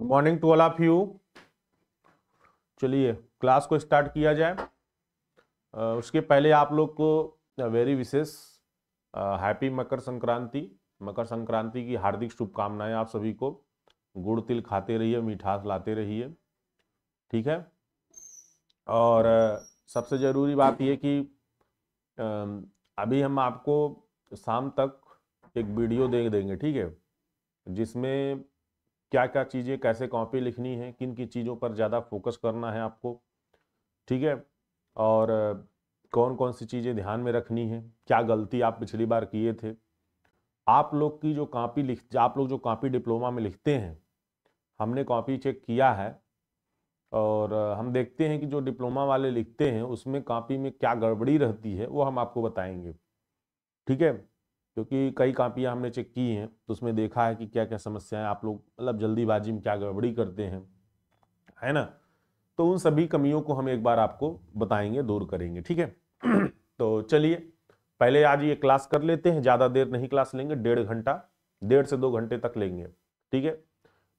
Good morning to all of you चलिए class को start किया जाए उसके पहले आप लोग को वेरी विशेष हैप्पी मकर संक्रांति मकर संक्रांति की हार्दिक शुभकामनाएं आप सभी को गुड़ तिल खाते रहिए मिठास लाते रहिए ठीक है और सबसे ज़रूरी बात यह कि अभी हम आपको शाम तक एक वीडियो दे देंगे ठीक है जिसमें क्या क्या चीज़ें कैसे कॉपी लिखनी है किन किन चीज़ों पर ज़्यादा फोकस करना है आपको ठीक है और कौन कौन सी चीज़ें ध्यान में रखनी है क्या गलती आप पिछली बार किए थे आप लोग की जो कॉपी लिख आप लोग जो कॉपी डिप्लोमा में लिखते हैं हमने कॉपी चेक किया है और हम देखते हैं कि जो डिप्लोमा वाले लिखते हैं उसमें कॉपी में क्या गड़बड़ी रहती है वो हम आपको बताएंगे ठीक है क्योंकि कई कापियाँ हमने चेक की हैं तो उसमें देखा है कि क्या क्या समस्याएं आप लोग मतलब जल्दीबाजी में क्या गड़बड़ी करते हैं है ना तो उन सभी कमियों को हम एक बार आपको बताएंगे दूर करेंगे ठीक है तो चलिए पहले आज ये क्लास कर लेते हैं ज़्यादा देर नहीं क्लास लेंगे डेढ़ घंटा डेढ़ से दो घंटे तक लेंगे ठीक है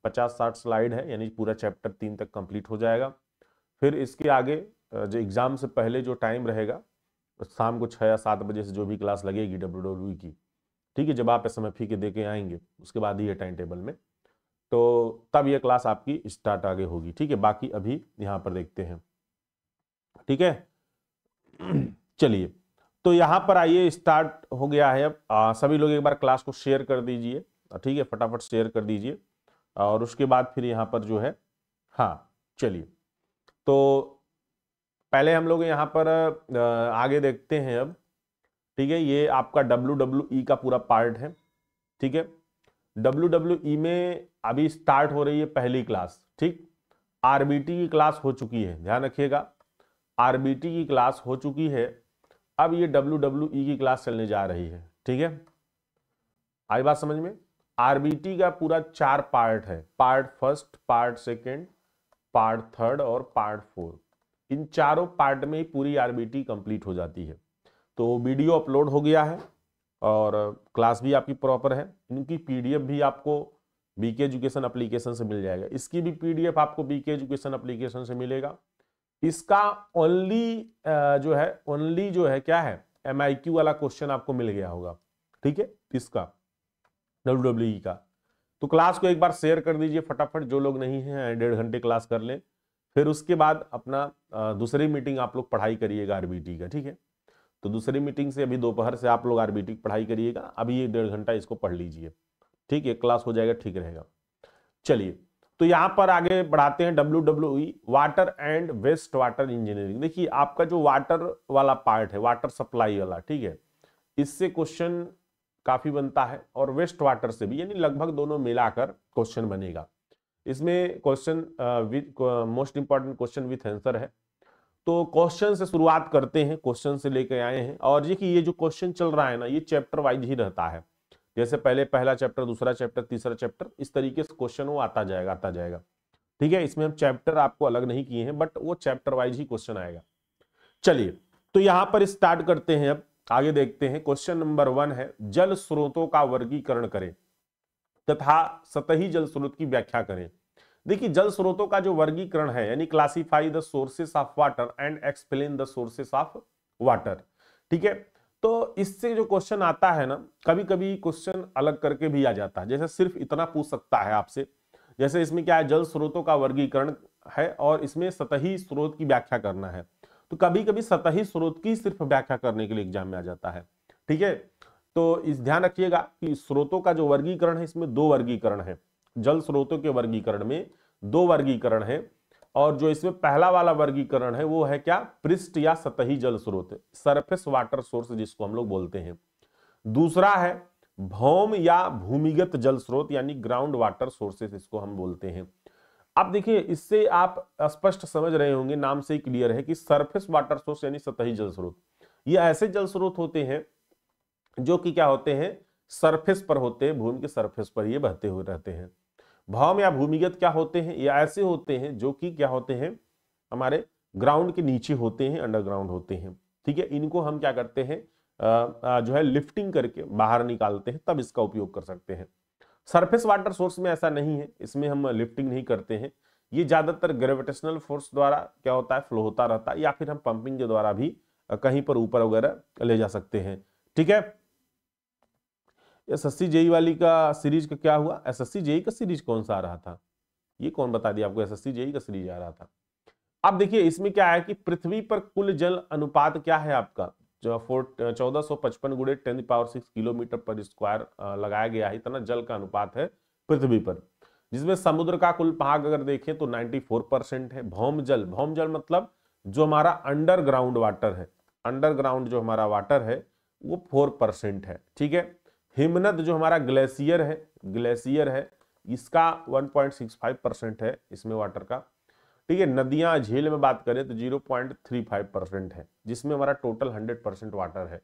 पचास साठ स्लाइड है यानी पूरा चैप्टर तीन तक कंप्लीट हो जाएगा फिर इसके आगे जो एग्ज़ाम से पहले जो टाइम रहेगा शाम को छः या सात बजे से जो भी क्लास लगेगी डब्ल्यू की ठीक है जब आप एस एम एफ के दे के आएंगे उसके बाद ही ये टाइम टेबल में तो तब ये क्लास आपकी स्टार्ट आगे होगी ठीक है बाकी अभी यहाँ पर देखते हैं ठीक है चलिए तो यहाँ पर आइए स्टार्ट हो गया है अब सभी लोग एक बार क्लास को शेयर कर दीजिए ठीक है फटाफट शेयर कर दीजिए और उसके बाद फिर यहाँ पर जो है हाँ चलिए तो पहले हम लोग यहाँ पर आगे देखते हैं अब ठीक है ये आपका डब्ल्यू डब्ल्यू ई का पूरा पार्ट है ठीक है डब्ल्यू डब्ल्यू ई में अभी स्टार्ट हो रही है पहली क्लास ठीक आरबीटी की क्लास हो चुकी है ध्यान रखिएगा आरबीटी की क्लास हो चुकी है अब ये डब्ल्यू डब्ल्यू ई की क्लास चलने जा रही है ठीक है आई बात समझ में आरबीटी का पूरा चार पार्ट है part first part second part third और पार्ट फोर्थ इन चारों पार्ट में पूरी आरबीटी कंप्लीट हो जाती है तो वीडियो अपलोड हो गया है और क्लास भी आपकी प्रॉपर है इनकी पीडीएफ भी आपको बीके एजुकेशन अप्लीकेशन से मिल जाएगा इसकी भी पीडीएफ आपको बीके एजुकेशन अप्लीकेशन से मिलेगा इसका ओनली जो है ओनली जो है क्या है एम आई क्यू वाला क्वेश्चन आपको मिल गया होगा ठीक है इसका डब्ल्यू डब्ल्यू e का तो क्लास को एक बार शेयर कर दीजिए फटाफट जो लोग नहीं हैं डेढ़ घंटे क्लास कर लें फिर उसके बाद अपना दूसरी मीटिंग आप लोग पढ़ाई करिएगा आरबीटी का ठीक है तो दूसरी मीटिंग से अभी दोपहर से आप लोग आरबीटी की पढ़ाई करिएगा अभी ये डेढ़ घंटा इसको पढ़ लीजिए ठीक है क्लास हो जाएगा ठीक रहेगा चलिए तो यहाँ पर आगे बढ़ाते हैं W W E water and waste water engineering देखिए आपका जो वाटर वाला पार्ट है वाटर सप्लाई वाला ठीक है इससे क्वेश्चन काफी बनता है और वेस्ट वाटर से भी यानी लगभग दोनों मिलाकर क्वेश्चन बनेगा इसमें question most important question with answer है तो क्वेश्चन से शुरुआत करते हैं क्वेश्चन से लेकर आए हैं और ये कि ये जो क्वेश्चन चल रहा है ना ये चैप्टर वाइज ही रहता है जैसे पहले पहला चैप्टर दूसरा चैप्टर तीसरा चैप्टर इस तरीके से क्वेश्चन वो आता जाएगा आता जाएगा ठीक है इसमें हम चैप्टर आपको अलग नहीं किए हैं बट वो चैप्टर वाइज ही क्वेश्चन आएगा चलिए तो यहाँ पर स्टार्ट करते हैं अब आगे देखते हैं क्वेश्चन नंबर वन है जल स्रोतों का वर्गीकरण करें तथा सतही जल स्रोत की व्याख्या करें देखिए जल स्रोतों का जो वर्गीकरण है यानी classify the sources of water and explain the sources of water ठीक है तो इससे जो क्वेश्चन आता है ना कभी कभी क्वेश्चन अलग करके भी आ जाता है जैसे सिर्फ इतना पूछ सकता है आपसे जैसे इसमें क्या है जल स्रोतों का वर्गीकरण है और इसमें सतही स्रोत की व्याख्या करना है तो कभी कभी सतही स्रोत की सिर्फ व्याख्या करने के लिए एग्जाम में आ जाता है ठीक है तो इस ध्यान रखिएगा कि स्रोतों का जो वर्गीकरण है इसमें दो वर्गीकरण है जल स्रोतों के वर्गीकरण में दो वर्गीकरण है और जो इसमें पहला वाला वर्गीकरण है वो है क्या पृष्ठ या सतही जल स्रोत सरफेस वाटर सोर्स जिसको हम लोग बोलते हैं दूसरा है भौम या भूमिगत जल स्रोत यानी ग्राउंड वाटर सोर्सेस इसको हम बोलते हैं अब देखिए इससे आप स्पष्ट समझ रहे होंगे नाम से ही क्लियर है कि सरफेस वाटर सोर्स यानी सतही जल स्रोत ये ऐसे जल स्रोत होते हैं जो कि क्या होते हैं सरफेस पर होते हैं भूमि के सरफेस पर ये बहते हुए रहते हैं भौम या भूमिगत क्या होते हैं ये ऐसे होते हैं जो कि क्या होते हैं हमारे ग्राउंड के नीचे होते हैं अंडरग्राउंड होते हैं ठीक है इनको हम क्या करते हैं जो है लिफ्टिंग करके बाहर निकालते हैं तब इसका उपयोग कर सकते हैं सरफेस वाटर सोर्स में ऐसा नहीं है इसमें हम लिफ्टिंग नहीं करते हैं ये ज़्यादातर ग्रेविटेशनल फोर्स द्वारा क्या होता है फ्लो होता रहता है या फिर हम पंपिंग के द्वारा भी कहीं पर ऊपर वगैरह ले जा सकते हैं ठीक है एस एस जेई वाली का सीरीज का क्या हुआ एस एस जेई का सीरीज कौन सा आ रहा था ये कौन बता दिया आपको एस एस जेई का सीरीज आ रहा था अब देखिए इसमें क्या है कि पृथ्वी पर कुल जल अनुपात क्या है आपका जो फोर चौदह सौ पचपन गुड़े टेन पावर सिक्स किलोमीटर पर स्क्वायर लगाया गया है इतना जल का अनुपात है पृथ्वी पर जिसमें समुद्र का कुल भाग अगर देखें तो 94 परसेंट है भौम जल भौम जल मतलब जो हमारा अंडरग्राउंड वाटर है अंडरग्राउंड जो हमारा वाटर है वो फोर परसेंट है ठीक है हिमनद जो हमारा ग्लेशियर है ग्लेशियर है इसका 1.65 परसेंट है इसमें वाटर का ठीक है नदियां झील में बात करें तो 0.35 परसेंट है जिसमें हमारा टोटल 100 परसेंट वाटर है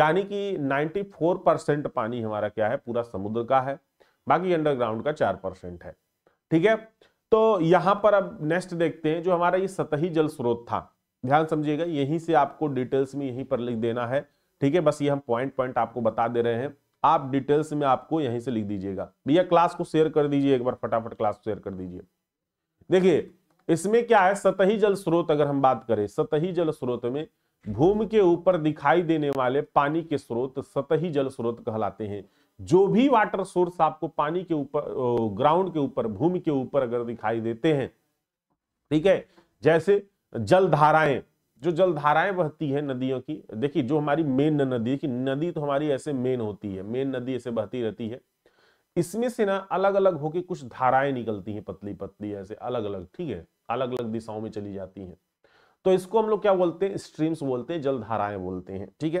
यानी कि 94 परसेंट पानी हमारा क्या है पूरा समुद्र का है बाकी अंडरग्राउंड का चार परसेंट है ठीक है तो यहां पर अब नेक्स्ट देखते हैं जो हमारा ये सतही जल स्रोत था ध्यान समझिएगा यहीं से आपको डिटेल्स में यहीं पर लिख देना है ठीक है बस ये हम पॉइंट पॉइंट आपको बता दे रहे हैं आप डिटेल्स में आपको यहीं से लिख दीजिएगा भैया क्लास को शेयर कर दीजिए एक बार फटाफट क्लास को शेयर कर दीजिए देखिए इसमें क्या है सतही जल स्रोत अगर हम बात करें सतही जल स्रोत में भूमि के ऊपर दिखाई देने वाले पानी के स्रोत सतही जल स्रोत कहलाते हैं जो भी वाटर सोर्स आपको पानी के ऊपर ग्राउंड के ऊपर भूमि के ऊपर अगर दिखाई देते हैं ठीक है जैसे जल धाराएं जो जल धाराएं बहती है नदियों की देखिए जो हमारी मेन नदी की नदी तो हमारी ऐसे मेन होती है मेन नदी ऐसे बहती रहती है इसमें से ना अलग अलग होके कुछ धाराएं निकलती हैं पतली पतली ऐसे अलग अलग ठीक है अलग अलग दिशाओं में चली जाती हैं तो इसको हम लोग क्या बोलते हैं स्ट्रीम्स बोलते हैं जल धाराएं बोलते हैं ठीक है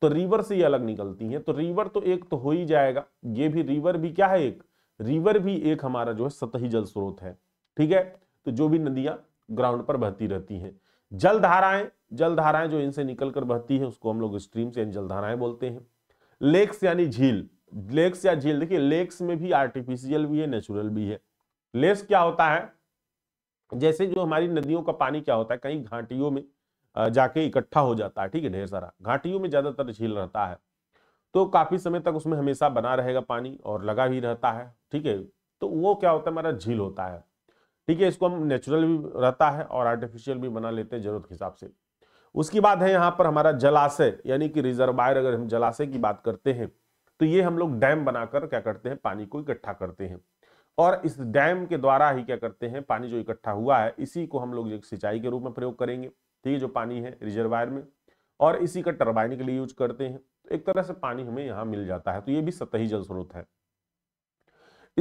तो रिवर से ये अलग निकलती हैं तो रिवर तो एक तो हो ही जाएगा ये भी रिवर भी क्या है एक रिवर भी एक हमारा जो है सतही जल स्रोत है ठीक है तो जो भी नदियां ग्राउंड पर बहती रहती हैं जल धाराएं जल धाराएं जो इनसे निकलकर बहती है उसको हम लोग स्ट्रीम्स यानी जलधाराएं बोलते हैं लेक्स यानी झील लेक्स या झील देखिए लेक्स में भी आर्टिफिशियल भी है नेचुरल भी है लेक्स क्या होता है जैसे जो हमारी नदियों का पानी क्या होता है कहीं घाटियों में जाके इकट्ठा हो जाता है ठीक है ढेर सारा घाटियों में ज्यादातर झील रहता है तो काफी समय तक उसमें हमेशा बना रहेगा पानी और लगा भी रहता है ठीक है तो वो क्या होता है हमारा झील होता है ठीक है इसको हम नेचुरल भी रहता है और आर्टिफिशियल भी बना लेते हैं जरूरत के हिसाब से उसकी बात है यहाँ पर हमारा जलाशय यानी कि रिजर्वायर अगर हम जलाशय की बात करते हैं तो ये हम लोग डैम बनाकर क्या करते हैं पानी को इकट्ठा करते हैं और इस डैम के द्वारा ही क्या करते हैं पानी जो इकट्ठा हुआ है इसी को हम लोग सिंचाई के रूप में प्रयोग करेंगे ठीक है जो पानी है रिजर्वायर में और इसी का टर्बाइन के लिए यूज करते हैं तो एक तरह से पानी हमें यहाँ मिल जाता है तो ये भी सतही जल स्रोत है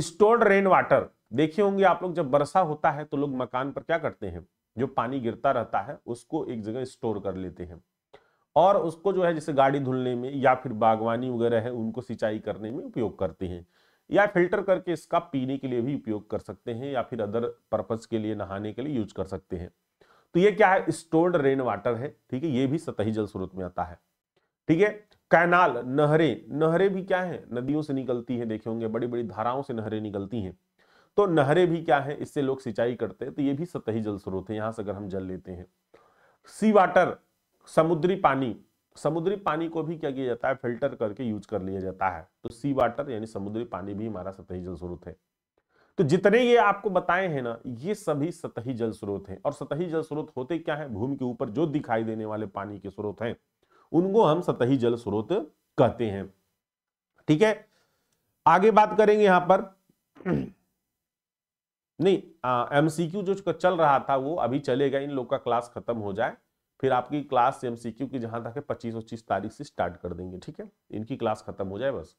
स्टोर्ड रेन वाटर देखे होंगे आप लोग जब वर्षा होता है तो लोग मकान पर क्या करते हैं जो पानी गिरता रहता है उसको एक जगह स्टोर कर लेते हैं और उसको जो है जैसे गाड़ी धुलने में या फिर बागवानी वगैरह है उनको सिंचाई करने में उपयोग करते हैं या फिल्टर करके इसका पीने के लिए भी उपयोग कर सकते हैं या फिर अदर पर्पज के लिए नहाने के लिए यूज कर सकते हैं तो ये क्या है स्टोर्ड रेन वाटर है ठीक है ये भी सतही जल स्रोत में आता है ठीक है कैनाल नहरें नहरें भी क्या है नदियों से निकलती है देखे होंगे बड़ी बड़ी धाराओं से नहरें निकलती हैं तो नहरें भी क्या है इससे लोग सिंचाई करते हैं तो ये भी सतही जल स्रोत है यहां से अगर हम जल लेते हैं सी वाटर समुद्री पानी समुद्री पानी को भी क्या किया जाता है फिल्टर करके यूज कर लिया जाता है तो सी वाटर यानी समुद्री पानी भी हमारा सतही जल स्रोत है तो जितने ये आपको बताए हैं ना ये सभी सतही जल स्रोत हैं और सतही जल स्रोत होते क्या है भूमि के ऊपर जो दिखाई देने वाले पानी के स्रोत हैं उनको हम सतही जल स्रोत कहते हैं ठीक है आगे बात करेंगे यहां पर नहीं एमसीक्यू जो चल रहा था वो अभी चलेगा इन लोग का क्लास खत्म हो जाए फिर आपकी क्लास एम सी क्यू की जहां तक है पच्चीस पच्चीस तारीख से स्टार्ट कर देंगे ठीक है इनकी क्लास खत्म हो जाए बस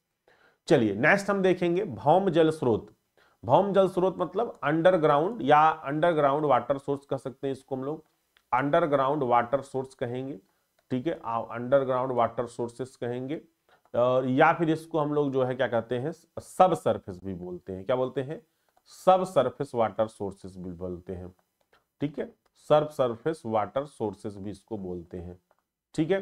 चलिए नेक्स्ट हम देखेंगे भौम जल स्रोत भौम जल स्रोत मतलब अंडरग्राउंड या अंडरग्राउंड वाटर सोर्स कह सकते हैं इसको हम लोग अंडरग्राउंड वाटर सोर्स कहेंगे ठीक है अंडरग्राउंड वाटर सोर्सेस कहेंगे और या फिर इसको हम लोग जो है क्या कहते हैं सब सर्फेस भी बोलते हैं क्या बोलते हैं सब सरफेस वाटर सोर्सेस भी बोलते हैं ठीक है सर्व सरफेस वाटर सोर्सेस भी इसको बोलते हैं ठीक है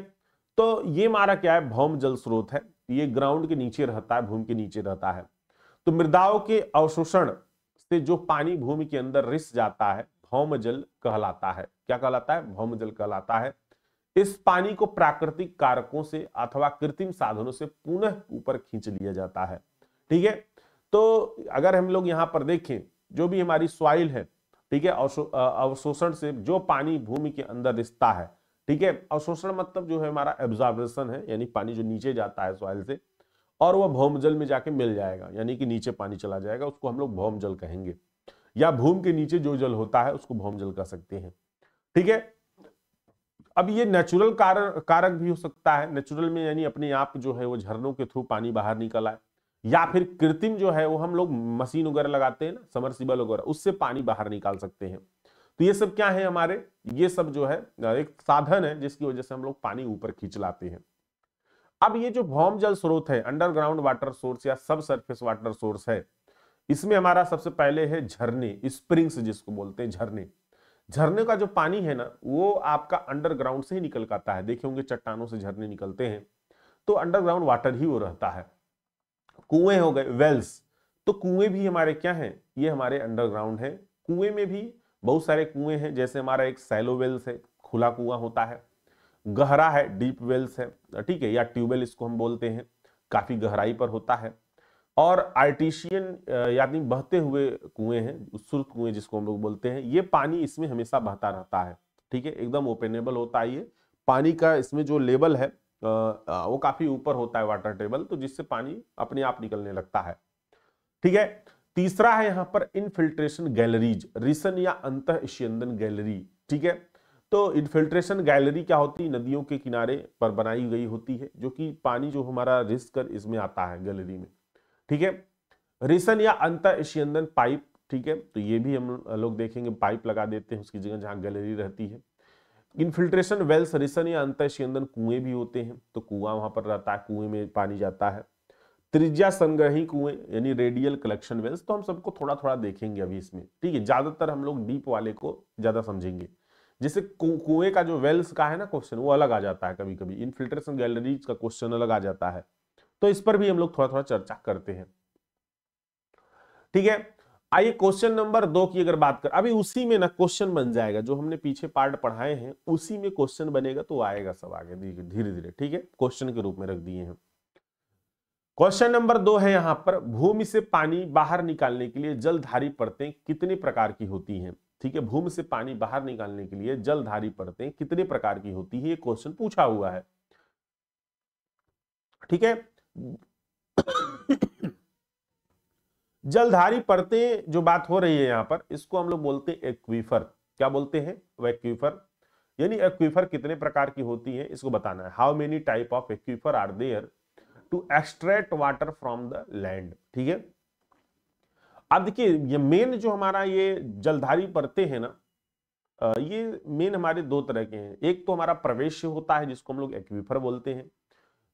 तो ये मारा क्या है भौम जल स्रोत है ये ग्राउंड के नीचे रहता है भूमि के नीचे रहता है तो मृदाओं के अवशोषण से जो पानी भूमि के अंदर रिस जाता है भौम जल कहलाता है क्या कहलाता है भौम जल कहलाता है इस पानी को प्राकृतिक कारकों से अथवा कृत्रिम साधनों से पुनः ऊपर खींच लिया जाता है ठीक है तो अगर हम लोग यहाँ पर देखें जो भी हमारी सॉइल है ठीक है अवशोषण से जो पानी भूमि के अंदर रिश्ता है ठीक है अवशोषण मतलब जो है हमारा एब्जॉर्बेशन है यानी पानी जो नीचे जाता है सॉइल से और वह जल में जाके मिल जाएगा यानी कि नीचे पानी चला जाएगा उसको हम लोग जल कहेंगे या भूम के नीचे जो जल होता है उसको जल कह सकते हैं ठीक है अब ये नेचुरल कार, कारक भी हो सकता है नेचुरल में यानी अपने आप जो है वो झरनों के थ्रू पानी बाहर निकल आए या फिर कृत्रिम जो है वो हम लोग मशीन वगैरह लगाते हैं ना समरसिबल वगैरह उससे पानी बाहर निकाल सकते हैं तो ये सब क्या है हमारे ये सब जो है एक साधन है जिसकी वजह से हम लोग पानी ऊपर खींच लाते हैं अब ये जो भौम जल स्रोत है अंडरग्राउंड वाटर सोर्स या सब सरफेस वाटर सोर्स है इसमें हमारा सबसे पहले है झरने स्प्रिंग्स जिसको बोलते हैं झरने झरने का जो पानी है ना वो आपका अंडरग्राउंड से ही निकल आता है देखे होंगे चट्टानों से झरने निकलते हैं तो अंडरग्राउंड वाटर ही वो रहता है कुएं हो गए वेल्स तो कुएं भी हमारे क्या हैं ये हमारे अंडरग्राउंड हैं कुएं में भी बहुत सारे कुएं हैं जैसे हमारा एक सैलो वेल्स है खुला कुआं होता है गहरा है डीप वेल्स है ठीक है या ट्यूबवेल इसको हम बोलते हैं काफी गहराई पर होता है और आर्टिशियन यानी बहते हुए कुएं हैं सुर्ख कुएं जिसको हम लोग बोलते हैं ये पानी इसमें हमेशा बहता रहता है ठीक है एकदम ओपनेबल होता है ये पानी का इसमें जो लेवल है वो काफी ऊपर होता है वाटर टेबल तो जिससे पानी अपने आप निकलने लगता है ठीक है तीसरा है यहाँ पर इनफिल्ट्रेशन गैलरीज रिसन या अंत गैलरी ठीक है तो इनफिल्ट्रेशन गैलरी क्या होती है नदियों के किनारे पर बनाई गई होती है जो कि पानी जो हमारा रिस कर इसमें आता है गैलरी में ठीक है रिसन या अंत पाइप ठीक है तो ये भी हम लोग देखेंगे पाइप लगा देते हैं उसकी जगह जहाँ गैलरी रहती है इनफिल्ट्रेशन वेल सरिसन या अंत स्यंदन कुएं भी होते हैं तो कुआं वहां पर रहता है कुएं में पानी जाता है त्रिज्या संग्रही कुएं यानी रेडियल कलेक्शन वेल्स तो हम सबको थोड़ा थोड़ा देखेंगे अभी इसमें ठीक है ज्यादातर हम लोग डीप वाले को ज्यादा समझेंगे जैसे कुएं का जो वेल्स का है ना क्वेश्चन वो अलग आ जाता है कभी कभी इनफिल्ट्रेशन गैलरीज का क्वेश्चन अलग आ जाता है तो इस पर भी हम लोग थोड़ा थोड़ा चर्चा करते हैं ठीक है आइए क्वेश्चन नंबर दो की अगर बात कर अभी उसी में ना क्वेश्चन बन हम्म। जाएगा जो हमने पीछे पार्ट पढ़ाए हैं उसी में क्वेश्चन बनेगा तो आएगा सब आगे धीरे धीरे ठीक है क्वेश्चन के रूप में रख दिए हैं क्वेश्चन नंबर दो है यहां पर भूमि से पानी बाहर निकालने के लिए जलधारी परतें कितने प्रकार की होती हैं ठीक है भूमि से पानी बाहर निकालने के लिए जलधारी परतें कितने प्रकार की होती है ये क्वेश्चन पूछा हुआ है ठीक है जलधारी परतें जो बात हो रही है यहां पर इसको हम लोग बोलते हैं एक्वीफर क्या बोलते हैं वैक्वीफर यानी एक्वीफर कितने प्रकार की होती है इसको बताना है how many type of aquifer are there to extract water from the land ठीक है अब देखिए ये मेन जो हमारा ये जलधारी परते हैं ना ये मेन हमारे दो तरह के हैं एक तो हमारा प्रवेश होता है जिसको हम लोग एक्वीफर बोलते हैं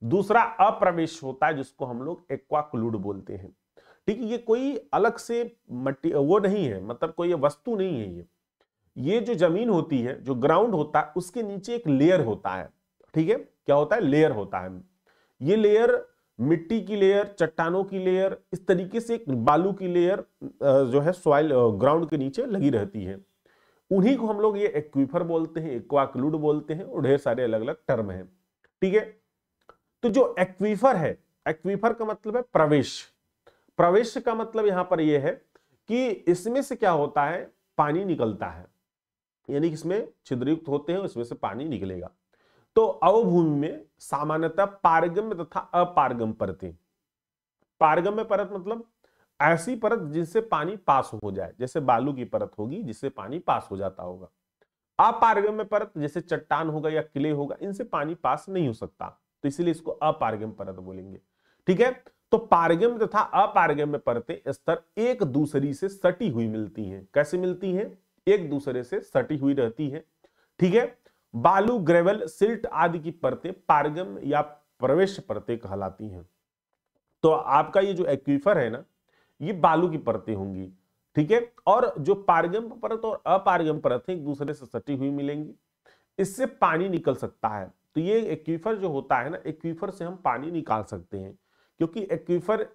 दूसरा अप्रवेश होता है जिसको हम लोग एक्वाक्लूड बोलते हैं ठीक है ये कोई अलग से मट्टी वो नहीं है मतलब कोई वस्तु नहीं है ये ये जो जमीन होती है जो ग्राउंड होता है उसके नीचे एक लेयर होता है ठीक है क्या होता है लेयर होता है ये लेयर मिट्टी की लेयर चट्टानों की लेयर इस तरीके से एक बालू की लेयर जो है सॉइल ग्राउंड के नीचे लगी रहती है उन्हीं को हम लोग ये एक्वीफर बोलते हैं एक्वाक्लूड बोलते हैं और ढेर सारे अलग अलग टर्म हैं ठीक है तो जो एक्वीफर है एक्वीफर का मतलब है प्रवेश प्रवेश का मतलब यहां पर यह है कि इसमें से क्या होता है पानी निकलता है यानी कि इसमें छिद्रयुक्त होते हैं उसमें से पानी निकलेगा तो अवभूमि में सामान्यतः पारगम्य तथा अपारगम परतें पारगम्य परत मतलब ऐसी परत जिससे पानी पास हो जाए जैसे बालू की परत होगी जिससे पानी पास हो जाता होगा अपारगम्य परत जैसे चट्टान होगा या किले होगा इनसे पानी पास नहीं हो सकता तो इसीलिए इसको अपारगम परत बोलेंगे ठीक है तो पारगम्य तथा अपारगम्य परतें स्तर एक दूसरी से सटी हुई मिलती हैं कैसे मिलती हैं एक दूसरे से सटी हुई रहती है ठीक है बालू ग्रेवल सिल्ट आदि की परतें पारगम या प्रवेश परतें कहलाती हैं तो आपका ये जो एक्वीफर है ना ये बालू की परतें होंगी ठीक है और जो पारगम परत और अपारगम परत है एक दूसरे से सटी हुई मिलेंगी इससे पानी निकल सकता है तो ये एक्वीफर जो होता है ना एक्वीफर से हम पानी निकाल सकते हैं क्योंकि एक्वीफर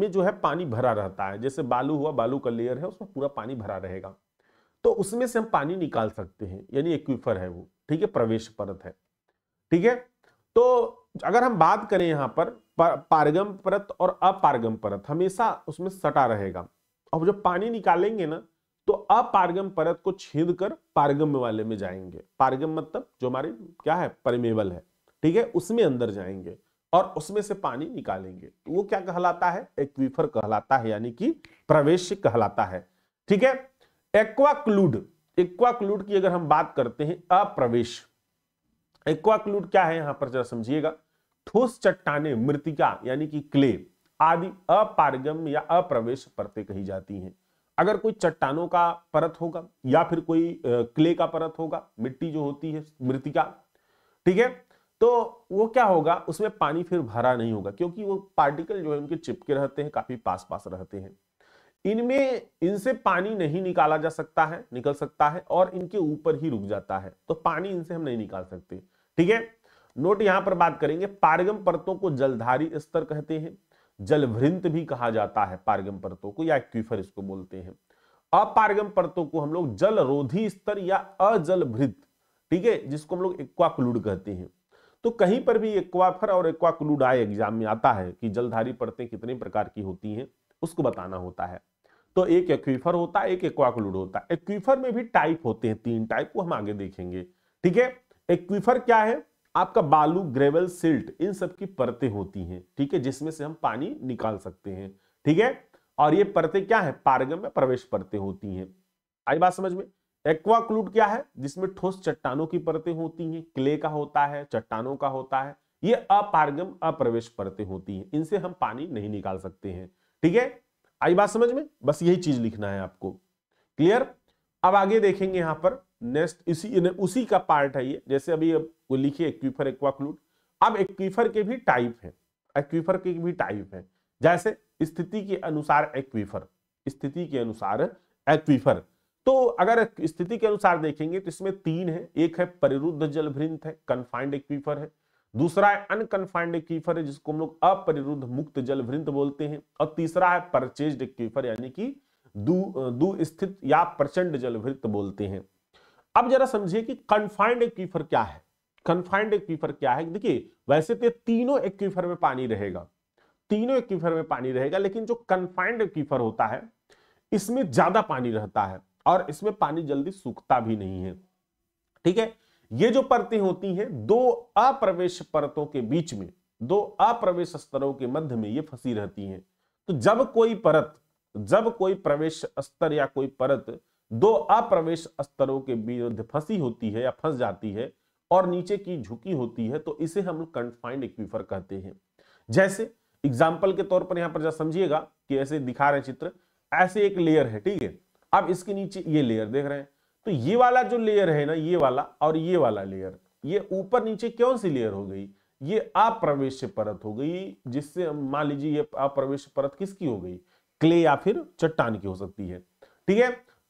में जो है पानी भरा रहता है जैसे बालू हुआ बालू का लेयर है उसमें पूरा पानी भरा रहेगा तो उसमें से हम पानी निकाल सकते हैं यानी एक्वीफर है वो ठीक है प्रवेश परत है ठीक है तो अगर हम बात करें यहाँ पर पारगम परत और अपारगम परत हमेशा उसमें सटा रहेगा और जब पानी निकालेंगे ना तो अपारगम परत को छेद कर पारगम वाले में जाएंगे पारगम मतलब जो हमारे क्या है परिमेबल है ठीक है उसमें अंदर जाएंगे और उसमें से पानी निकालेंगे वो क्या कहलाता है एक्वीफर कहलाता है यानी कि प्रवेश कहलाता है ठीक है एक्वाक्लूड एक्वाक्लूड की अगर हम बात करते हैं अप्रवेश एक्वाक्लूड क्या है यहां पर जरा समझिएगा ठोस चट्टाने मृतिका यानी कि क्ले आदि अपारगम या अप्रवेश परतें कही जाती हैं अगर कोई चट्टानों का परत होगा या फिर कोई क्ले का परत होगा मिट्टी जो होती है मृतिका ठीक है तो वो क्या होगा उसमें पानी फिर भरा नहीं होगा क्योंकि वो पार्टिकल जो है उनके चिपके रहते हैं काफी पास पास रहते हैं इनमें इनसे पानी नहीं निकाला जा सकता है निकल सकता है और इनके ऊपर ही रुक जाता है तो पानी इनसे हम नहीं निकाल सकते ठीक है नोट यहां पर बात करेंगे पारगम परतों को जलधारी स्तर कहते हैं जलभृंत भी कहा जाता है पारगम परतों को या एक्वीफर इसको बोलते हैं अपारगम परतों को हम लोग जलरोधी स्तर या अजलभृत ठीक है जिसको हम लोग एक्वाक्लूड कहते हैं तो कहीं पर भी एक्वाफर और एक्वाक्लूडाई एग्जाम में आता है कि जलधारी परतें कितने प्रकार की होती हैं उसको बताना होता है तो एक एक्वीफर होता है एक एक्वाक्लूड होता है एक्वीफर में भी टाइप होते हैं तीन टाइप को हम आगे देखेंगे ठीक है एक्वीफर क्या है आपका बालू ग्रेवल सिल्ट इन सब की परतें होती हैं ठीक है जिसमें से हम पानी निकाल सकते हैं ठीक है और ये परतें क्या है पारगम में प्रवेश परतें होती हैं आई बात समझ में एक्वाक्लूड क्या है जिसमें ठोस चट्टानों की परतें होती हैं क्ले का होता है चट्टानों का होता है ये अपारगम अप्रवेश परतें होती हैं इनसे हम पानी नहीं निकाल सकते हैं ठीक है आई बात समझ में बस यही चीज लिखना है आपको क्लियर अब आगे देखेंगे यहां पर नेक्स्ट इसी उसी का पार्ट है ये जैसे अभी अब वो लिखिए एक्वीफर एक्वाक्लूड अब एक्वीफर के भी टाइप है एक्वीफर के भी टाइप है जैसे स्थिति के अनुसार एक्वीफर स्थिति के अनुसार एक्वीफर तो अगर स्थिति के अनुसार देखेंगे तो इसमें तीन है एक है परिरुद्ध भ्रंथ है कन्फाइंड एक्वीफर है दूसरा है अनकन्फाइंड एक्वीफर है जिसको हम लोग अपरिरुद्ध मुक्त भ्रंथ बोलते हैं और तीसरा है परचेज एक्वीफर यानी कि दू स्थित या प्रचंड भ्रंथ बोलते हैं अब जरा समझिए कि कन्फाइंड एक्वीफर क्या है कन्फाइंड एक्वीफर क्या है देखिए वैसे तो तीनों एक्वीफर में पानी रहेगा तीनों एक्वीफर में पानी रहेगा लेकिन जो कन्फाइंड एक्वीफर होता है इसमें ज्यादा पानी रहता है और इसमें पानी जल्दी सूखता भी नहीं है ठीक है ये जो परतें होती हैं दो अप्रवेश परतों के बीच में दो अप्रवेश स्तरों के मध्य में ये फंसी रहती हैं तो जब कोई परत जब कोई प्रवेश स्तर या कोई परत दो अप्रवेश स्तरों के मध्य फंसी होती है या फंस जाती है और नीचे की झुकी होती है तो इसे हम कंफाइंड इक्विफर कहते हैं जैसे एग्जाम्पल के तौर पर यहां पर समझिएगा कि ऐसे दिखा रहे चित्र ऐसे एक लेयर है ठीक है अब इसके नीचे ये लेयर देख रहे हैं तो ये वाला जो लेयर है ना ये वाला और ये वाला लेयर ये ऊपर नीचे क्यों सी लेयर हो गई ये अप्रवेश परत हो गई जिससे हम मान लीजिए ये अप्रवेश परत किसकी हो गई क्ले या फिर चट्टान की हो सकती है ठीक है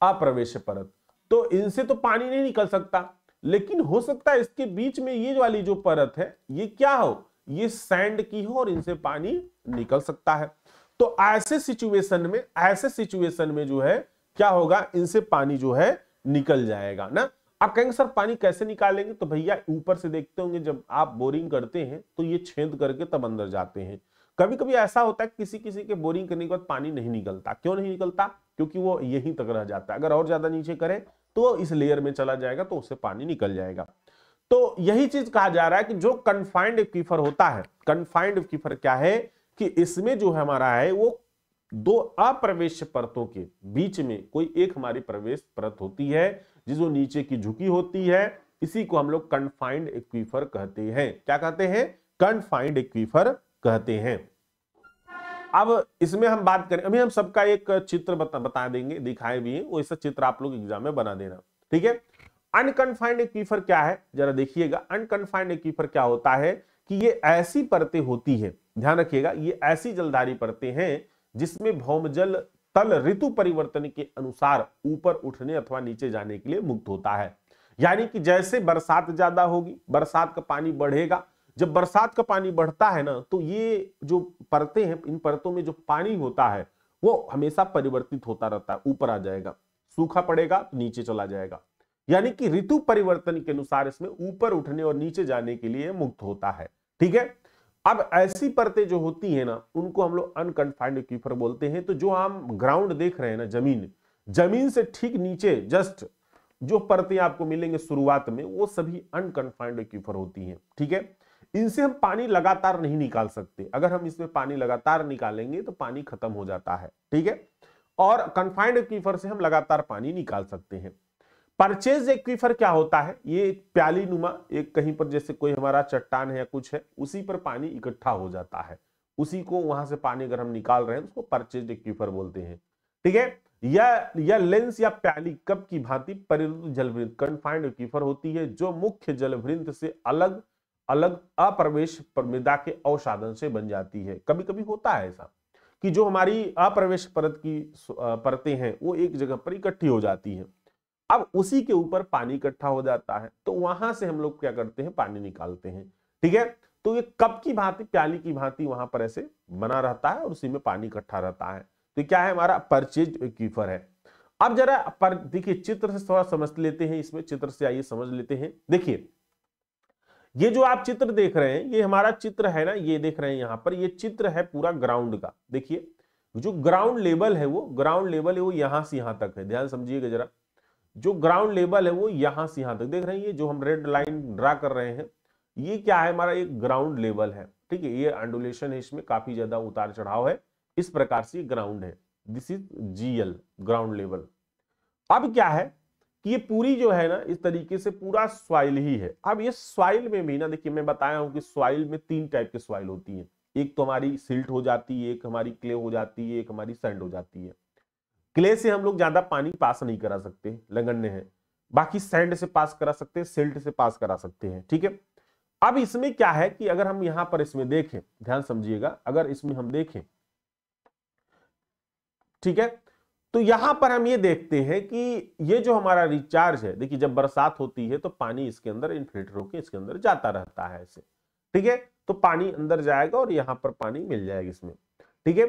अप्रवेश परत तो इनसे तो पानी नहीं निकल सकता लेकिन हो सकता है इसके बीच में ये वाली जो परत है ये क्या हो ये सैंड की हो और इनसे पानी निकल सकता है तो ऐसे सिचुएशन में ऐसे सिचुएशन में जो है क्या होगा इनसे पानी जो है निकल जाएगा ना आप कहेंगे सर पानी कैसे निकालेंगे तो भैया ऊपर से देखते होंगे जब आप बोरिंग करते हैं तो ये छेद करके तब अंदर जाते हैं कभी कभी ऐसा होता है किसी किसी के बोरिंग करने के बाद पानी नहीं निकलता क्यों नहीं निकलता क्योंकि वो यहीं तक रह जाता है अगर और ज्यादा नीचे करे तो इस लेयर में चला जाएगा तो उससे पानी निकल जाएगा तो यही चीज कहा जा रहा है कि जो कन्फाइंड कीफर होता है कन्फाइंड कीफर क्या है कि इसमें जो हमारा है वो दो अप्रवेश परतों के बीच में कोई एक हमारी प्रवेश परत होती है जिसको नीचे की झुकी होती है इसी को हम लोग कंफाइंड इक्वीफर कहते हैं क्या कहते हैं कन्फाइंड इक्वीफर कहते हैं अब इसमें हम बात करें अभी हम सबका एक चित्र बता, बता देंगे दिखाए भी है वैसा चित्र आप लोग एग्जाम में बना देना ठीक है अनकनफाइंड इक्वीफर क्या है जरा देखिएगा अनकन्फाइंड इक्वीफर क्या होता है कि ये ऐसी परतें होती है ध्यान रखिएगा ये ऐसी जलधारी परतें हैं जिसमें भौमजल तल ऋतु परिवर्तन के अनुसार ऊपर उठने अथवा नीचे जाने के लिए मुक्त होता है यानी कि जैसे बरसात ज्यादा होगी बरसात का पानी बढ़ेगा जब बरसात का पानी बढ़ता है ना तो ये जो परतें हैं इन परतों में जो पानी होता है वो हमेशा परिवर्तित होता रहता है ऊपर आ जाएगा सूखा पड़ेगा तो नीचे चला जाएगा यानी कि ऋतु परिवर्तन के अनुसार इसमें ऊपर उठने और नीचे जाने के लिए मुक्त होता है ठीक है अब ऐसी परतें जो होती है ना उनको हम लोग अनकंफाइंड क्यूफर बोलते हैं तो जो हम ग्राउंड देख रहे हैं ना जमीन जमीन से ठीक नीचे जस्ट जो परतें आपको मिलेंगे शुरुआत में वो सभी अनकंफाइंड क्यूफर होती हैं ठीक है इनसे हम पानी लगातार नहीं निकाल सकते अगर हम इसमें पानी लगातार निकालेंगे तो पानी खत्म हो जाता है ठीक है और कन्फाइंड क्यूफर से हम लगातार पानी निकाल सकते हैं परचेज एक्वीफर क्या होता है ये एक प्याली नुमा एक कहीं पर जैसे कोई हमारा चट्टान है या कुछ है उसी पर पानी इकट्ठा हो जाता है उसी को वहां से पानी अगर हम निकाल रहे हैं उसको परचेज एक्वीफर बोलते हैं ठीक है या या लेंस या प्याली कप की भांति परिरुद्ध जलवृंत कन्फाइंड एक्वीफर होती है जो मुख्य जलवृंत से अलग अलग अप्रवेश मृदा के अवसाधन से बन जाती है कभी कभी होता है ऐसा कि जो हमारी अप्रवेश परत की परतें हैं वो एक जगह पर इकट्ठी हो जाती हैं अब उसी के ऊपर पानी इकट्ठा हो जाता है तो वहां से हम लोग क्या करते हैं पानी निकालते हैं ठीक है तो ये कप की भांति प्याली की भांति वहां पर ऐसे बना रहता है और उसी में पानी इकट्ठा रहता है तो क्या है हमारा परचेज कीफर है अब जरा पर देखिए चित्र से थोड़ा समझ लेते हैं इसमें चित्र से आइए समझ लेते हैं देखिए ये जो आप चित्र देख रहे हैं ये हमारा चित्र है ना ये देख रहे हैं यहाँ पर ये चित्र है पूरा ग्राउंड का देखिए जो ग्राउंड लेवल है वो ग्राउंड लेवल है वो यहां से यहां तक है ध्यान समझिएगा जरा जो ग्राउंड लेवल है वो यहां से यहां तक देख रहे हैं ये जो हम रेड लाइन ड्रा कर रहे हैं ये क्या है हमारा एक ग्राउंड लेवल है ठीक है ये अंडुलेशन है इसमें काफी ज्यादा उतार चढ़ाव है इस प्रकार से ग्राउंड है this is G L ground level अब क्या है कि ये पूरी जो है ना इस तरीके से पूरा स्वाइल ही है अब ये स्वाइल में भी ना देखिए मैं बताया हूं कि स्वाइल में तीन टाइप के सॉइल होती है एक तो हमारी सिल्ट हो जाती है एक हमारी क्ले हो जाती है एक हमारी सैंड हो जाती है क्ले से हम लोग ज्यादा पानी पास नहीं करा सकते लगन्य हैं बाकी सैंड से पास करा सकते हैं सिल्ट से पास करा सकते हैं ठीक है अब इसमें क्या है कि अगर हम यहां पर इसमें देखें ध्यान समझिएगा अगर इसमें हम देखें ठीक है तो यहां पर हम ये देखते हैं कि ये जो हमारा रिचार्ज है देखिए जब बरसात होती है तो पानी इसके अंदर इन फिल्टरों होकर इसके अंदर जाता रहता है ऐसे ठीक है तो पानी अंदर जाएगा और यहां पर पानी मिल जाएगा इसमें ठीक है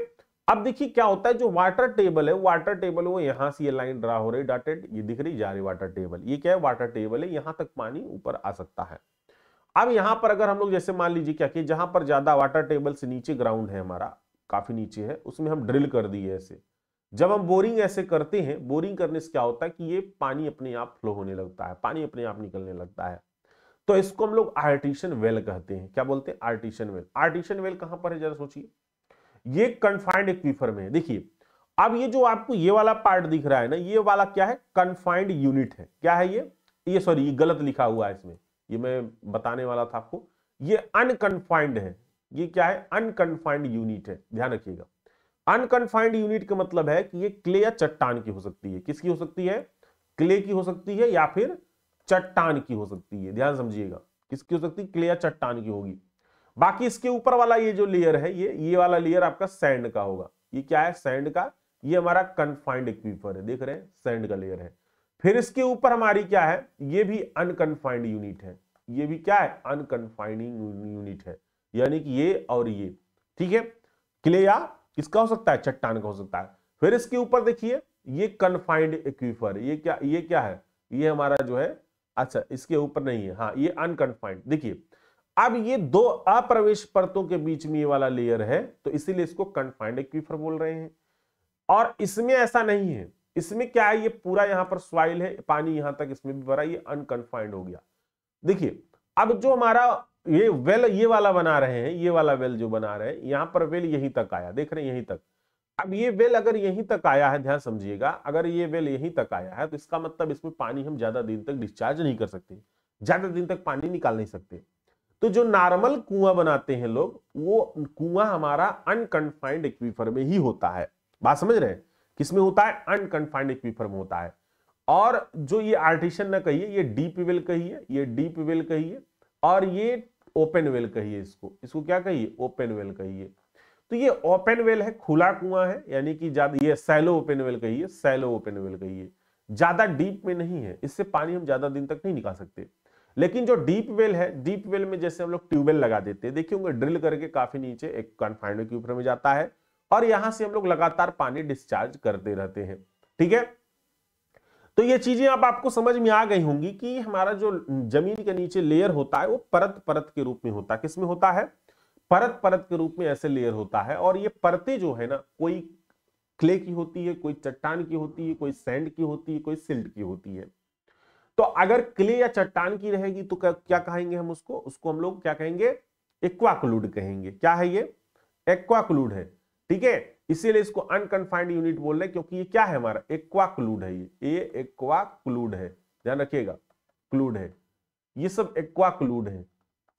अब देखिए क्या होता है जो वाटर टेबल है वाटर टेबल वो यहां से ये लाइन ड्रा हो रही डॉटेड ये दिख रही जा रही वाटर टेबल ये क्या है वाटर टेबल है यहां तक पानी ऊपर आ सकता है अब यहां पर अगर हम लोग जैसे मान लीजिए क्या कि जहां पर ज्यादा वाटर टेबल से नीचे ग्राउंड है हमारा काफी नीचे है उसमें हम ड्रिल कर दिए ऐसे जब हम बोरिंग ऐसे करते हैं बोरिंग करने से क्या होता है कि ये पानी अपने आप फ्लो होने लगता है पानी अपने आप निकलने लगता है तो इसको हम लोग आर्टिशन वेल कहते हैं क्या बोलते हैं आर्टिशन वेल आर्टिशन वेल कहां पर है जरा सोचिए ये कंफाइंड एक्वीफर में है देखिए अब ये जो आपको ये वाला पार्ट दिख रहा है ना ये वाला क्या है कन्फाइंड यूनिट है क्या है ये ये सॉरी ये गलत लिखा हुआ है इसमें ये मैं बताने वाला था आपको ये अनकन्फाइंड है ये क्या है अनकन्फाइंड यूनिट है ध्यान रखिएगा अनकन्फाइंड यूनिट का मतलब है कि ये क्ले या चट्टान की हो सकती है किसकी हो सकती है क्ले की हो सकती है या फिर चट्टान की हो सकती है ध्यान समझिएगा किसकी हो सकती है क्ले या चट्टान की होगी बाकी इसके ऊपर वाला ये जो लेयर है ये ये वाला लेयर आपका सैंड का होगा ये क्या है सैंड का ये हमारा कन्फाइंड इक्विपर है देख रहे हैं सैंड का लेयर है फिर इसके ऊपर हमारी क्या है ये भी अनकन्फाइंड यूनिट है ये भी क्या है अनकन्फाइनिंग यूनिट है यानी कि ये और ये ठीक है क्लेया किसका हो सकता है चट्टान का हो सकता है फिर इसके ऊपर देखिए ये कन्फाइंड इक्विफर ये क्या ये क्या है ये हमारा जो है अच्छा इसके ऊपर नहीं है हाँ ये अनकन्फाइंड देखिए अब ये दो अप्रवेश परतों के बीच में ये वाला लेयर है तो इसीलिए इसको कन्फाइंड इक्विफर बोल रहे हैं और इसमें ऐसा नहीं है इसमें क्या है ये पूरा यहां पर स्वाइल है पानी यहां तक इसमें भी भरा ये अनकन्फाइंड हो गया देखिए अब जो हमारा ये वेल ये वाला बना रहे हैं ये वाला वेल जो बना रहे हैं यहां पर वेल यहीं तक आया देख रहे हैं यहीं तक अब ये वेल अगर यहीं तक आया है ध्यान समझिएगा अगर ये वेल यहीं तक आया है तो इसका मतलब इसमें पानी हम ज्यादा दिन तक डिस्चार्ज नहीं कर सकते ज्यादा दिन तक पानी निकाल नहीं सकते तो जो नॉर्मल कुआं बनाते हैं लोग वो कुआं हमारा अनकंफाइंड इक्वीफर में ही होता है बात समझ रहे हैं किसमें होता है अनकंफाइंड इक्वीफर में होता है और जो ये आर्टिशन ना कहिए ये डीप वेल कहिए ये डीप वेल कहिए और ये ओपन वेल कहिए इसको इसको क्या कहिए ओपन वेल कहिए तो ये ओपन वेल है खुला कुआं है यानी कि ज्यादा ये सैलो ओपन वेल कहिए सैलो ओपन वेल कहिए ज्यादा डीप में नहीं है इससे पानी हम ज्यादा दिन तक नहीं निकाल सकते लेकिन जो डीप वेल है डीप वेल में जैसे हम लोग ट्यूबवेल लगा देते हैं देखिए ड्रिल करके काफी नीचे एक कन्फाइंड के ऊपर में जाता है और यहां से हम लोग लगातार पानी डिस्चार्ज करते रहते हैं ठीक है तो ये चीजें अब आप आपको समझ में आ गई होंगी कि हमारा जो जमीन के नीचे लेयर होता है वो परत परत के रूप में होता है किसमें होता है परत परत के रूप में ऐसे लेयर होता है और ये परतें जो है ना कोई क्ले की होती है कोई चट्टान की होती है कोई सैंड की होती है कोई सिल्ट की होती है तो अगर क्ले या चट्टान की रहेगी तो क्या कहेंगे हम उसको उसको हम लोग क्या कहेंगे एक्वाक्लूड कहेंगे क्या है ये एक्वाक्लूड है ठीक है इसीलिए इसको अनकन्फाइंड यूनिट बोल रहे क्योंकि ये क्या है हमारा एक्वाक्लूड है ये ये एक्वाक्लूड है ध्यान रखिएगा क्लूड है ये सब एक्वाक्लूड है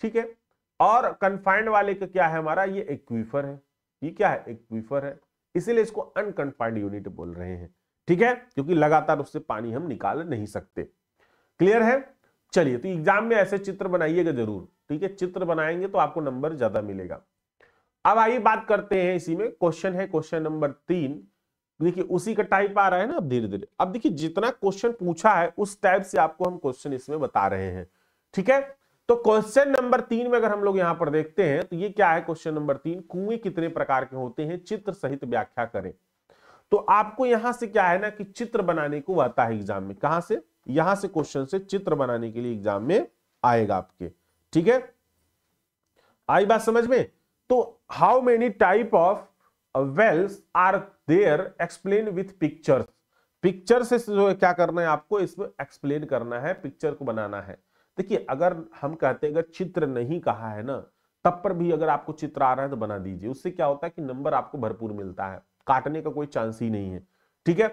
ठीक है और कन्फाइंड वाले का क्या है हमारा ये एक्वीफर है ये क्या है एक्वीफर है इसीलिए इसको अनकन्फाइंड यूनिट बोल रहे हैं ठीक है क्योंकि लगातार उससे पानी हम निकाल नहीं सकते क्लियर है चलिए तो एग्जाम में ऐसे चित्र बनाइएगा जरूर ठीक है चित्र बनाएंगे तो आपको नंबर ज्यादा मिलेगा अब आइए बात करते हैं इसी में क्वेश्चन है क्वेश्चन नंबर तीन देखिए उसी का टाइप आ रहा है ना अब धीरे धीरे अब देखिए जितना क्वेश्चन पूछा है उस टाइप से आपको हम क्वेश्चन इसमें बता रहे हैं ठीक है तो क्वेश्चन नंबर तीन में अगर हम लोग यहां पर देखते हैं तो ये क्या है क्वेश्चन नंबर तीन कुएं कितने प्रकार के होते हैं चित्र सहित व्याख्या करें तो आपको यहां से क्या है ना कि चित्र बनाने को आता है एग्जाम में कहां से यहां से क्वेश्चन से चित्र बनाने के लिए एग्जाम में आएगा आपके ठीक है आई बात समझ में तो how many type of wells are there explain with pictures picture से जो क्या करना है आपको इसमें एक्सप्लेन करना है पिक्चर को बनाना है देखिए अगर हम कहते हैं अगर चित्र नहीं कहा है ना तब पर भी अगर आपको चित्र आ रहा है तो बना दीजिए उससे क्या होता है कि नंबर आपको भरपूर मिलता है काटने का कोई चांस ही नहीं है ठीक है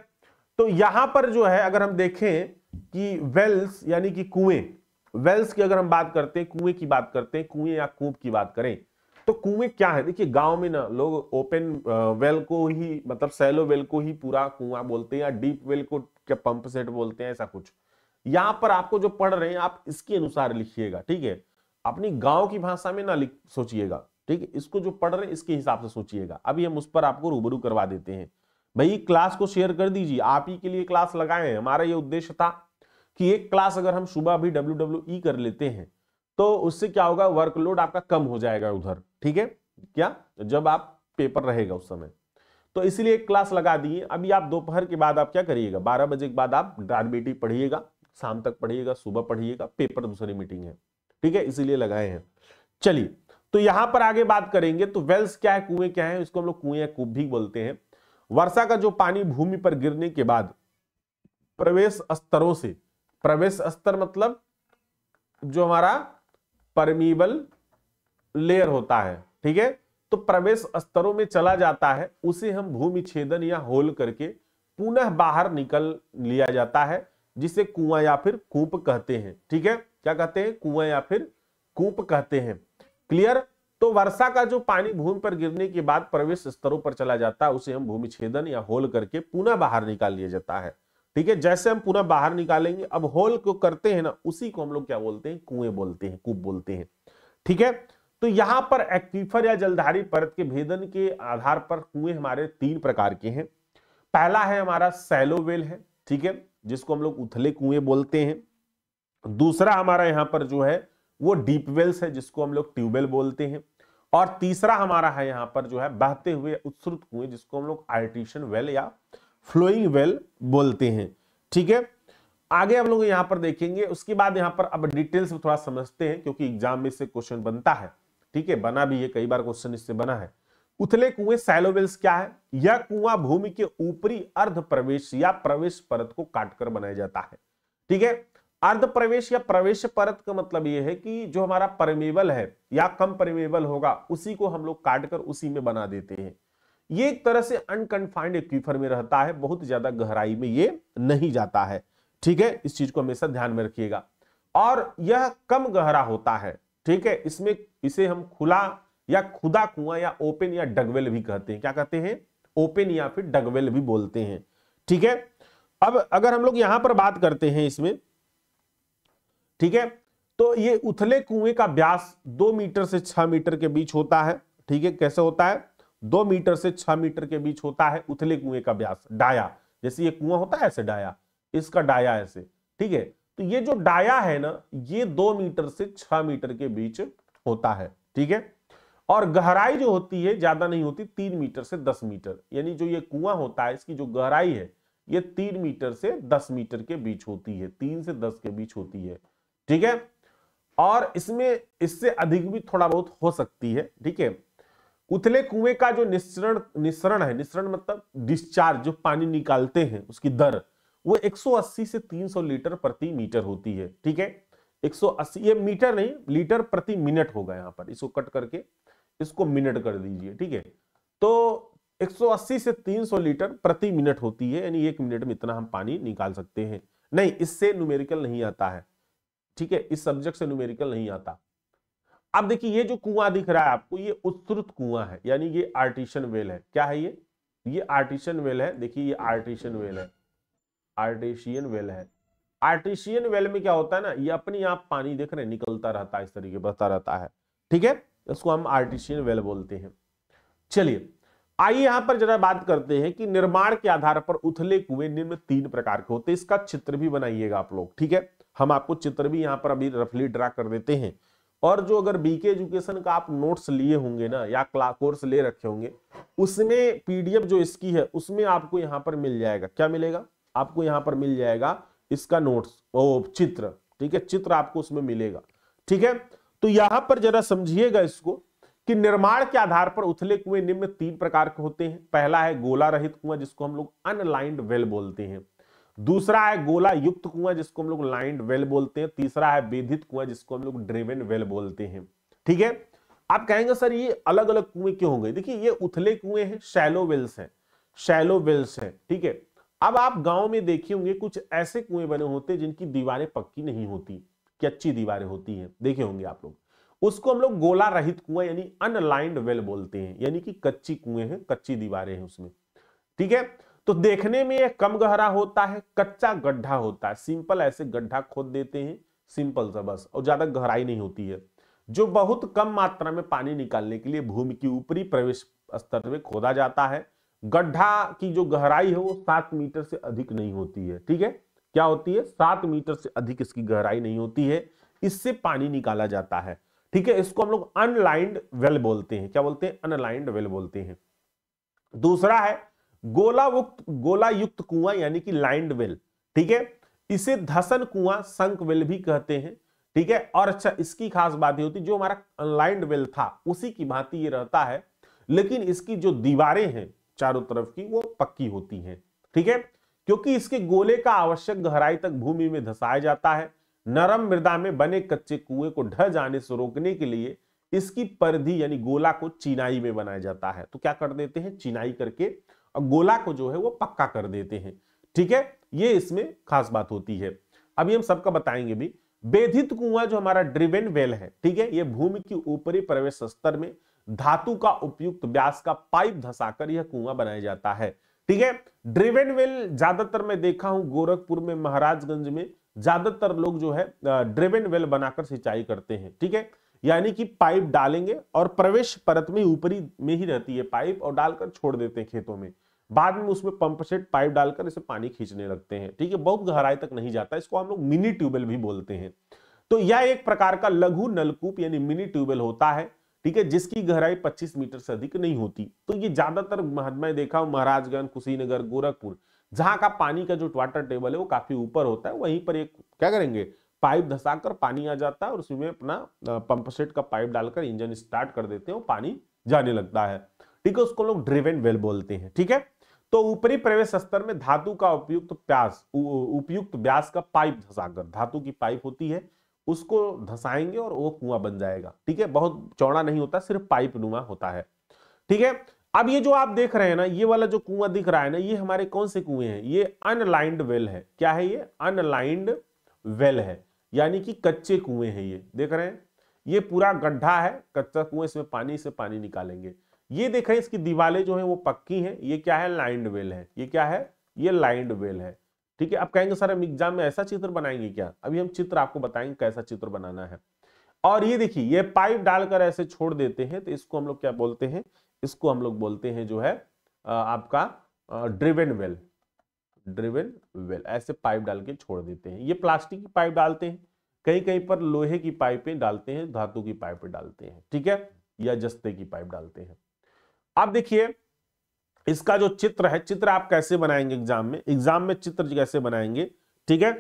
तो यहां पर जो है अगर हम देखें कि वेल्स यानी कि कुएं वेल्स की अगर हम बात करते हैं कुएं की बात करते हैं कुएं या कूप की बात करें तो कुएं क्या है देखिए गांव में ना लोग ओपन वेल को ही मतलब सैलो वेल को ही पूरा कुआं बोलते हैं या डीप वेल को क्या पंप सेट बोलते हैं ऐसा कुछ यहां पर आपको जो पढ़ रहे हैं आप इसके अनुसार लिखिएगा ठीक है अपनी गांव की भाषा में ना सोचिएगा ठीक है इसको जो पढ़ रहे हैं इसके हिसाब से सोचिएगा अभी हम उस पर आपको रूबरू करवा देते हैं भाई क्लास को शेयर कर दीजिए आप ही के लिए क्लास लगाए हैं हमारा ये उद्देश्य था कि एक क्लास अगर हम सुबह भी डब्ल्यू डब्ल्यू ई कर लेते हैं तो उससे क्या होगा वर्कलोड आपका कम हो जाएगा उधर ठीक है क्या जब आप पेपर रहेगा उस समय तो इसलिए एक क्लास लगा दिए अभी आप दोपहर के बाद आप क्या करिएगा बारह बजे के बाद आप डारबेटी पढ़िएगा शाम तक पढ़िएगा सुबह पढ़िएगा पेपर दूसरी मीटिंग है ठीक है इसीलिए लगाए हैं चलिए तो यहां पर आगे बात करेंगे तो वेल्स क्या है कुएं क्या है इसको हम लोग कुएं कुप भी बोलते हैं वर्षा का जो पानी भूमि पर गिरने के बाद प्रवेश स्तरों से प्रवेश स्तर मतलब जो हमारा परमीबल लेयर होता है ठीक है तो प्रवेश स्तरों में चला जाता है उसे हम भूमि छेदन या होल करके पुनः बाहर निकल लिया जाता है जिसे कुआं या फिर कूप कहते हैं ठीक है क्या कहते हैं कुआं या फिर कूप कहते हैं क्लियर तो वर्षा का जो पानी भूमि पर गिरने के बाद प्रवेश स्तरों पर चला जाता है उसे हम भूमि छेदन या होल करके पुनः बाहर निकाल लिया जाता है ठीक है जैसे हम पुनः बाहर निकालेंगे अब होल को करते हैं ना उसी को हम लोग क्या बोलते हैं कुएं बोलते हैं कुप बोलते हैं ठीक है तो यहां पर एक्वीफर या जलधारी परत के भेदन के आधार पर कुएं हमारे तीन प्रकार के हैं पहला है हमारा सैलो वेल है ठीक है जिसको हम लोग उथले कुएं बोलते हैं दूसरा हमारा यहां पर जो है वो डीप वेल्स है जिसको हम लोग ट्यूबवेल बोलते हैं और तीसरा हमारा है यहाँ पर जो है बहते हुए उत्सुत कुएं जिसको हम लोग आर्टिशन वेल या फ्लोइंग वेल बोलते हैं ठीक है आगे हम लोग यहाँ पर देखेंगे उसके बाद यहाँ पर अब डिटेल्स में थोड़ा समझते हैं क्योंकि एग्जाम में इससे क्वेश्चन बनता है ठीक है बना भी है कई बार क्वेश्चन इससे बना है उथले कुएं सैलोवेल्स क्या है यह कुआं भूमि के ऊपरी अर्ध प्रवेश या प्रवेश परत को काटकर बनाया जाता है ठीक है अर्ध प्रवेश या प्रवेश परत का मतलब यह है कि जो हमारा परमेबल है या कम परमेबल होगा उसी को हम लोग काट कर उसी में बना देते हैं ये एक तरह से अनकन्फाइंड एक्वीफर में रहता है बहुत ज्यादा गहराई में ये नहीं जाता है ठीक है इस चीज को हमेशा ध्यान में रखिएगा और यह कम गहरा होता है ठीक है इसमें इसे हम खुला या खुदा कुआं या ओपन या डगवेल भी कहते हैं क्या कहते हैं ओपन या फिर डगवेल भी बोलते हैं ठीक है अब अगर हम लोग यहां पर बात करते हैं इसमें ठीक है तो ये उथले कुएं का व्यास दो मीटर से छह मीटर के बीच होता है ठीक है कैसे होता है दो मीटर से छह मीटर के बीच होता है उथले कुएं का व्यास डाया जैसे ये कुआं होता है ऐसे डाया इसका डाया ऐसे ठीक है तो ये जो डाया है ना ये दो मीटर से छह मीटर के बीच होता है ठीक है और गहराई जो होती है ज्यादा नहीं होती तीन मीटर से दस मीटर यानी जो ये कुआं होता है इसकी जो गहराई है ये तीन मीटर से दस मीटर के बीच होती है तीन से दस के बीच होती है ठीक है और इसमें इससे अधिक भी थोड़ा बहुत हो सकती है ठीक है उथले कुएं का जो निश्चरण निश्चरण है निश्चरण मतलब डिस्चार्ज जो पानी निकालते हैं उसकी दर वो 180 से 300 लीटर प्रति मीटर होती है ठीक है 180 ये मीटर नहीं लीटर प्रति मिनट होगा यहाँ पर इसको कट करके इसको मिनट कर दीजिए ठीक है तो 180 से 300 लीटर प्रति मिनट होती है यानी एक मिनट में इतना हम पानी निकाल सकते हैं नहीं इससे न्यूमेरिकल नहीं आता है ठीक है इस सब्जेक्ट से न्यूमेरिकल नहीं आता अब देखिए ये जो कुआं दिख रहा है आपको ये उत्सृत कुआं है यानी ये आर्टिशन वेल है क्या है ये ये आर्टिशन वेल है देखिए ये आर्टिशन वेल है आर्टिशियन वेल है आर्टिशियन वेल में क्या होता है ना ये अपने आप पानी देख रहे निकलता रहता है इस तरीके बहता रहता है ठीक है इसको हम आर्टिशियन वेल बोलते हैं चलिए आइए यहां पर जरा बात करते हैं कि निर्माण के आधार पर उथले कुएं निम्न तीन प्रकार के होते हैं इसका चित्र भी बनाइएगा आप लोग ठीक है हम आपको चित्र भी यहाँ पर अभी रफली ड्रा कर देते हैं और जो अगर बीके एजुकेशन का आप नोट्स लिए होंगे ना या क्लास कोर्स ले रखे होंगे उसमें पीडीएफ जो इसकी है उसमें आपको यहाँ पर मिल जाएगा क्या मिलेगा आपको यहाँ पर मिल जाएगा इसका नोट्स ओ चित्र ठीक है चित्र आपको उसमें मिलेगा ठीक है तो यहां पर जरा समझिएगा इसको कि निर्माण के आधार पर उथले कुएं निम्न तीन प्रकार के होते हैं पहला है गोला रहित कुआं जिसको हम लोग अनलाइंड वेल बोलते हैं दूसरा है गोला युक्त कुआं जिसको हम लोग लाइंड वेल बोलते हैं तीसरा है वेधित कुआं जिसको हम लोग ड्रेवन वेल बोलते हैं ठीक है आप कहेंगे सर ये अलग अलग कुएं क्यों होंगे देखिए ये उथले कुएं हैं शैलो वेल्स हैं शैलो वेल्स हैं ठीक है अब आप गांव में देखे होंगे कुछ ऐसे कुएं बने होते हैं जिनकी दीवारें पक्की नहीं होती कच्ची दीवारें होती हैं देखे होंगे आप लोग उसको हम लोग गोला रहित कुआं यानी अनलाइंड वेल बोलते हैं यानी कि कच्ची कुएं हैं कच्ची दीवारें हैं उसमें ठीक है तो देखने में यह कम गहरा होता है कच्चा गड्ढा होता है सिंपल ऐसे गड्ढा खोद देते हैं सिंपल सा बस और ज्यादा गहराई नहीं होती है जो बहुत कम मात्रा में पानी निकालने के लिए भूमि की ऊपरी प्रवेश स्तर में खोदा जाता है गड्ढा की जो गहराई है वो सात मीटर से अधिक नहीं होती है ठीक है क्या होती है सात मीटर से अधिक इसकी गहराई नहीं होती है इससे पानी निकाला जाता है ठीक है इसको हम लोग अनलाइंड वेल बोलते हैं क्या बोलते हैं अनलाइंड वेल बोलते हैं दूसरा है गोलायुक्त गोलायुक्त कुआं यानी कि लाइंड वेल ठीक है इसे धसन कुआं संक वेल भी कहते हैं ठीक है और अच्छा इसकी खास बात ये होती जो हमारा लाइंड वेल था उसी की भांति ये रहता है लेकिन इसकी जो दीवारें हैं चारों तरफ की वो पक्की होती हैं ठीक है क्योंकि इसके गोले का आवश्यक गहराई तक भूमि में धसाया जाता है नरम मृदा में बने कच्चे कुएं को ढह जाने से रोकने के लिए इसकी परिधि यानी गोला को चिनाई में बनाया जाता है तो क्या कर देते हैं चिनाई करके गोला को जो है वो पक्का कर देते हैं ठीक है ये इसमें खास बात होती है अभी हम सबका बताएंगे भी बेधित कुआ जो हमारा ड्रिवेन वेल है ठीक है ये भूमि की ऊपरी प्रवेश स्तर में धातु का उपयुक्त व्यास का पाइप धसाकर यह कुआ बनाया जाता है ठीक है ड्रिवेन वेल ज्यादातर मैं देखा हूं गोरखपुर में महाराजगंज में ज्यादातर लोग जो है ड्रिवेन वेल बनाकर सिंचाई करते हैं ठीक है यानी कि पाइप डालेंगे और प्रवेश परत में ऊपरी में ही रहती है पाइप और डालकर छोड़ देते हैं खेतों में बाद में उसमें पंप सेट पाइप डालकर इसे पानी खींचने लगते हैं ठीक है बहुत गहराई तक नहीं जाता इसको हम लोग मिनी ट्यूबवेल भी बोलते हैं तो यह एक प्रकार का लघु नलकूप यानी मिनी ट्यूबवेल होता है ठीक है जिसकी गहराई 25 मीटर से अधिक नहीं होती तो ये ज्यादातर मैं देखा हूं महाराजगंज कुशीनगर गोरखपुर जहां का पानी का जो वाटर टेबल है वो काफी ऊपर होता है वहीं पर एक क्या करेंगे पाइप धसाकर पानी आ जाता है और उसमें अपना पंप सेट का पाइप डालकर इंजन स्टार्ट कर देते हैं और पानी जाने लगता है ठीक है उसको लोग ड्रिवेन वेल बोलते हैं ठीक है तो ऊपरी प्रवेश स्तर में धातु का उपयुक्त प्यास उपयुक्त व्यास का पाइप धसाकर धातु की पाइप होती है उसको धसाएंगे और वो कुआं बन जाएगा ठीक है बहुत चौड़ा नहीं होता सिर्फ पाइप नुमा होता है ठीक है अब ये जो आप देख रहे हैं ना ये वाला जो कुआं दिख रहा है ना ये हमारे कौन से कुएं हैं ये अनलाइंड वेल है क्या है ये अनलाइंड वेल है यानी कि कच्चे कुएं हैं ये देख रहे हैं ये पूरा गड्ढा है कच्चा कुएं इसमें पानी से पानी निकालेंगे ये देखें इसकी दीवारें जो है वो पक्की हैं ये क्या है लाइंड वेल है ये क्या है ये लाइंड वेल है ठीक है अब कहेंगे सर हम एग्जाम में ऐसा चित्र बनाएंगे क्या अभी हम चित्र आपको बताएंगे कैसा चित्र बनाना है और ये देखिए ये पाइप डालकर ऐसे छोड़ देते हैं तो इसको हम लोग क्या बोलते हैं इसको हम लोग बोलते हैं जो है आपका ड्रिवेन वेल ड्रिवेन वेल ऐसे पाइप डाल के छोड़ देते हैं ये प्लास्टिक की पाइप डालते हैं कहीं कहीं पर लोहे की पाइपें डालते हैं धातु की पाइपें डालते हैं ठीक है या जस्ते की पाइप डालते हैं अब देखिए इसका जो चित्र है चित्र आप कैसे बनाएंगे एग्जाम में एग्जाम में चित्र कैसे बनाएंगे ठीक है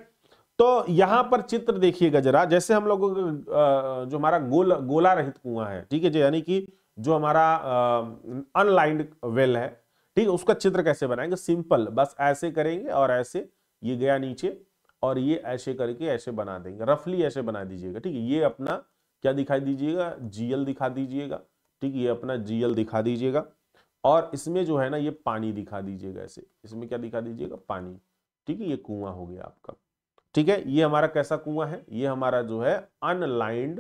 तो यहां पर चित्र देखिएगा जरा जैसे हम लोगों का जो हमारा गोल गोला रहित कुआ है ठीक है यानी कि जो हमारा अनलाइंड वेल है ठीक है उसका चित्र कैसे बनाएंगे सिंपल बस ऐसे करेंगे और ऐसे ये गया नीचे और ये ऐसे करके ऐसे बना देंगे रफली ऐसे बना दीजिएगा ठीक है ये अपना क्या दिखाई दीजिएगा जीएल दिखा दीजिएगा ठीक ये अपना जीएल दिखा दीजिएगा और इसमें जो है ना ये पानी दिखा दीजिएगा ऐसे इसमें क्या दिखा दीजिएगा पानी ठीक है ये कुआं हो गया आपका ठीक है ये हमारा कैसा कुआं है ये हमारा जो है अनलाइंड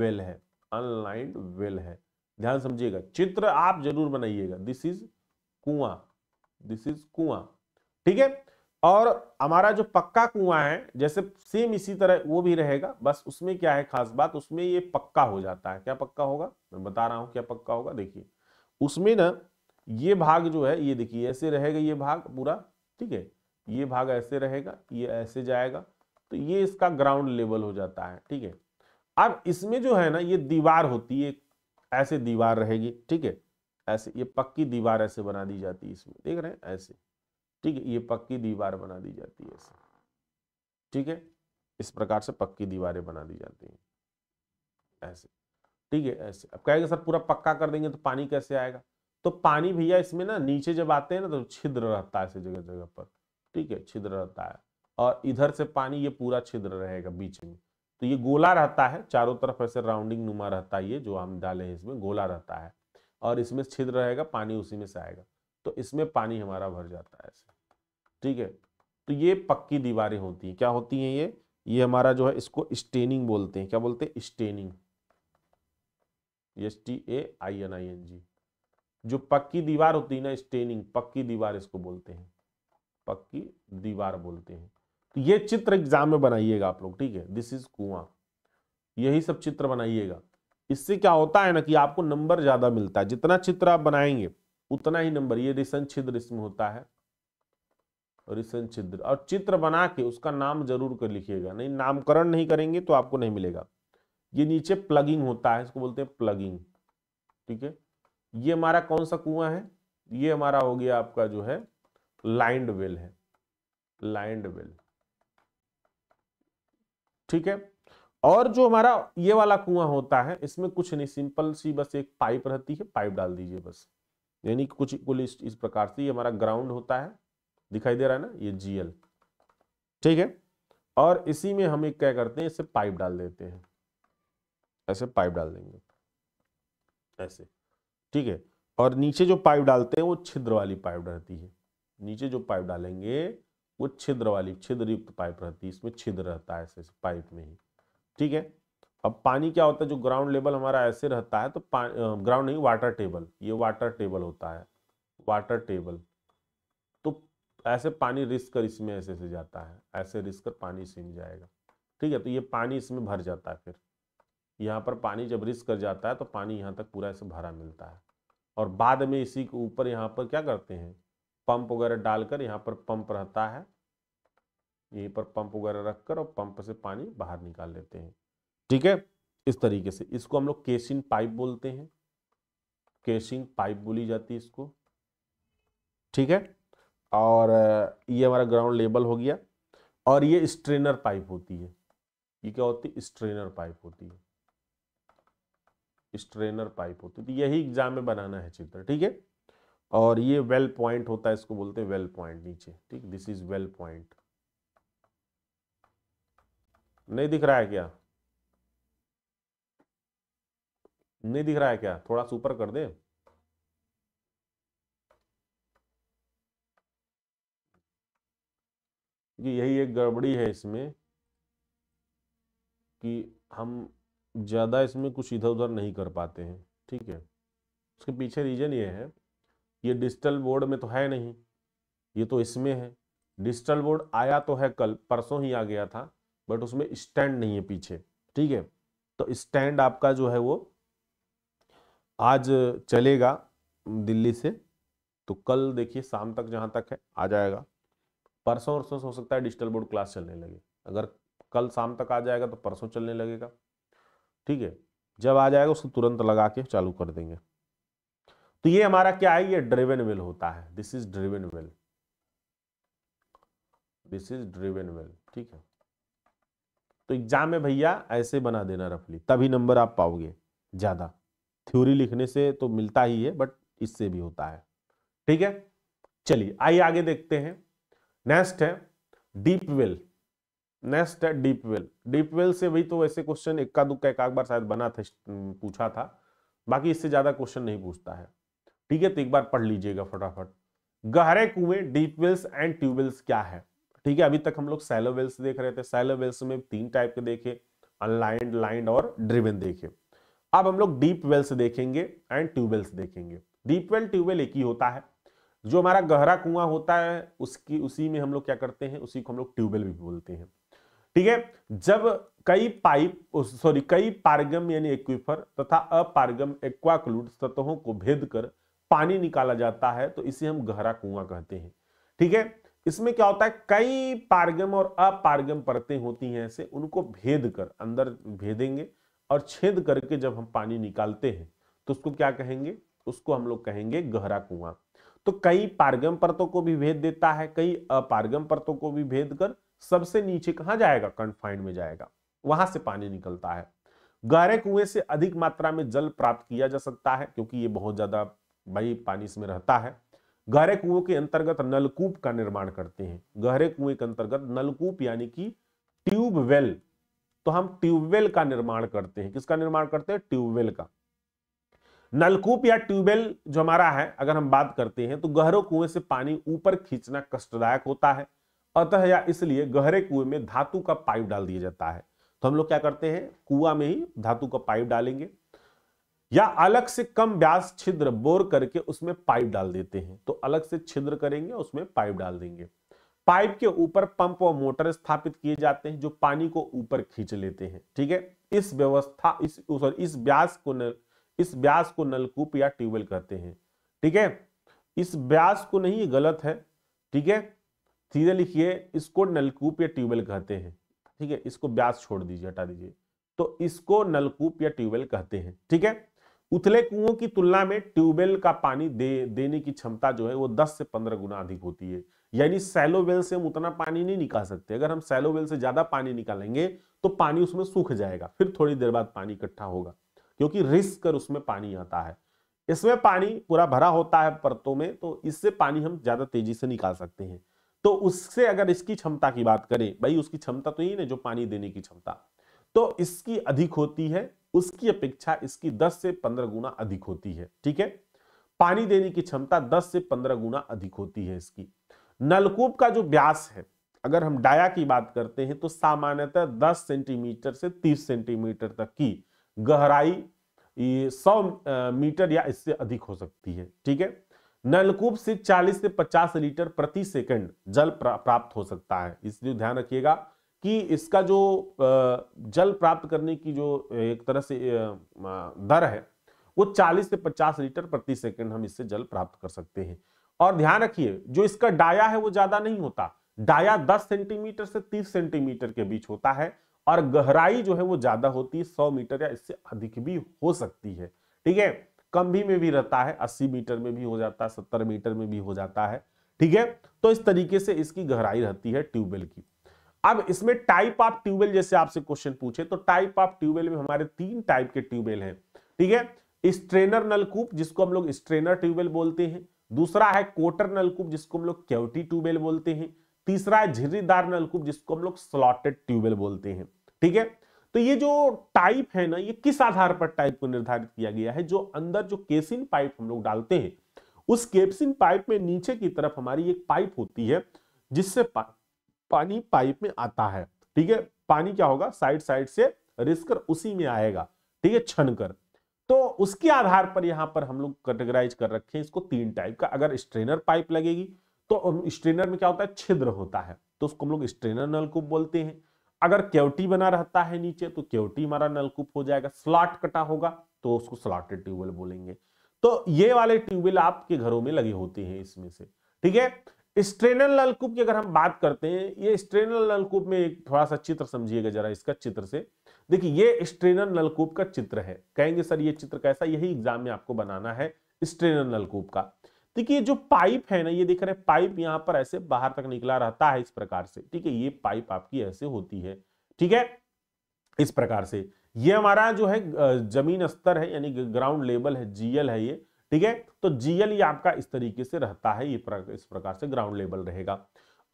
वेल है अनलाइंड वेल है ध्यान समझिएगा चित्र आप जरूर बनाइएगा दिस इज कुआं दिस इज कुआं ठीक है और हमारा जो पक्का कुआं है जैसे सेम इसी तरह वो भी रहेगा बस उसमें क्या है खास बात उसमें ये पक्का हो जाता है क्या पक्का होगा मैं बता रहा हूँ क्या पक्का होगा देखिए उसमें ना ये भाग जो है ये देखिए ऐसे रहेगा ये भाग पूरा ठीक है ये भाग ऐसे रहेगा ये ऐसे जाएगा तो ये इसका ग्राउंड लेवल हो जाता है ठीक है अब इसमें जो है ना ये दीवार होती है ऐसे दीवार रहेगी ठीक है ऐसे ये पक्की दीवार ऐसे बना दी जाती है इसमें देख रहे हैं ऐसे ठीक है ये पक्की दीवार बना दी जाती है ऐसे ठीक है इस प्रकार से पक्की दीवारें बना दी जाती हैं ऐसे ठीक है ऐसे अब कहेंगे सर पूरा पक्का कर देंगे तो पानी कैसे आएगा तो पानी भैया इसमें ना नीचे जब आते हैं ना तो छिद्र रहता है ऐसे जगह जगह पर ठीक है छिद्र रहता है और इधर से पानी ये पूरा छिद्र रहेगा बीच में तो ये गोला रहता है चारों तरफ ऐसे राउंडिंग नुमा रहता है ये जो हम डाले हैं इसमें गोला रहता है और इसमें छिद्र रहेगा पानी उसी में से आएगा तो इसमें पानी हमारा भर जाता है ठीक है तो ये पक्की दीवारें होती हैं क्या होती हैं ये ये हमारा जो है इसको स्टेनिंग बोलते हैं क्या बोलते हैं steining S T A I N I N G जो पक्की दीवार होती है ना स्टेनिंग पक्की दीवार इसको बोलते हैं पक्की दीवार बोलते हैं तो ये चित्र एग्जाम में बनाइएगा आप लोग ठीक है दिस इज कुआं यही सब चित्र बनाइएगा इससे क्या होता है ना कि आपको नंबर ज्यादा मिलता है जितना चित्र आप बनाएंगे उतना ही नंबर ये रिसन छिद्र इसमें होता है रिसन छिद्र और चित्र बना के उसका नाम जरूर कर लिखिएगा नहीं नामकरण नहीं करेंगे तो आपको नहीं मिलेगा ये नीचे प्लगिंग होता है इसको बोलते हैं प्लगिंग ठीक है ये हमारा कौन सा कुआं है ये हमारा हो गया आपका जो है लाइंड वेल है लाइंड वेल ठीक है और जो हमारा ये वाला कुआं होता है इसमें कुछ नहीं सिंपल सी बस एक पाइप रहती है पाइप डाल दीजिए बस यानी कुछ कुल इस, इस प्रकार से ये हमारा ग्राउंड होता है दिखाई दे रहा है ना ये जीएल ठीक है और इसी में हम एक क्या करते हैं इसे पाइप डाल देते हैं ऐसे पाइप डाल देंगे ऐसे ठीक है और नीचे जो पाइप डालते हैं वो छिद्र वाली पाइप रहती है नीचे जो पाइप डालेंगे वो छिद्र वाली छिद्र युक्त पाइप रहती है इसमें छिद्र रहता है ऐसे पाइप में ही ठीक है अब पानी क्या होता है जो ग्राउंड लेवल हमारा ऐसे रहता है तो ग्राउंड नहीं वाटर टेबल ये वाटर टेबल होता है वाटर टेबल तो ऐसे पानी रिस कर इसमें ऐसे से जाता है ऐसे रिस कर पानी सीम जाएगा ठीक है तो ये पानी इसमें भर जाता है फिर यहाँ पर पानी जब रिस कर जाता है तो पानी यहाँ तक पूरा ऐसे भरा मिलता है और बाद में इसी के ऊपर यहाँ पर क्या करते हैं पंप वगैरह डालकर यहाँ पर पंप रहता है यहीं पर पंप वगैरह रखकर और पंप से पानी बाहर निकाल लेते हैं ठीक है इस तरीके से इसको हम लोग केसिंग पाइप बोलते हैं केसिंग पाइप बोली जाती है इसको ठीक है और ये हमारा ग्राउंड लेबल हो गया और ये स्ट्रेनर पाइप होती है ये क्या होती है स्ट्रेनर पाइप होती है स्ट्रेनर पाइप होती है तो यही एग्जाम में बनाना है चित्र ठीक है और ये वेल पॉइंट होता है इसको बोलते हैं वेल पॉइंट नीचे ठीक दिस इज वेल पॉइंट नहीं दिख रहा है क्या नहीं दिख रहा है क्या थोड़ा सुपर कर दे कि यही एक गड़बड़ी है इसमें कि हम ज़्यादा इसमें कुछ इधर उधर नहीं कर पाते हैं ठीक है उसके पीछे रीज़न ये है ये डिजिटल बोर्ड में तो है नहीं ये तो इसमें है डिजिटल बोर्ड आया तो है कल परसों ही आ गया था बट उसमें स्टैंड नहीं है पीछे ठीक है तो स्टैंड आपका जो है वो आज चलेगा दिल्ली से तो कल देखिए शाम तक जहाँ तक है आ जाएगा परसों वरसों हो सकता है डिजिटल बोर्ड क्लास चलने लगे अगर कल शाम तक आ जाएगा तो परसों चलने लगेगा ठीक है जब आ जाएगा उसको तुरंत लगा के चालू कर देंगे तो ये हमारा क्या है ये ड्रिवेन वेल होता है this is driven well this is driven well ठीक है तो एग्जाम में भैया ऐसे बना देना रफली तभी नंबर आप पाओगे ज्यादा थ्योरी लिखने से तो मिलता ही है बट इससे भी होता है ठीक है चलिए आइए आगे देखते हैं नेक्स्ट है डीप वेल नेक्स्ट है डीप वेल डीप वेल से भी तो वैसे क्वेश्चन इक्का दुक्का एक बार शायद बना था पूछा था बाकी इससे ज्यादा क्वेश्चन नहीं पूछता है ठीक है तो एक बार पढ़ लीजिएगा फटाफट गहरे कुएं डीप वेल्स एंड ट्यूबवेल्स क्या है ठीक है अभी तक हम लोग सैलोवेल्स देख रहे थे सैलोवेल्स में तीन टाइप के देखे अनलाइंड लाइंड और ड्रिवन देखे अब हम लोग डीप वेल्स देखेंगे एंड ट्यूबवेल्स देखेंगे डीप वेल ट्यूबवेल एक ही होता है जो हमारा गहरा कुआं होता है उसकी उसी में हम लोग क्या करते हैं उसी को हम लोग ट्यूबवेल भी बोलते हैं ठीक है जब कई पाइप सॉरी कई पारगम यानी एक्विफर तथा अपारगम एक्वाक्लूड सतहों को भेद कर पानी निकाला जाता है तो इसे हम गहरा कुआं कहते हैं ठीक है इसमें क्या होता है कई पारगम और अपारगम परतें होती हैं ऐसे उनको भेद कर अंदर भेदेंगे और छेद करके जब हम पानी निकालते हैं तो उसको क्या कहेंगे उसको हम लोग कहेंगे गहरा कुआं तो कई पारगम परतों को भी भेद देता है कई अपारगम परतों को भी भेद कर सबसे नीचे कहां जाएगा कंफाइंड में जाएगा वहां से पानी निकलता है गहरे कुएं से अधिक मात्रा में जल प्राप्त किया जा सकता है क्योंकि ये बहुत ज्यादा भाई पानी इसमें रहता है गहरे कुओं के अंतर्गत नलकूप का निर्माण करते हैं गहरे कुएं के अंतर्गत नलकूप यानी कि ट्यूबवेल तो हम ट्यूबवेल का निर्माण करते हैं किसका निर्माण करते हैं ट्यूबवेल का नलकूप या ट्यूबवेल जो हमारा है अगर हम बात करते हैं तो गहरे कुएं से पानी ऊपर खींचना कष्टदायक होता है अतः या इसलिए गहरे कुएं में धातु का पाइप डाल दिया जाता है तो हम लोग क्या करते हैं कुआ में ही धातु का पाइप डालेंगे या अलग से कम ब्यास छिद्र बोर करके उसमें पाइप डाल देते हैं तो अलग से छिद्र करेंगे उसमें पाइप डाल देंगे पाइप के ऊपर पंप और मोटर स्थापित किए जाते हैं जो पानी को ऊपर खींच लेते हैं ठीक है इस व्यवस्था इस इस ब्यास को नल इस ब्यास को नलकूप या ट्यूबवेल कहते हैं ठीक है इस ब्यास को नहीं गलत है ठीक है सीधे लिखिए इसको नलकूप या ट्यूबवेल कहते हैं ठीक है इसको ब्यास छोड़ दीजिए हटा दीजिए तो इसको नलकूप या ट्यूबवेल कहते हैं ठीक है उथले कुओं की तुलना में ट्यूबवेल का पानी दे देने की क्षमता जो है वो 10 से 15 गुना अधिक होती है यानी सैलो वेल से हम उतना पानी नहीं निकाल सकते अगर हम सैलो वेल से ज्यादा पानी निकालेंगे तो पानी उसमें सूख जाएगा फिर थोड़ी देर बाद पानी इकट्ठा होगा क्योंकि रिस कर उसमें पानी आता है इसमें पानी पूरा भरा होता है परतों में तो इससे पानी हम ज्यादा तेजी से निकाल सकते हैं तो उससे अगर इसकी क्षमता की बात करें भाई उसकी क्षमता तो यही ना जो पानी देने की क्षमता तो इसकी अधिक होती है उसकी अपेक्षा इसकी 10 से 15 गुना अधिक होती है ठीक है पानी देने की क्षमता 10 से 15 गुना अधिक होती है इसकी नलकूप का जो व्यास है अगर हम डाया की बात करते हैं तो सामान्यतः 10 सेंटीमीटर से 30 सेंटीमीटर तक की गहराई सौ मीटर या इससे अधिक हो सकती है ठीक है नलकूप से 40 से 50 लीटर प्रति सेकंड जल प्राप्त हो सकता है इसलिए ध्यान रखिएगा कि इसका जो जल प्राप्त करने की जो एक तरह से दर है वो 40 से 50 लीटर प्रति सेकंड हम इससे जल प्राप्त कर सकते हैं और ध्यान रखिए जो इसका डाया है वो ज्यादा नहीं होता डाया 10 सेंटीमीटर से 30 सेंटीमीटर के बीच होता है और गहराई जो है वो ज्यादा होती है 100 मीटर या इससे अधिक भी हो सकती है ठीक है कम भी में भी रहता है 80 मीटर में भी हो जाता है 70 मीटर में भी हो जाता है ठीक है तो इस तरीके से इसकी गहराई रहती है ट्यूबवेल की अब इसमें टाइप ऑफ ट्यूबवेल जैसे आपसे क्वेश्चन पूछे तो टाइप ऑफ ट्यूबवेल में हमारे तीन टाइप के ट्यूबवेल है ठीक है स्ट्रेनर नलकूप जिसको हम लोग स्ट्रेनर ट्यूबवेल बोलते हैं दूसरा है कोटर नलकूप जिसको हम लोग क्यूटी ट्यूबवेल बोलते हैं तीसरा है झिरीदार नलकूप जिसको हम लोग स्लॉटेड ट्यूबवेल बोलते हैं ठीक है तो ये जो टाइप है ना ये किस आधार पर टाइप को निर्धारित किया गया है जो अंदर जो केसिन पाइप हम लोग डालते हैं उस केपसिन पाइप में नीचे की तरफ हमारी एक पाइप होती है जिससे पा, पानी पाइप में आता है ठीक है पानी क्या होगा साइड साइड से रिसकर उसी में आएगा ठीक है छनकर तो उसके आधार पर यहां पर हम लोग कैटेगराइज कर रखे हैं इसको तीन टाइप का अगर स्ट्रेनर पाइप लगेगी तो स्ट्रेनर में क्या होता है छिद्र होता है तो उसको हम लोग स्ट्रेनर नलकूप बोलते हैं अगर केवटी बना रहता है नीचे तो केवटी हमारा नलकूप हो जाएगा स्लॉट कटा होगा तो उसको स्लॉटेड ट्यूबवेल बोलेंगे तो ये वाले ट्यूबवेल आपके घरों में लगे होते हैं इसमें से ठीक है स्ट्रेनर नलकूप की अगर हम बात करते हैं ये स्ट्रेनर नलकूप में एक थोड़ा सा चित्र समझिएगा जरा इसका चित्र से देखिए ये स्ट्रेनर नलकूप का चित्र है कहेंगे सर ये चित्र कैसा यही एग्जाम में आपको बनाना है स्ट्रेनर नलकूप का देखिए जो पाइप है ना ये देख रहे हैं पाइप यहाँ पर ऐसे बाहर तक निकला रहता है इस प्रकार से ठीक है ये पाइप आपकी ऐसे होती है ठीक है इस प्रकार से ये हमारा जो है जमीन स्तर है यानी ग्राउंड लेवल है जीएल है ये ठीक है तो जीएल ये आपका इस तरीके से रहता है ये इस प्रकार से ग्राउंड लेवल रहेगा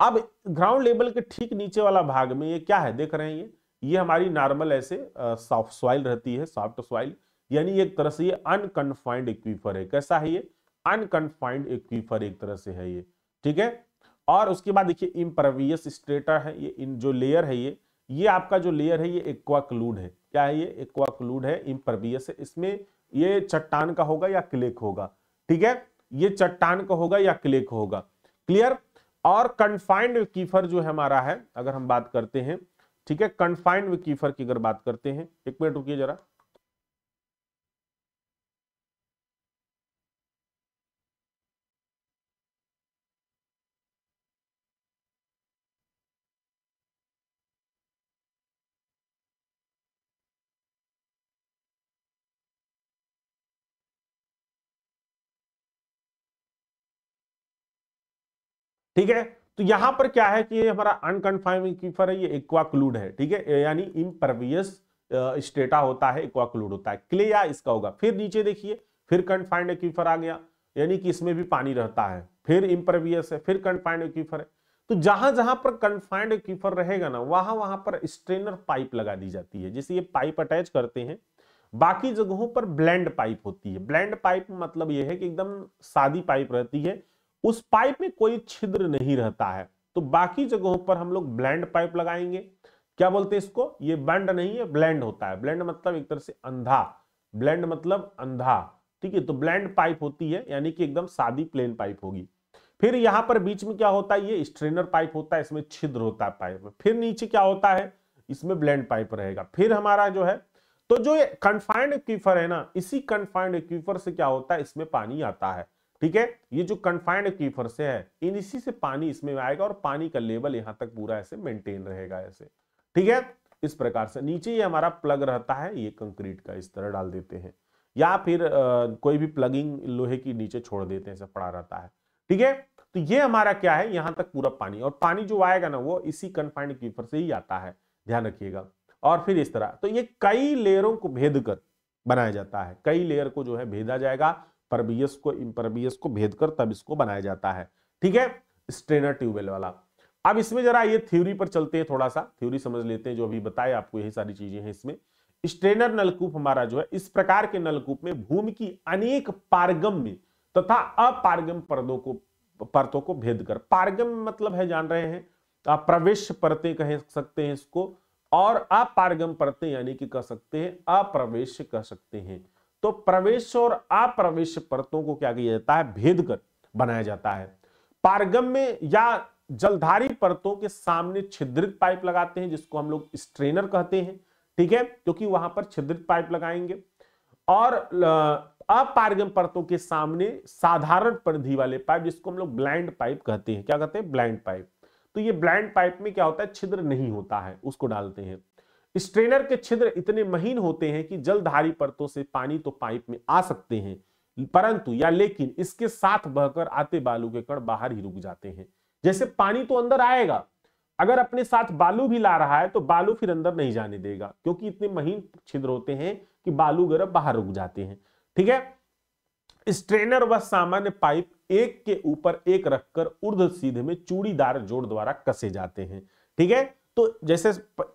अब ग्राउंड लेवल के ठीक नीचे वाला भाग में ये क्या है देख रहे हैं ये ये हमारी नॉर्मल ऐसे सॉफ्ट सॉइल रहती है सॉफ्ट सॉइल यानी एक तरह से ये अनकन्फाइंड इक्वीफर है कैसा है ये अनकन्फाइंड इक्वीफर एक तरह से है ये ठीक है और उसके बाद देखिए इम्परवियस स्ट्रेटा है ये इन जो लेयर है ये ये आपका जो लेयर है ये एक्वाक्लूड है क्या है ये एक्वाक्लूड है इम्परवियस है इसमें ये चट्टान का होगा या क्लेक होगा ठीक है ये चट्टान का होगा या क्लेक होगा क्लियर और कन्फाइंड इक्वीफर जो है हमारा है अगर हम बात करते हैं ठीक है कन्फाइंड में कीफर की अगर बात करते हैं एक मिनट रुकिए जरा ठीक है तो यहां पर क्या है कि ये हमारा अनकन्फाइम कीफर है ये एक्वाक्लूड है ठीक है यानी इम्परवियस स्टेटा होता है एक्वाक्लूड होता है या इसका होगा फिर नीचे देखिए फिर कन्फाइंड एक्वीफर आ गया यानी कि इसमें भी पानी रहता है फिर इम्परवियस है फिर कंफाइंड एक्वीफर है तो जहां जहां पर कंफाइंड एक्वीफर रहेगा ना वहां वहां पर स्ट्रेनर पाइप लगा दी जाती है जैसे ये पाइप अटैच करते हैं बाकी जगहों पर ब्लैंड पाइप होती है ब्लैंड पाइप मतलब यह है कि एकदम सादी पाइप रहती है उस पाइप में कोई छिद्र नहीं रहता है तो बाकी जगहों पर हम लोग ब्लैंड पाइप लगाएंगे क्या बोलते हैं इसको ये बैंड नहीं है ब्लैंड होता है ब्लैंड मतलब एक तरह से अंधा ब्लैंड मतलब अंधा ठीक है तो ब्लैंड पाइप होती है यानी कि एकदम सादी प्लेन पाइप होगी फिर यहां पर बीच में क्या होता है ये स्ट्रेनर पाइप होता है इसमें छिद्र होता है पाइप में फिर नीचे क्या होता है इसमें ब्लैंड पाइप रहेगा फिर हमारा जो है तो जो ये कन्फाइंड इक्वीफर है ना इसी कन्फाइंड इक्वीफर से क्या होता है इसमें पानी आता है ठीक है ये जो कन्फाइंड कीफर से है इन इसी से पानी इसमें आएगा और पानी का लेवल यहां तक पूरा ऐसे मेंटेन रहेगा ऐसे ठीक है इस प्रकार से नीचे ये हमारा प्लग रहता है ये कंक्रीट का इस तरह डाल देते हैं या फिर आ, कोई भी प्लगिंग लोहे की नीचे छोड़ देते हैं ऐसा पड़ा रहता है ठीक है तो ये हमारा क्या है यहां तक पूरा पानी और पानी जो आएगा ना वो इसी कन्फाइंड कीपर से ही आता है ध्यान रखिएगा और फिर इस तरह तो ये कई लेयरों को भेद कर बनाया जाता है कई लेयर को जो है भेदा जाएगा परबियस को इम्परबियस को भेद कर तब इसको बनाया जाता है ठीक है स्ट्रेनर ट्यूबवेल वाला अब इसमें जरा ये थ्योरी पर चलते हैं थोड़ा सा थ्योरी समझ लेते हैं जो अभी बताए आपको यही सारी चीजें हैं इसमें स्ट्रेनर नलकूप हमारा जो है इस प्रकार के नलकूप में भूमि की अनेक पारगम में तथा अपारगम पर्दों को परतों को भेद कर पारगम मतलब है जान रहे हैं आप प्रवेश परतें कह सकते हैं इसको और अपारगम परतें यानी कि कह सकते हैं अप्रवेश कह सकते हैं तो प्रवेश और अप्रवेश परतों को क्या किया जाता है भेद कर बनाया जाता है पारगम में या जलधारी परतों के सामने छिद्रित पाइप लगाते हैं जिसको हम लोग स्ट्रेनर कहते हैं ठीक है क्योंकि वहां पर छिद्रित पाइप लगाएंगे और अपारगम परतों के सामने साधारण परिधि वाले पाइप जिसको हम लोग ब्लाइंड पाइप कहते हैं क्या कहते हैं ब्लाइंड पाइप तो ये ब्लाइंड पाइप में क्या होता है छिद्र नहीं होता है उसको डालते हैं स्ट्रेनर के छिद्र इतने महीन होते हैं कि जलधारी परतों से पानी तो पाइप में आ सकते हैं परंतु या लेकिन इसके साथ बहकर आते बालू के कण बाहर ही रुक जाते हैं जैसे पानी तो अंदर आएगा अगर अपने साथ बालू भी ला रहा है तो बालू फिर अंदर नहीं जाने देगा क्योंकि इतने महीन छिद्र होते हैं कि बालू गर्भ बाहर रुक जाते हैं ठीक है स्ट्रेनर व सामान्य पाइप एक के ऊपर एक रखकर उर्ध सीधे में चूड़ीदार जोड़ द्वारा कसे जाते हैं ठीक है तो जैसे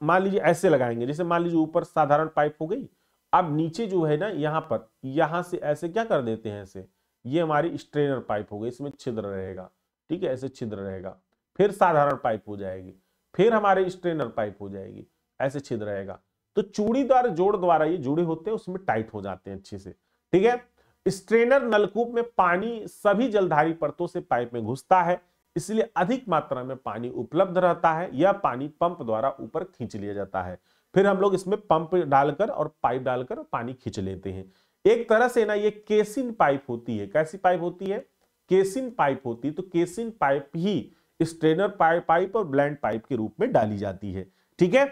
मान लीजिए ऐसे लगाएंगे जैसे मान लीजिए ऊपर साधारण पाइप हो गई अब नीचे जो है ना यहाँ पर यहाँ से ऐसे क्या कर देते हैं ऐसे ये हमारी स्ट्रेनर पाइप हो गई इसमें छिद्र रहेगा ठीक है ऐसे छिद्र रहेगा फिर साधारण पाइप हो जाएगी फिर हमारे स्ट्रेनर पाइप हो जाएगी ऐसे छिद्र रहेगा तो चूड़ी द्वारा जोड़ द्वारा ये जुड़े होते हैं उसमें टाइट हो जाते हैं अच्छे से ठीक है स्ट्रेनर नलकूप में पानी सभी जलधारी परतों से पाइप में घुसता है इसलिए अधिक मात्रा में पानी उपलब्ध रहता है यह पानी पंप द्वारा ऊपर खींच लिया जाता है फिर हम लोग इसमें पंप डालकर और पाइप डालकर पानी खींच लेते हैं एक तरह से ना ये केसिन पाइप होती है कैसी पाइप होती है केसिन पाइप होती है तो केसिन पाइप ही स्ट्रेनर पाइप और ब्लैंड पाइप के रूप में डाली जाती है ठीक है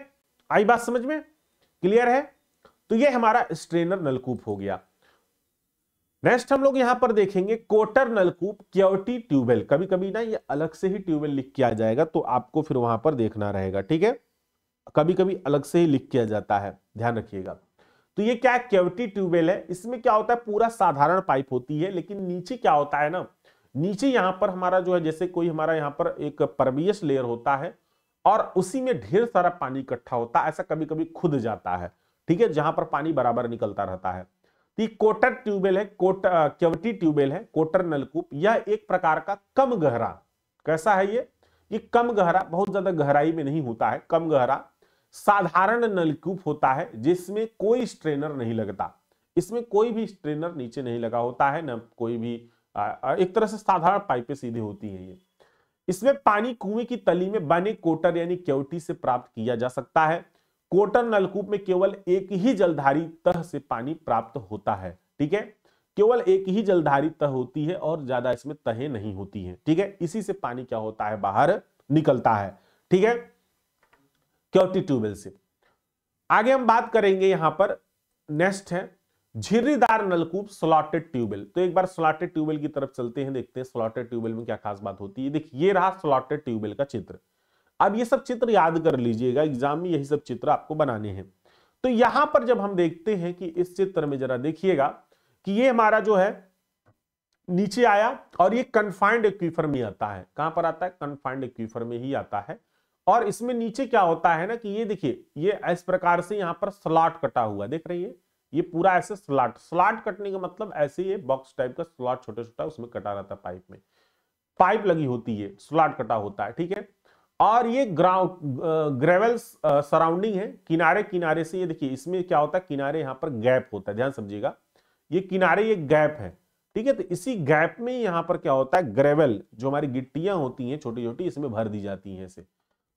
आई बात समझ में क्लियर है तो ये हमारा स्ट्रेनर नलकूप हो गया नेक्स्ट हम लोग यहां पर देखेंगे कोटर नलकूप क्योटी ट्यूबवेल कभी कभी ना ये अलग से ही ट्यूबवेल लिख किया जाएगा तो आपको फिर वहां पर देखना रहेगा ठीक है कभी कभी अलग से ही लिख किया जाता है ध्यान रखिएगा तो ये क्या क्योटी ट्यूबवेल है इसमें क्या होता है पूरा साधारण पाइप होती है लेकिन नीचे क्या होता है ना नीचे यहाँ पर हमारा जो है जैसे कोई हमारा यहाँ पर एक परवियस लेयर होता है और उसी में ढेर सारा पानी इकट्ठा होता है ऐसा कभी कभी खुद जाता है ठीक है जहां पर पानी बराबर निकलता रहता है कि कोटर ट्यूबवेल है कोट क्यवटी ट्यूबवेल है कोटर नलकूप यह एक प्रकार का कम गहरा कैसा है ये ये कम गहरा बहुत ज्यादा गहराई में नहीं होता है कम गहरा साधारण नलकूप होता है जिसमें कोई स्ट्रेनर नहीं लगता इसमें कोई भी स्ट्रेनर नीचे नहीं लगा होता है न कोई भी एक तरह से साधारण पाइपें सीधी होती हैं ये इसमें पानी कुएं की तली में बने कोटर यानी क्यवटी से प्राप्त किया जा सकता है कोटन नलकूप में केवल एक ही जलधारी तह से पानी प्राप्त होता है ठीक है केवल एक ही जलधारी तह होती है और ज्यादा इसमें तहे नहीं होती है ठीक है इसी से पानी क्या होता है बाहर निकलता है ठीक है क्योटी ट्यूबवेल से आगे हम बात करेंगे यहां पर नेक्स्ट है झिर्रीदार नलकूप स्लॉटेड ट्यूबवेल तो एक बार स्लॉटेड ट्यूबवेल की तरफ चलते हैं देखते हैं स्लॉटेड ट्यूबवेल में क्या खास बात होती है देखिए ये रहा स्लॉटेड ट्यूबवेल का चित्र अब ये सब चित्र याद कर लीजिएगा एग्जाम में यही सब चित्र आपको बनाने हैं तो यहां पर जब हम देखते हैं कि इस चित्र में जरा देखिएगा कि ये हमारा जो है नीचे आया और ये कन्फाइंड एक्वीफर में आता है कहां पर आता है कन्फाइंड एक्वीफर में ही आता है और इसमें नीचे क्या होता है ना कि ये देखिए ये इस प्रकार से यहां पर स्लॉट कटा हुआ देख रही है ये पूरा ऐसे स्लॉट स्लॉट कटने का मतलब ऐसे ये बॉक्स टाइप का स्लॉट छोटा छोटा उसमें कटा रहता है पाइप में पाइप लगी होती है स्लॉट कटा होता है ठीक है और ये ग्राउंड ग्रेवल सराउंडिंग है किनारे किनारे से ये देखिए इसमें क्या होता है किनारे यहाँ पर गैप होता है ध्यान समझिएगा ये किनारे ये गैप है ठीक है तो इसी गैप में यहाँ पर क्या होता है ग्रेवल जो हमारी गिट्टियां होती हैं छोटी छोटी इसमें भर दी जाती हैं ऐसे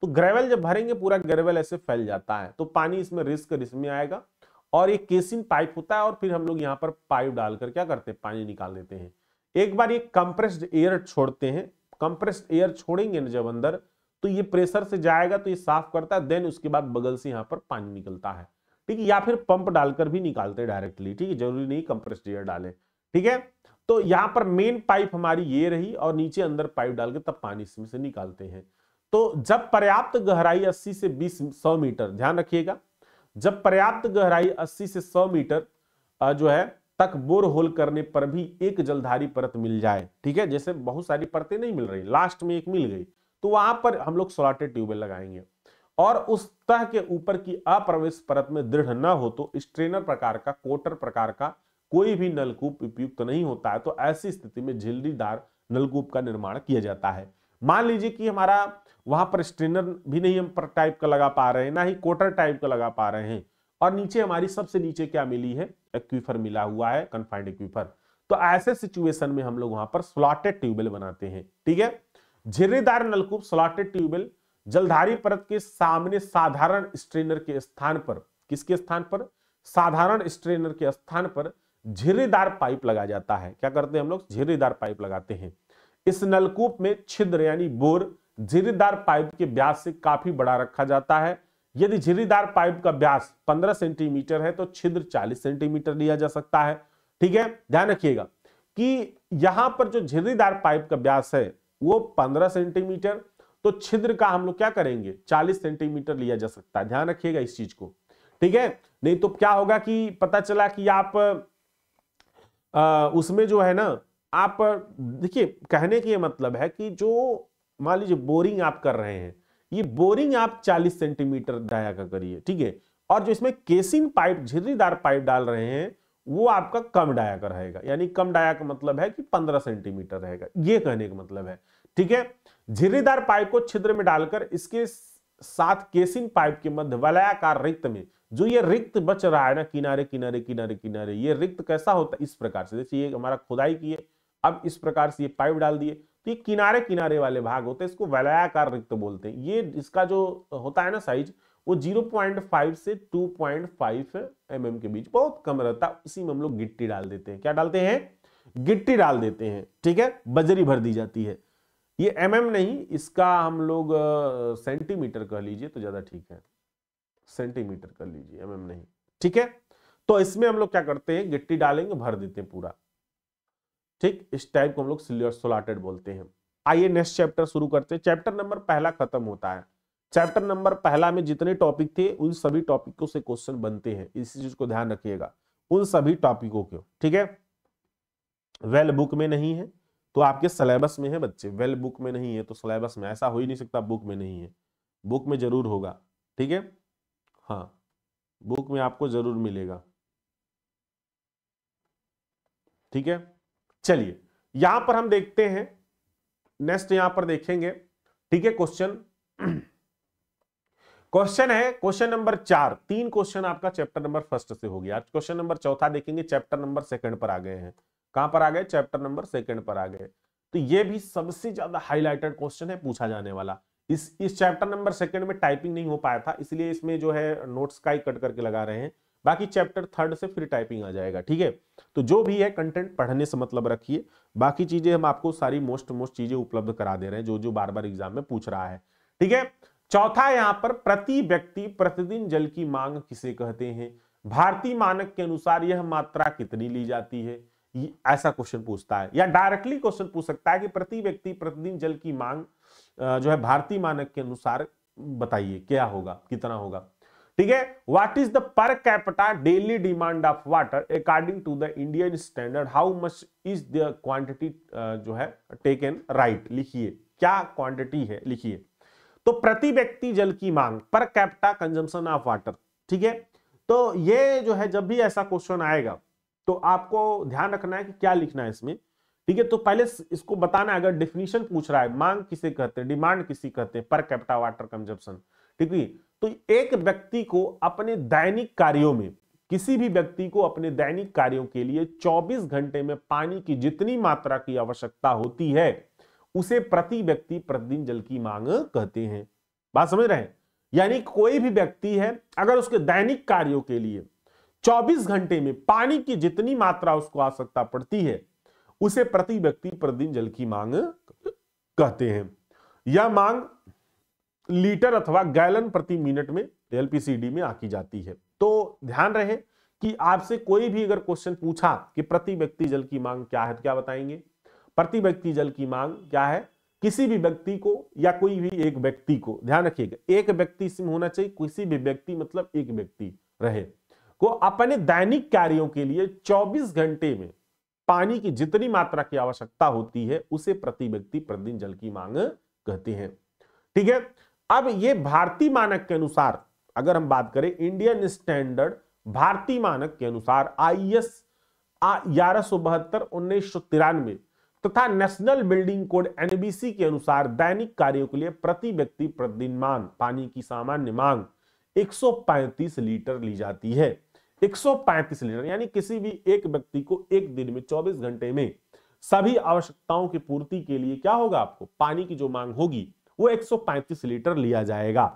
तो ग्रेवल जब भरेंगे पूरा ग्रेवल ऐसे फैल जाता है तो पानी इसमें रिस्क इसमें आएगा और ये केसिन पाइप होता है और फिर हम लोग यहाँ पर पाइप डालकर क्या करते हैं पानी निकाल देते हैं एक बार ये कंप्रेस्ड एयर छोड़ते हैं कंप्रेस्ड एयर छोड़ेंगे ना जब अंदर तो ये प्रेशर से जाएगा तो ये साफ करता है देन उसके बाद बगल से यहाँ पर पानी निकलता है ठीक है या फिर पंप डालकर भी निकालते डायरेक्टली ठीक है जरूरी नहीं कंप्रेस्ड एयर डाले ठीक है तो यहाँ पर मेन पाइप हमारी ये रही और नीचे अंदर पाइप डाल के तब पानी इसमें से निकालते हैं तो जब पर्याप्त गहराई 80 से 20 100 मीटर ध्यान रखिएगा जब पर्याप्त गहराई 80 से 100 मीटर जो है तक बोर होल करने पर भी एक जलधारी परत मिल जाए ठीक है जैसे बहुत सारी परतें नहीं मिल रही लास्ट में एक मिल गई तो वहां पर हम लोग सोलाटेड ट्यूबवेल लगाएंगे और उस तह के ऊपर की अप्रवेश परत में दृढ़ न हो तो स्ट्रेनर प्रकार का कोटर प्रकार का कोई भी नलकूप उपयुक्त नहीं होता है तो ऐसी स्थिति में झिल्लीदार नलकूप का निर्माण किया जाता है मान लीजिए कि हमारा वहां पर स्ट्रेनर भी नहीं हम टाइप का लगा पा रहे हैं ना ही कोटर टाइप का लगा पा रहे हैं और नीचे हमारी सबसे नीचे क्या मिली है एक्विफर मिला हुआ है कन्फाइंड एक्वीफर तो ऐसे सिचुएशन में हम लोग वहां पर स्लॉटेड ट्यूबवेल बनाते हैं ठीक है झिर्रीदार नलकूप स्लॉटेड ट्यूबवेल जलधारी परत के सामने साधारण स्ट्रेनर के स्थान पर किसके स्थान पर साधारण स्ट्रेनर के स्थान पर झिर्रीदार पाइप लगा जाता है क्या करते हैं हम लोग झिर्रीदार पाइप लगाते हैं इस नलकूप में छिद्र यानी बोर झिर्रीदार पाइप के ब्यास से काफी बड़ा रखा जाता है यदि झिर्रीदार पाइप का ब्यास 15 सेंटीमीटर है तो छिद्र 40 सेंटीमीटर लिया जा सकता है ठीक है ध्यान रखिएगा कि यहां पर जो झिर्रीदार पाइप का ब्यास है वो पंद्रह सेंटीमीटर तो छिद्र का हम लोग क्या करेंगे चालीस सेंटीमीटर लिया जा सकता है ध्यान रखिएगा इस चीज को ठीक है नहीं तो क्या होगा कि पता चला कि आप आ, उसमें जो है ना आप देखिए कहने के मतलब है कि जो मान लीजिए बोरिंग आप कर रहे हैं ये बोरिंग आप 40 सेंटीमीटर दया का करिए ठीक है और जो इसमें केसिन पाइप झिरीदार पाइप डाल रहे हैं वो आपका कम डाया का रहेगा यानी कम डाया का मतलब है कि 15 सेंटीमीटर रहेगा ये कहने का मतलब है ठीक है झिरीदार पाइप को छिद्र में डालकर इसके साथ केसिन पाइप के मध्य वलयाकार रिक्त में जो ये रिक्त बच रहा है ना किनारे किनारे किनारे किनारे ये रिक्त कैसा होता है इस प्रकार से जैसे हमारा खुदाई है अब इस प्रकार से ये पाइप डाल दिए तो ये किनारे किनारे वाले भाग होते हैं इसको वलयाकार रिक्त बोलते हैं ये इसका जो होता है ना साइज वो 0.5 से 2.5 पॉइंट mm के बीच बहुत कम रहता है उसी में हम लोग गिट्टी डाल देते हैं क्या डालते हैं गिट्टी डाल देते हैं ठीक है बजरी भर दी जाती है ये एम mm नहीं इसका हम लोग सेंटीमीटर कह लीजिए तो ज्यादा ठीक है सेंटीमीटर कर लीजिए एम mm नहीं ठीक है तो इसमें हम लोग क्या करते हैं गिट्टी डालेंगे भर देते हैं पूरा ठीक इस टाइप को हम लोग सिल्वर सोलाटेड बोलते हैं आइए नेक्स्ट चैप्टर शुरू करते हैं चैप्टर नंबर पहला खत्म होता है चैप्टर नंबर पहला में जितने टॉपिक थे उन सभी टॉपिकों से क्वेश्चन बनते हैं इस चीज को ध्यान रखिएगा उन सभी टॉपिकों के ठीक है वेल बुक में नहीं है तो आपके सिलेबस में है बच्चे वेल बुक में नहीं है तो सिलेबस में ऐसा हो ही नहीं सकता बुक में नहीं है बुक में जरूर होगा ठीक है हाँ बुक में आपको जरूर मिलेगा ठीक है चलिए यहां पर हम देखते हैं नेक्स्ट यहां पर देखेंगे ठीक है क्वेश्चन क्वेश्चन है क्वेश्चन नंबर चार तीन क्वेश्चन आपका चैप्टर नंबर फर्स्ट से हो गया क्वेश्चन नंबर चौथा देखेंगे चैप्टर नंबर सेकंड पर आ गए हैं कहां पर आ गए चैप्टर नंबर सेकंड पर आ गए तो ये भी सबसे ज्यादा हाईलाइटेड क्वेश्चन है पूछा जाने वाला इस इस चैप्टर नंबर सेकंड में टाइपिंग नहीं हो पाया था इसलिए इसमें जो है नोट्स का ही कट करके लगा रहे हैं बाकी चैप्टर थर्ड से फिर टाइपिंग आ जाएगा ठीक है तो जो भी है कंटेंट पढ़ने से मतलब रखिए बाकी चीजें हम आपको सारी मोस्ट मोस्ट चीजें उपलब्ध करा दे रहे हैं जो जो बार बार एग्जाम में पूछ रहा है ठीक है चौथा यहां पर प्रति व्यक्ति प्रतिदिन जल की मांग किसे कहते हैं भारतीय मानक के अनुसार यह मात्रा कितनी ली जाती है ऐसा क्वेश्चन पूछता है या डायरेक्टली क्वेश्चन पूछ सकता है कि प्रति व्यक्ति प्रतिदिन जल की मांग जो है भारतीय मानक के अनुसार बताइए क्या होगा कितना होगा ठीक है what is the per capita daily demand of water according to the Indian standard how much is the quantity जो है टेक एन राइट लिखिए क्या क्वांटिटी है लिखिए तो प्रति व्यक्ति जल की मांग पर कैप्टा कंजम्पन ऑफ वाटर ठीक है तो ये जो है जब भी ऐसा क्वेश्चन आएगा तो आपको ध्यान रखना है कि क्या लिखना है इसमें ठीक है तो पहले इसको बताना है अगर डिफिनीशन पूछ रहा है मांग किसे कहते हैं डिमांड किसी कहते हैं पर कैपिटा वाटर कंजप्शन ठीक है तो एक व्यक्ति को अपने दैनिक कार्यों में किसी भी व्यक्ति को अपने दैनिक कार्यों के लिए 24 घंटे में पानी की जितनी मात्रा की आवश्यकता होती है उसे प्रति व्यक्ति प्रतिदिन जल की मांग कहते हैं बात समझ रहे हैं यानी कोई भी व्यक्ति है अगर उसके दैनिक कार्यों के लिए 24 घंटे में पानी की जितनी मात्रा उसको आवश्यकता पड़ती है उसे प्रति व्यक्ति प्रतिदिन जल की मांग कहते हैं यह मांग लीटर अथवा गैलन प्रति मिनट में एलपीसीडी में आकी जाती है तो ध्यान रहे कि आपसे कोई भी अगर क्वेश्चन पूछा कि प्रति व्यक्ति जल की मांग क्या है तो क्या बताएंगे प्रति व्यक्ति जल की मांग क्या है किसी भी व्यक्ति को या कोई भी एक व्यक्ति को ध्यान रखिएगा एक व्यक्ति इसमें होना चाहिए किसी भी व्यक्ति मतलब एक व्यक्ति रहे को अपने दैनिक कार्यों के लिए 24 घंटे में पानी की जितनी मात्रा की आवश्यकता होती है उसे प्रति व्यक्ति प्रतिदिन जल की मांग कहते हैं ठीक है अब ये भारतीय मानक के अनुसार अगर हम बात करें इंडियन स्टैंडर्ड भारतीय मानक के अनुसार आई एस ग्यारह सौ बहत्तर उन्नीस सौ तिरानवे तथा नेशनल बिल्डिंग कोड एनबीसी के अनुसार दैनिक कार्यों के लिए प्रति व्यक्ति प्रतिदिन मांग पानी की सामान्य मांग 135 लीटर ली जाती है 135 लीटर यानी किसी भी एक व्यक्ति को एक दिन में 24 घंटे में सभी आवश्यकताओं की पूर्ति के लिए क्या होगा आपको पानी की जो मांग होगी वो 135 लीटर लिया जाएगा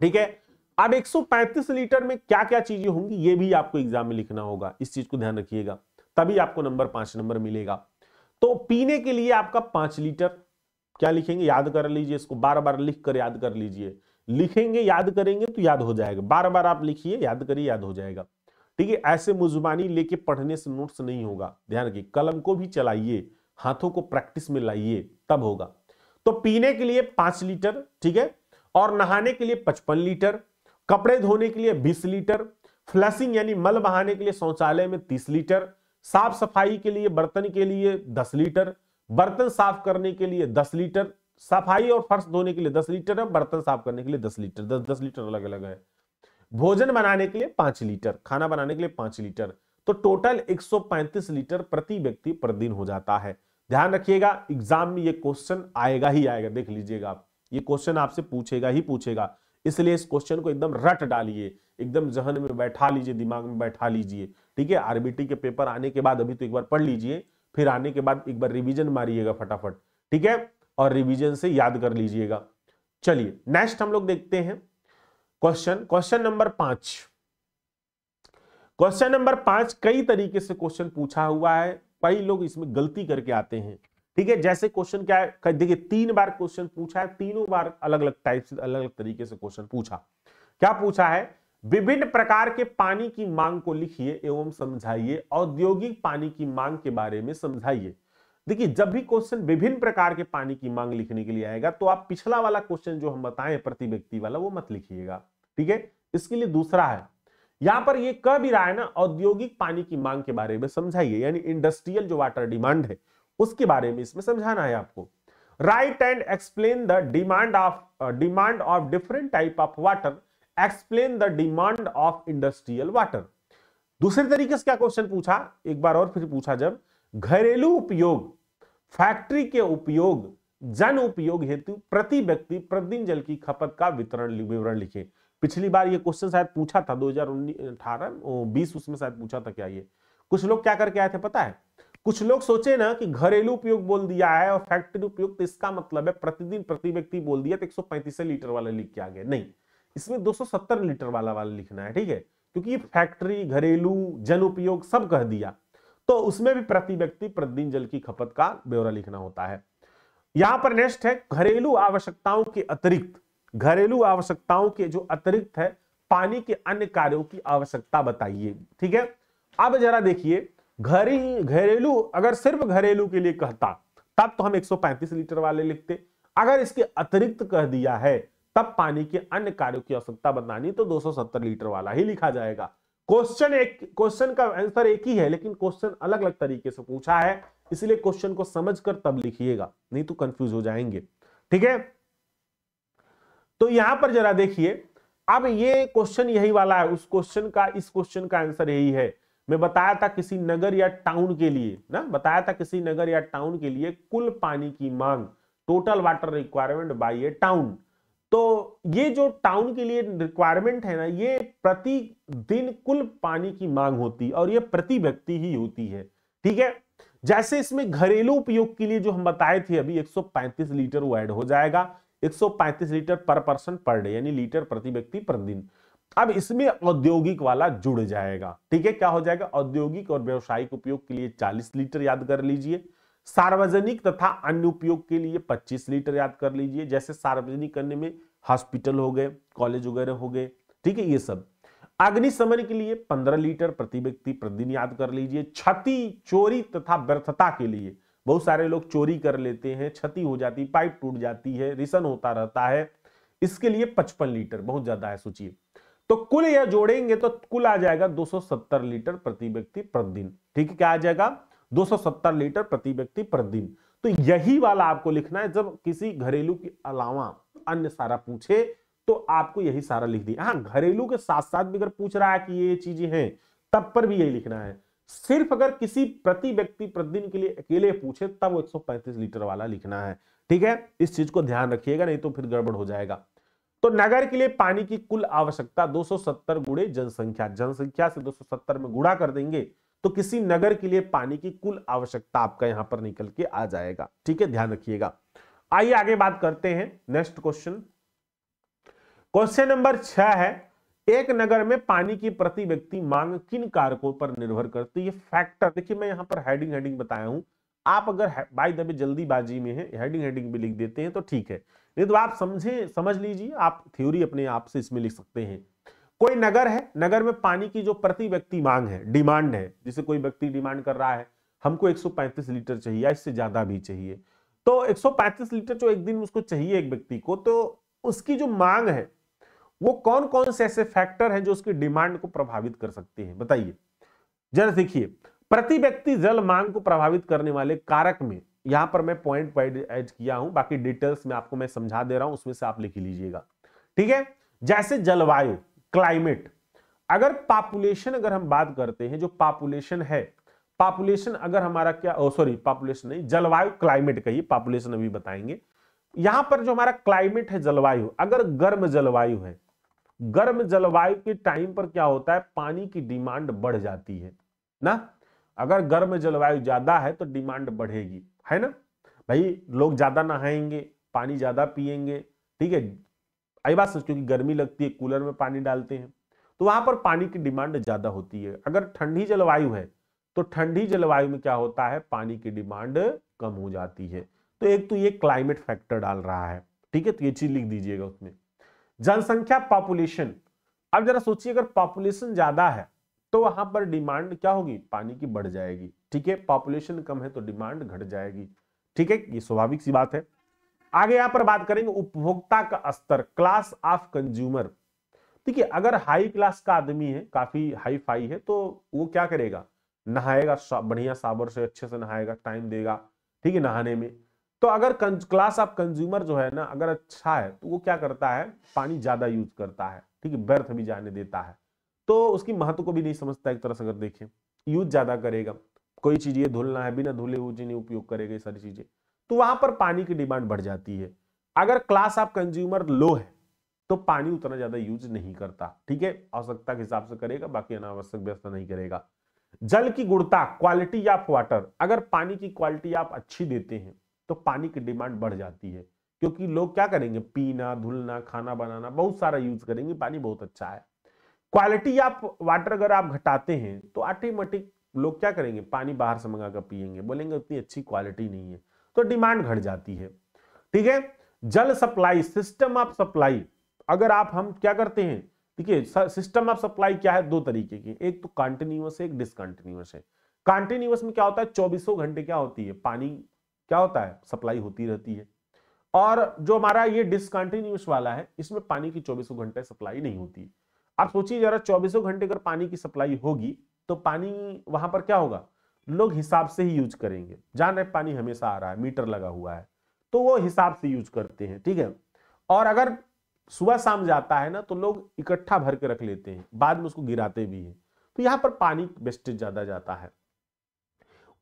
ठीक है अब 135 लीटर में क्या क्या चीजें होंगी ये भी आपको एग्जाम में लिखना होगा इस चीज को ध्यान रखिएगा तभी आपको नंबर पांच नंबर मिलेगा तो पीने के लिए आपका पांच लीटर क्या लिखेंगे याद कर लीजिए इसको बार बार लिख कर याद कर लीजिए लिखेंगे याद करेंगे तो याद हो जाएगा बार बार आप लिखिए याद करिए याद हो जाएगा ठीक है ऐसे मुजबानी लेके पढ़ने से नोट्स नहीं होगा ध्यान रखिए कलम को भी चलाइए हाथों को प्रैक्टिस में लाइए तब होगा तो पीने के लिए पांच लीटर ठीक है और नहाने के लिए पचपन लीटर कपड़े धोने के लिए बीस लीटर फ्लैशिंग यानी मल बहाने के लिए शौचालय में तीस लीटर साफ सफाई के लिए बर्तन के लिए दस लीटर बर्तन साफ करने के लिए दस लीटर सफाई और फर्श धोने के लिए दस लीटर है बर्तन साफ करने के लिए दस लीटर दस दस लीटर अलग अलग है भोजन बनाने के लिए पांच लीटर खाना बनाने के लिए पांच लीटर तो टोटल 135 लीटर प्रति व्यक्ति प्रतिदिन हो जाता है ध्यान रखिएगा एग्जाम में ये क्वेश्चन आएगा ही आएगा देख लीजिएगा आप ये क्वेश्चन आपसे पूछेगा ही पूछेगा इसलिए इस क्वेश्चन को एकदम रट डालिए एकदम जहन में बैठा लीजिए दिमाग में बैठा लीजिए ठीक है आरबीटी के पेपर आने के बाद अभी तो एक बार पढ़ लीजिए फिर आने के बाद एक बार रिवीजन मारिएगा फटाफट ठीक है और रिवीजन से याद कर लीजिएगा चलिए नेक्स्ट हम लोग देखते हैं क्वेश्चन क्वेश्चन नंबर पांच क्वेश्चन नंबर पांच कई तरीके से क्वेश्चन पूछा हुआ है कई लोग इसमें गलती करके आते हैं ठीक है जैसे क्वेश्चन क्या है देखिए तीन बार क्वेश्चन पूछा है तीनों बार अलग अलग टाइप से अलग अलग तरीके से क्वेश्चन पूछा क्या पूछा है विभिन्न प्रकार के पानी की मांग को लिखिए एवं समझाइए औद्योगिक पानी की मांग के बारे में समझाइए देखिए जब भी क्वेश्चन विभिन्न प्रकार के पानी की मांग लिखने के लिए आएगा तो आप पिछला वाला क्वेश्चन जो हम बताए प्रति व्यक्ति वाला वो मत लिखिएगा ठीक है इसके लिए दूसरा है यहां पर ये कह भी रहा है ना औद्योगिक पानी की मांग के बारे में समझाइए यानी इंडस्ट्रियल जो वाटर डिमांड है उसके बारे में इसमें समझाना है आपको write and explain the demand of demand of different type of water explain the demand of industrial water दूसरे तरीके से क्या क्वेश्चन पूछा एक बार और फिर पूछा जब घरेलू उपयोग फैक्ट्री के उपयोग जन उपयोग हेतु प्रति व्यक्ति प्रतिदिन जल की खपत का वितरण विवरण लिखे पिछली बार ये क्वेश्चन शायद पूछा था दो हजार अठारह बीस उसमें शायद पूछा था क्या ये कुछ लोग क्या करके आए थे पता है कुछ लोग सोचे ना कि घरेलू उपयोग बोल दिया है और फैक्ट्री उपयोग तो इसका मतलब है प्रतिदिन प्रति व्यक्ति बोल दिया तो एक लीटर वाला लिख के आ गया नहीं इसमें 270 लीटर वाला वाला लिखना है ठीक है क्योंकि फैक्ट्री घरेलू जन उपयोग सब कह दिया तो उसमें भी प्रति व्यक्ति प्रतिदिन जल की खपत का ब्यौरा लिखना होता है यहां पर नेक्स्ट है घरेलू आवश्यकताओं के अतिरिक्त घरेलू आवश्यकताओं के जो अतिरिक्त है पानी के अन्य कार्यों की आवश्यकता बताइए ठीक है अब जरा देखिए घर ही घरेलू अगर सिर्फ घरेलू के लिए कहता तब तो हम 135 लीटर वाले लिखते अगर इसके अतिरिक्त कह दिया है तब पानी के अन्य कार्यों की आवश्यकता बतानी तो 270 लीटर वाला ही लिखा जाएगा क्वेश्चन एक क्वेश्चन का आंसर एक ही है लेकिन क्वेश्चन अलग अलग तरीके से पूछा है इसलिए क्वेश्चन को समझ तब लिखिएगा नहीं तो कंफ्यूज हो जाएंगे ठीक है तो यहां पर जरा देखिए अब ये क्वेश्चन यही वाला है उस क्वेश्चन का इस क्वेश्चन का आंसर यही है मैं बताया था किसी नगर या टाउन के लिए ना बताया था किसी नगर या टाउन के लिए कुल पानी की मांग total water requirement by a town तो ये जो टाउन के लिए रिक्वायरमेंट है ना ये प्रति दिन कुल पानी की मांग होती और ये प्रति व्यक्ति ही होती है ठीक है जैसे इसमें घरेलू उपयोग के लिए जो हम बताए थे अभी 135 लीटर वो ऐड हो जाएगा 135 लीटर पर पर्सन पर डे यानी लीटर प्रति व्यक्ति पर दिन अब इसमें औद्योगिक वाला जुड़ जाएगा ठीक है क्या हो जाएगा औद्योगिक और व्यवसायिक उपयोग के लिए 40 लीटर याद कर लीजिए सार्वजनिक तथा अन्य उपयोग के लिए 25 लीटर याद कर लीजिए जैसे सार्वजनिक करने में हॉस्पिटल हो गए कॉलेज वगैरह हो गए ठीक है ये सब अग्निशमन के लिए पंद्रह लीटर प्रति व्यक्ति प्रतिदिन याद कर लीजिए क्षति चोरी तथा व्यर्थता के लिए बहुत सारे लोग चोरी कर लेते हैं क्षति हो जाती पाइप टूट जाती है रिसन होता रहता है इसके लिए पचपन लीटर बहुत ज्यादा है सोचिए तो कुल यह जोड़ेंगे तो कुल आ जाएगा 270 लीटर प्रति व्यक्ति प्रतिदिन ठीक है क्या आ जाएगा 270 लीटर प्रति व्यक्ति प्रतिदिन तो यही वाला आपको लिखना है जब किसी घरेलू के अलावा अन्य सारा पूछे तो आपको यही सारा लिख दिया हाँ घरेलू के साथ साथ भी अगर पूछ रहा है कि ये चीजें हैं तब पर भी यही लिखना है सिर्फ अगर किसी प्रति व्यक्ति प्रतिदिन के लिए अकेले पूछे तब 135 लीटर वाला लिखना है ठीक है इस चीज को ध्यान रखिएगा नहीं तो फिर गड़बड़ हो जाएगा तो नगर के लिए पानी की कुल आवश्यकता 270 गुड़े जनसंख्या जनसंख्या से 270 में गुड़ा कर देंगे तो किसी नगर के लिए पानी की कुल आवश्यकता आपका यहां पर निकल के आ जाएगा ठीक है ध्यान रखिएगा आइए आगे बात करते हैं नेक्स्ट क्वेश्चन क्वेश्चन नंबर छह है एक नगर में पानी की प्रति व्यक्ति मांग किन कारकों पर निर्भर करती है फैक्टर देखिए मैं यहां पर हेडिंग हेडिंग बताया हूं आप अगर बाई दबे जल्दीबाजी में है हेडिंग हेडिंग भी लिख देते हैं तो ठीक है नहीं तो आप समझे समझ लीजिए आप थ्योरी अपने आप से इसमें लिख सकते हैं कोई नगर है नगर में पानी की जो प्रति व्यक्ति मांग है डिमांड है जिसे कोई व्यक्ति डिमांड कर रहा है हमको 135 लीटर चाहिए या इससे ज्यादा भी चाहिए तो 135 लीटर जो एक दिन उसको चाहिए एक व्यक्ति को तो उसकी जो मांग है वो कौन कौन से ऐसे फैक्टर हैं जो उसकी डिमांड को प्रभावित कर सकते हैं बताइए जरा देखिए प्रति व्यक्ति जल मांग को प्रभावित करने वाले कारक में यहां पर मैं पॉइंट पॉइंट ऐड किया हूं बाकी डिटेल्स में आपको मैं समझा दे रहा हूं उसमें से आप लिख लीजिएगा ठीक है जैसे जलवायु क्लाइमेट अगर पॉपुलेशन अगर हम बात करते हैं जो पॉपुलेशन है पॉपुलेशन अगर हमारा क्या सॉरी पॉपुलेशन नहीं जलवायु क्लाइमेट कही पॉपुलेशन अभी बताएंगे यहां पर जो हमारा क्लाइमेट है जलवायु अगर गर्म जलवायु है गर्म जलवायु के टाइम पर क्या होता है पानी की डिमांड बढ़ जाती है ना अगर गर्म जलवायु ज्यादा है तो डिमांड बढ़ेगी है ना भाई लोग ज़्यादा नहाएंगे पानी ज़्यादा पियेंगे ठीक है आई बात सोच क्योंकि गर्मी लगती है कूलर में पानी डालते हैं तो वहां पर पानी की डिमांड ज़्यादा होती है अगर ठंडी जलवायु है तो ठंडी जलवायु में क्या होता है पानी की डिमांड कम हो जाती है तो एक तो ये क्लाइमेट फैक्टर डाल रहा है ठीक है तो ये चीज लिख दीजिएगा उसमें जनसंख्या पॉपुलेशन अब जरा सोचिए अगर पॉपुलेशन ज्यादा है तो वहां पर डिमांड क्या होगी पानी की बढ़ जाएगी ठीक है पॉपुलेशन कम है तो डिमांड घट जाएगी ठीक है ये स्वाभाविक सी बात है आगे यहां पर बात करेंगे उपभोक्ता का स्तर क्लास ऑफ कंज्यूमर ठीक है अगर हाई क्लास का आदमी है काफी हाई फाई है तो वो क्या करेगा नहाएगा बढ़िया साबर से अच्छे से नहाएगा टाइम देगा ठीक है नहाने में तो अगर क्लास ऑफ कंज्यूमर जो है ना अगर अच्छा है तो वो क्या करता है पानी ज्यादा यूज करता है ठीक है व्यर्थ भी जाने देता है तो उसकी महत्व को भी नहीं समझता एक तरह से अगर देखें यूज ज्यादा करेगा कोई चीज ये धुलना है बिना धुले हुए नहीं उपयोग करेगा ये सारी चीजें तो वहां पर पानी की डिमांड बढ़ जाती है अगर क्लास ऑफ कंज्यूमर लो है तो पानी उतना ज्यादा यूज नहीं करता ठीक है आवश्यकता के हिसाब से करेगा बाकी अनावश्यक व्यवस्था नहीं करेगा जल की गुणता क्वालिटी ऑफ वाटर अगर पानी की क्वालिटी आप अच्छी देते हैं तो पानी की डिमांड बढ़ जाती है क्योंकि लोग क्या करेंगे पीना धुलना खाना बनाना बहुत सारा यूज करेंगे पानी बहुत अच्छा है क्वालिटी आप वाटर अगर आप घटाते हैं तो ऑटोमेटिक लोग क्या करेंगे पानी बाहर से मंगा कर पियेंगे बोलेंगे उतनी अच्छी क्वालिटी नहीं है तो डिमांड घट जाती है ठीक है जल सप्लाई सिस्टम ऑफ सप्लाई अगर आप हम क्या करते हैं ठीक है सिस्टम ऑफ सप्लाई क्या है दो तरीके की एक तो कॉन्टिन्यूस है एक डिसकंटिन्यूस है कॉन्टिन्यूस में क्या होता है चौबीसों घंटे क्या होती है पानी क्या होता है सप्लाई होती रहती है और जो हमारा ये डिसकंटिन्यूस वाला है इसमें पानी की चौबीसों घंटे सप्लाई नहीं होती है आप सोचिए जरा चौबीसों घंटे अगर पानी की सप्लाई होगी तो पानी वहां पर क्या होगा लोग हिसाब से ही यूज करेंगे जान रहे पानी हमेशा आ रहा है मीटर लगा हुआ है तो वो हिसाब से यूज करते हैं ठीक है और अगर सुबह शाम जाता है ना तो लोग इकट्ठा भर के रख लेते हैं बाद में उसको गिराते भी हैं तो यहाँ पर पानी वेस्टेज ज्यादा जाता है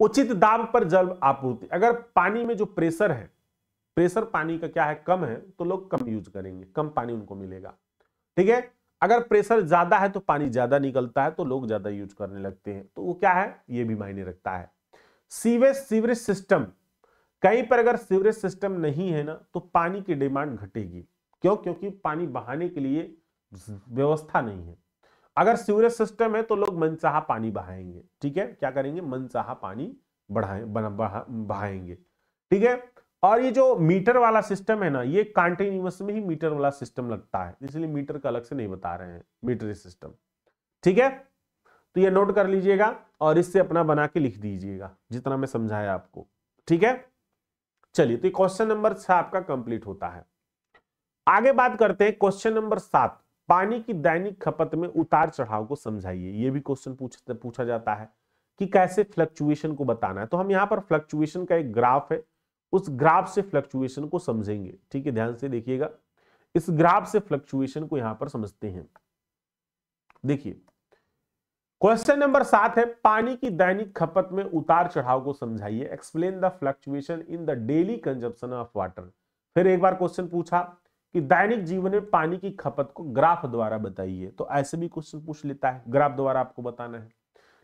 उचित दाम पर जल आपूर्ति अगर पानी में जो प्रेशर है प्रेशर पानी का क्या है कम है तो लोग कम यूज करेंगे कम पानी उनको मिलेगा ठीक है अगर प्रेशर ज्यादा है तो पानी ज्यादा निकलता है तो लोग ज्यादा यूज करने लगते हैं तो वो क्या है ये भी मायने रखता है सीवेज सीवरेज सिस्टम कहीं पर अगर सीवरेज सिस्टम नहीं है ना तो पानी की डिमांड घटेगी क्यों क्योंकि पानी बहाने के लिए व्यवस्था नहीं है अगर सीवरेज सिस्टम है तो लोग मनचाहा पानी बहाएंगे ठीक है क्या करेंगे मनचाहा पानी बढ़ाए बहाएंगे ठीक है और ये जो मीटर वाला सिस्टम है ना ये कॉन्टिन्यूस में ही मीटर वाला सिस्टम लगता है इसलिए मीटर का अलग से नहीं बता रहे हैं मीटर सिस्टम ठीक है तो ये नोट कर लीजिएगा और इससे अपना बना के लिख दीजिएगा जितना मैं समझाया आपको ठीक है चलिए तो क्वेश्चन नंबर छह आपका कंप्लीट होता है आगे बात करते हैं क्वेश्चन नंबर सात पानी की दैनिक खपत में उतार चढ़ाव को समझाइए ये भी क्वेश्चन पूछा जाता है कि कैसे फ्लक्चुएशन को बताना है तो हम यहां पर फ्लक्चुएशन का एक ग्राफ है उस ग्राफ से फ्लक्चुएशन को समझेंगे ठीक है ध्यान से देखिएगा इस ग्राफ से फ्लक्चुएशन को यहां पर समझते हैं देखिए क्वेश्चन नंबर सात है पानी की दैनिक खपत में उतार चढ़ाव को समझाइए explain the fluctuation in the daily consumption of water फिर एक बार क्वेश्चन पूछा कि दैनिक जीवन में पानी की खपत को ग्राफ द्वारा बताइए तो ऐसे भी क्वेश्चन पूछ लेता है ग्राफ द्वारा आपको बताना है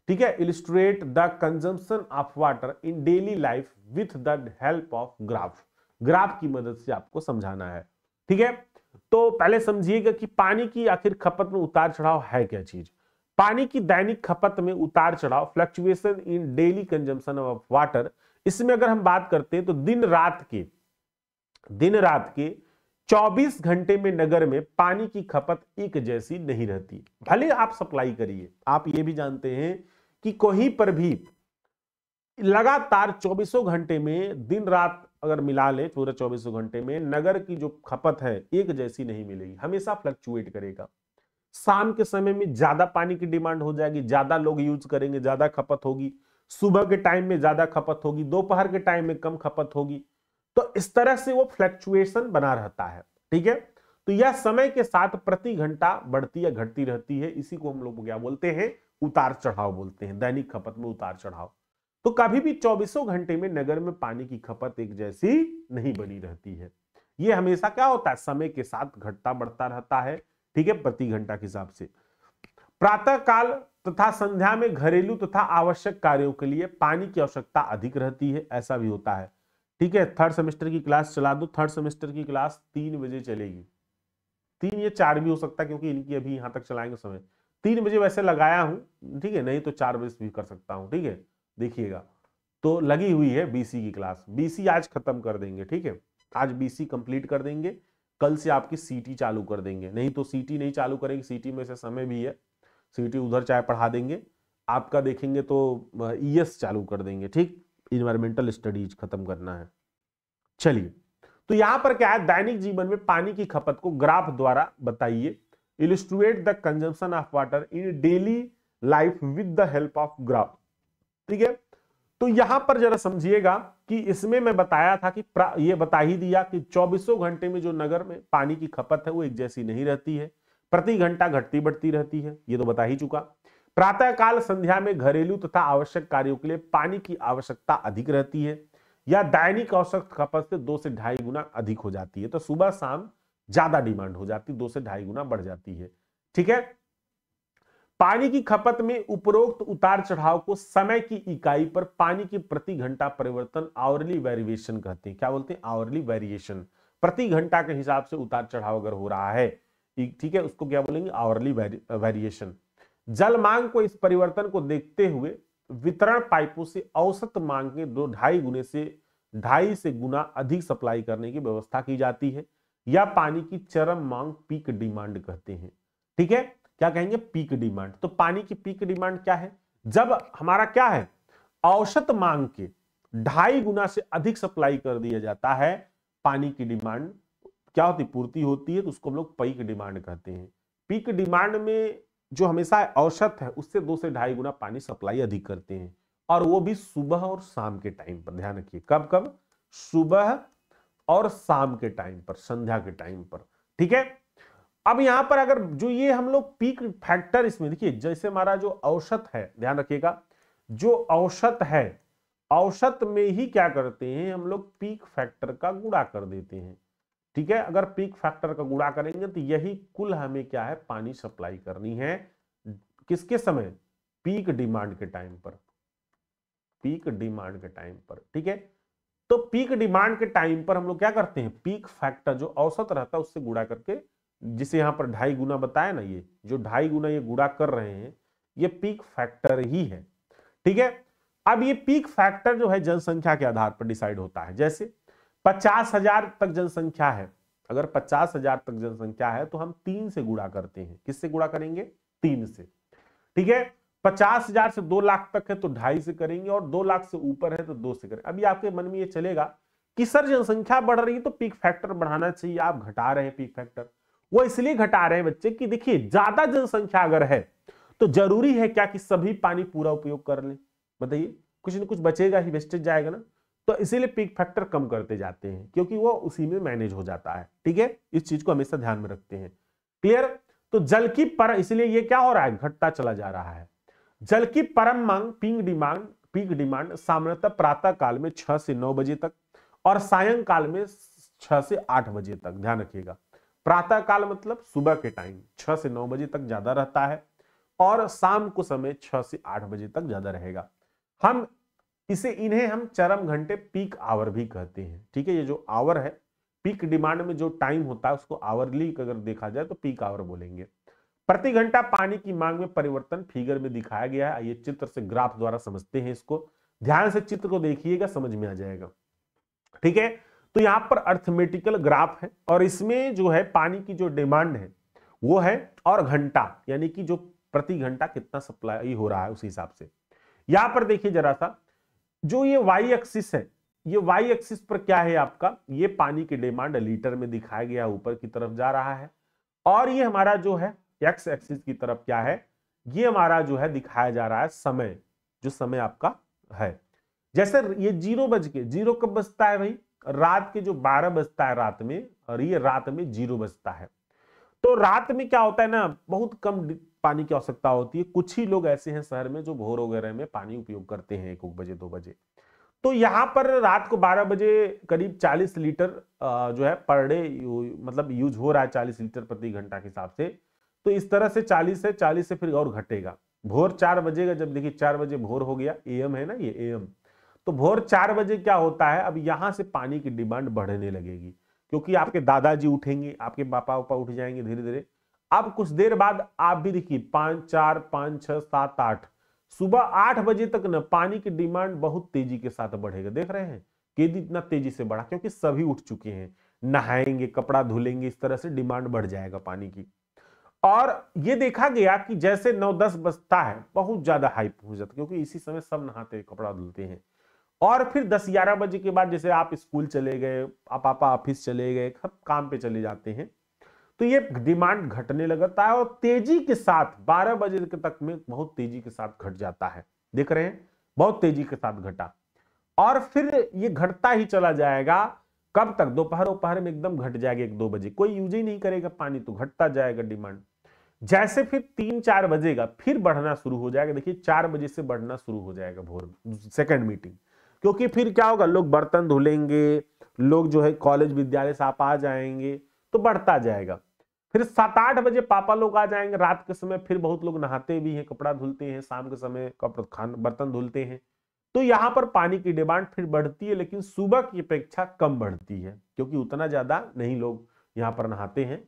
ठीक है illustrate the consumption of water in daily life with the help of graph graph की मदद से आपको समझाना है ठीक है तो पहले समझिएगा कि पानी की आखिर खपत में उतार चढ़ाव है क्या चीज पानी की दैनिक खपत में उतार चढ़ाव fluctuation in daily consumption of water इसमें अगर हम बात करते हैं तो दिन रात के दिन रात के 24 घंटे में नगर में पानी की खपत एक जैसी नहीं रहती भले आप सप्लाई करिए आप ये भी जानते हैं कि कहीं पर भी लगातार चौबीसों घंटे में दिन रात अगर मिला ले पूरे चौबीसों घंटे में नगर की जो खपत है एक जैसी नहीं मिलेगी हमेशा फ्लक्चुएट करेगा शाम के समय में ज्यादा पानी की डिमांड हो जाएगी ज्यादा लोग यूज करेंगे ज्यादा खपत होगी सुबह के टाइम में ज्यादा खपत होगी दोपहर के टाइम में कम खपत होगी तो इस तरह से वो फ्लक्चुएशन बना रहता है ठीक है तो यह समय के साथ प्रति घंटा बढ़ती या घटती रहती है इसी को हम लोग क्या बोलते हैं उतार चढ़ाव बोलते हैं दैनिक खपत में उतार चढ़ाव तो कभी भी चौबीसों घंटे में नगर में पानी की खपत एक जैसी नहीं बनी रहती है ये हमेशा क्या होता है समय के साथ घटता बढ़ता रहता है ठीक है प्रति घंटा के हिसाब से प्रातः काल तथा संध्या में घरेलू तथा आवश्यक कार्यों के लिए पानी की आवश्यकता अधिक रहती है ऐसा भी होता है ठीक है थर्ड सेमेस्टर की क्लास चला दो थर्ड सेमेस्टर की क्लास तीन बजे चलेगी तीन या चार भी हो सकता है क्योंकि इनकी अभी यहां तक चलाएंगे समय तीन बजे वैसे लगाया हूँ ठीक है नहीं तो चार बजे भी कर सकता हूँ ठीक है देखिएगा तो लगी हुई है बीसी की क्लास बीसी आज खत्म कर देंगे ठीक है आज बीसी कंप्लीट कर देंगे कल से आपकी सीटी चालू कर देंगे नहीं तो सीटी नहीं चालू करेंगे सीटी में से समय भी है सीटी उधर चाहे पढ़ा देंगे आपका देखेंगे तो ईएस e चालू कर देंगे ठीक इन्वायरमेंटल स्टडीज खत्म करना है चलिए तो यहां पर क्या है दैनिक जीवन में पानी की खपत को ग्राफ द्वारा बताइए illustrate the consumption of water in daily life with the help of graph ठीक है तो यहां पर जरा समझिएगा कि इसमें मैं बताया था कि ये बता ही दिया कि चौबीसों घंटे में जो नगर में पानी की खपत है वो एक जैसी नहीं रहती है प्रति घंटा घटती बढ़ती रहती है ये तो बता ही चुका प्रातःकाल संध्या में घरेलू तथा आवश्यक कार्यों के लिए पानी की आवश्यकता अधिक रहती है या दैनिक औसत खपत से दो से ढाई गुना अधिक हो जाती है तो सुबह शाम ज्यादा डिमांड हो जाती दो से ढाई गुना बढ़ जाती है ठीक है पानी की खपत में उपरोक्त उतार चढ़ाव को समय की इकाई पर पानी की प्रति घंटा परिवर्तन आवरली वेरिएशन कहते हैं क्या बोलते हैं आवरली वेरिएशन प्रति घंटा के हिसाब से उतार चढ़ाव अगर हो रहा है ठीक है उसको क्या बोलेंगे आवरली वेरिएशन जल मांग को इस परिवर्तन को देखते हुए वितरण पाइपों से औसत मांग के दो ढाई गुने से ढाई से गुना अधिक सप्लाई करने की व्यवस्था की जाती है या पानी की चरम मांग पीक डिमांड कहते हैं ठीक है क्या कहेंगे पीक डिमांड तो पानी की पीक डिमांड क्या है जब हमारा क्या है औसत मांग के ढाई गुना से अधिक सप्लाई कर दिया जाता है पानी की डिमांड क्या होती पूर्ति होती है तो उसको हम लोग पीक डिमांड कहते हैं पीक डिमांड में जो हमेशा औसत है उससे दो से ढाई गुना पानी सप्लाई अधिक करते हैं और वो भी सुबह और शाम के टाइम पर ध्यान रखिए कब कब सुबह और शाम के टाइम पर संध्या के टाइम पर ठीक है अब यहां पर अगर जो ये हम लोग पीक फैक्टर इसमें देखिए जैसे हमारा जो औसत है ध्यान रखिएगा जो औसत है औसत में ही क्या करते हैं हम लोग पीक फैक्टर का गुड़ा कर देते हैं ठीक है अगर पीक फैक्टर का गुड़ा करेंगे तो यही कुल हमें क्या है पानी सप्लाई करनी है किसके समय पीक डिमांड के टाइम पर पीक डिमांड के टाइम पर ठीक है तो पीक डिमांड के टाइम पर हम लोग क्या करते हैं पीक फैक्टर जो औसत रहता है उससे गुड़ा करके जिसे यहाँ पर ढाई गुना बताया ना ये जो ढाई गुना ये गुड़ा कर रहे हैं ये पीक फैक्टर ही है ठीक है अब ये पीक फैक्टर जो है जनसंख्या के आधार पर डिसाइड होता है जैसे पचास हजार तक जनसंख्या है अगर पचास हजार तक जनसंख्या है तो हम तीन से गुड़ा करते हैं किससे गुड़ा करेंगे तीन से ठीक है पचास हजार से दो लाख तक है तो ढाई से करेंगे और दो लाख से ऊपर है तो दो से करेंगे अभी आपके मन में ये चलेगा कि सर जनसंख्या बढ़ रही है तो पीक फैक्टर बढ़ाना चाहिए आप घटा रहे हैं पीक फैक्टर वो इसलिए घटा रहे हैं बच्चे कि देखिए ज्यादा जनसंख्या अगर है तो जरूरी है क्या कि सभी पानी पूरा उपयोग कर ले बताइए कुछ ना कुछ बचेगा ही वेस्टेज जाएगा ना तो इसीलिए पीक फैक्टर कम करते जाते हैं क्योंकि वो उसी में मैनेज हो जाता है ठीक है इस चीज को हमेशा ध्यान में रखते हैं क्लियर तो जल की पर इसलिए ये क्या हो रहा है घटता चला जा रहा है जल की परम मांग पिंग डिमांड पीक डिमांड सामान्यतः प्रातः काल में छह से नौ बजे तक और सायंकाल में छह से आठ बजे तक ध्यान रखिएगा प्रातः काल मतलब सुबह के टाइम छह से नौ बजे तक ज्यादा रहता है और शाम को समय छह से आठ बजे तक ज्यादा रहेगा हम इसे इन्हें हम चरम घंटे पीक आवर भी कहते हैं ठीक है ये जो आवर है पीक डिमांड में जो टाइम होता है उसको आवरली अगर देखा जाए तो पीक आवर बोलेंगे प्रति घंटा पानी की मांग में परिवर्तन फिगर में दिखाया गया है आइए चित्र से ग्राफ द्वारा समझते हैं इसको ध्यान से चित्र को देखिएगा समझ में आ जाएगा ठीक है तो यहां पर अर्थमेटिकल ग्राफ है और इसमें जो है पानी की जो डिमांड है वो है और घंटा यानी कि जो प्रति घंटा कितना सप्लाई हो रहा है उस हिसाब से यहां पर देखिए जरा सा जो ये वाई एक्सिस है ये वाई एक्सिस पर क्या है आपका ये पानी की डिमांड लीटर में दिखाया गया ऊपर की तरफ जा रहा है और ये हमारा जो है एक्स एक्सिस की तरफ क्या है ये हमारा जो है दिखाया जा रहा है समय जो समय आपका है जैसे ये जीरो बज के जीरो कब बजता है भाई रात के जो बारह बजता है रात में और ये रात में जीरो बजता है तो रात में क्या होता है ना बहुत कम पानी की आवश्यकता होती है कुछ ही लोग ऐसे हैं शहर में जो भोर वगैरह में पानी उपयोग करते हैं एक बजे दो बजे तो यहाँ पर रात को 12 बजे करीब 40 लीटर जो है पर डे मतलब यूज हो रहा है 40 लीटर प्रति घंटा के हिसाब से तो इस तरह से चालीस है चालीस से फिर और घटेगा भोर चार बजे का जब देखिए चार बजे भोर हो गया एम है ना ये एम तो भोर चार बजे क्या होता है अब यहाँ से पानी की डिमांड बढ़ने लगेगी क्योंकि आपके दादाजी उठेंगे आपके पापा वापा उठ जाएंगे धीरे धीरे अब कुछ देर बाद आप भी देखिए पाँच चार पाँच छः सात आठ सुबह आठ बजे तक ना पानी की डिमांड बहुत तेजी के साथ बढ़ेगा देख रहे हैं केदी इतना तेजी से बढ़ा क्योंकि सभी उठ चुके हैं नहाएंगे कपड़ा धुलेंगे इस तरह से डिमांड बढ़ जाएगा पानी की और ये देखा गया कि जैसे नौ दस बजता है बहुत ज्यादा हाइप हो जाता क्योंकि इसी समय सब नहाते हैं कपड़ा धुलते हैं और फिर दस ग्यारह बजे के बाद जैसे आप स्कूल चले गए आप पापा ऑफिस चले गए सब काम पे चले जाते हैं तो ये डिमांड घटने लगता है और तेजी के साथ बारह बजे तक में बहुत तेजी के साथ घट जाता है देख रहे हैं बहुत तेजी के साथ घटा और फिर ये घटता ही चला जाएगा कब तक दोपहर दोपहर में एकदम घट जाएगा एक दो बजे कोई यूज ही नहीं करेगा पानी तो घटता जाएगा डिमांड जैसे फिर तीन चार बजेगा फिर बढ़ना शुरू हो जाएगा देखिए चार बजे से बढ़ना शुरू हो जाएगा भोर सेकंड मीटिंग क्योंकि फिर क्या होगा लोग बर्तन धुलेंगे लोग जो है कॉलेज विद्यालय से आप आ जाएंगे तो बढ़ता जाएगा फिर सात आठ बजे पापा लोग आ जाएंगे रात के समय फिर बहुत लोग नहाते भी हैं कपड़ा धुलते हैं शाम के समय कपड़ा खान बर्तन धुलते हैं तो यहाँ पर पानी की डिमांड फिर बढ़ती है लेकिन सुबह की अपेक्षा कम बढ़ती है क्योंकि उतना ज़्यादा नहीं लोग यहाँ पर नहाते हैं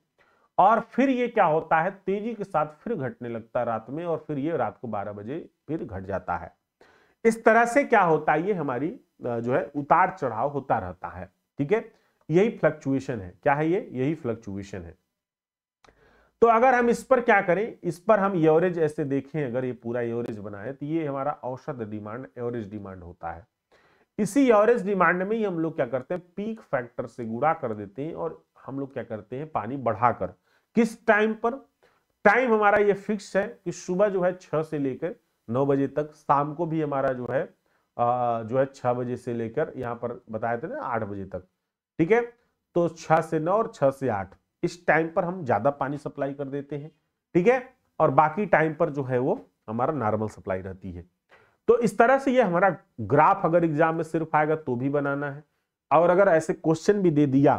और फिर ये क्या होता है तेजी के साथ फिर घटने लगता है रात में और फिर ये रात को 12 बजे फिर घट जाता है इस तरह से क्या होता है ये हमारी जो है उतार चढ़ाव होता रहता है ठीक है यही फ्लक्चुएशन है क्या है ये यही फ्लक्चुएशन है तो अगर हम इस पर क्या करें इस पर हम एवरेज ऐसे देखें अगर ये पूरा एवरेज बनाए तो ये हमारा औसत डिमांड एवरेज डिमांड होता है इसी एवरेज डिमांड में ही हम लोग क्या करते हैं पीक फैक्टर से गुड़ा कर देते हैं और हम लोग क्या करते हैं पानी बढ़ाकर किस टाइम पर टाइम हमारा ये फिक्स है कि सुबह जो है छह से लेकर नौ बजे तक शाम को भी हमारा जो है जो है छह बजे से लेकर यहाँ पर बताए थे ना आठ बजे तक ठीक है तो छह से नौ और छह से आठ इस टाइम पर हम ज्यादा पानी सप्लाई कर देते हैं ठीक है और बाकी टाइम पर जो है वो हमारा नॉर्मल सप्लाई रहती है तो इस तरह से ये हमारा ग्राफ अगर एग्जाम में सिर्फ आएगा तो भी बनाना है और अगर ऐसे क्वेश्चन भी दे दिया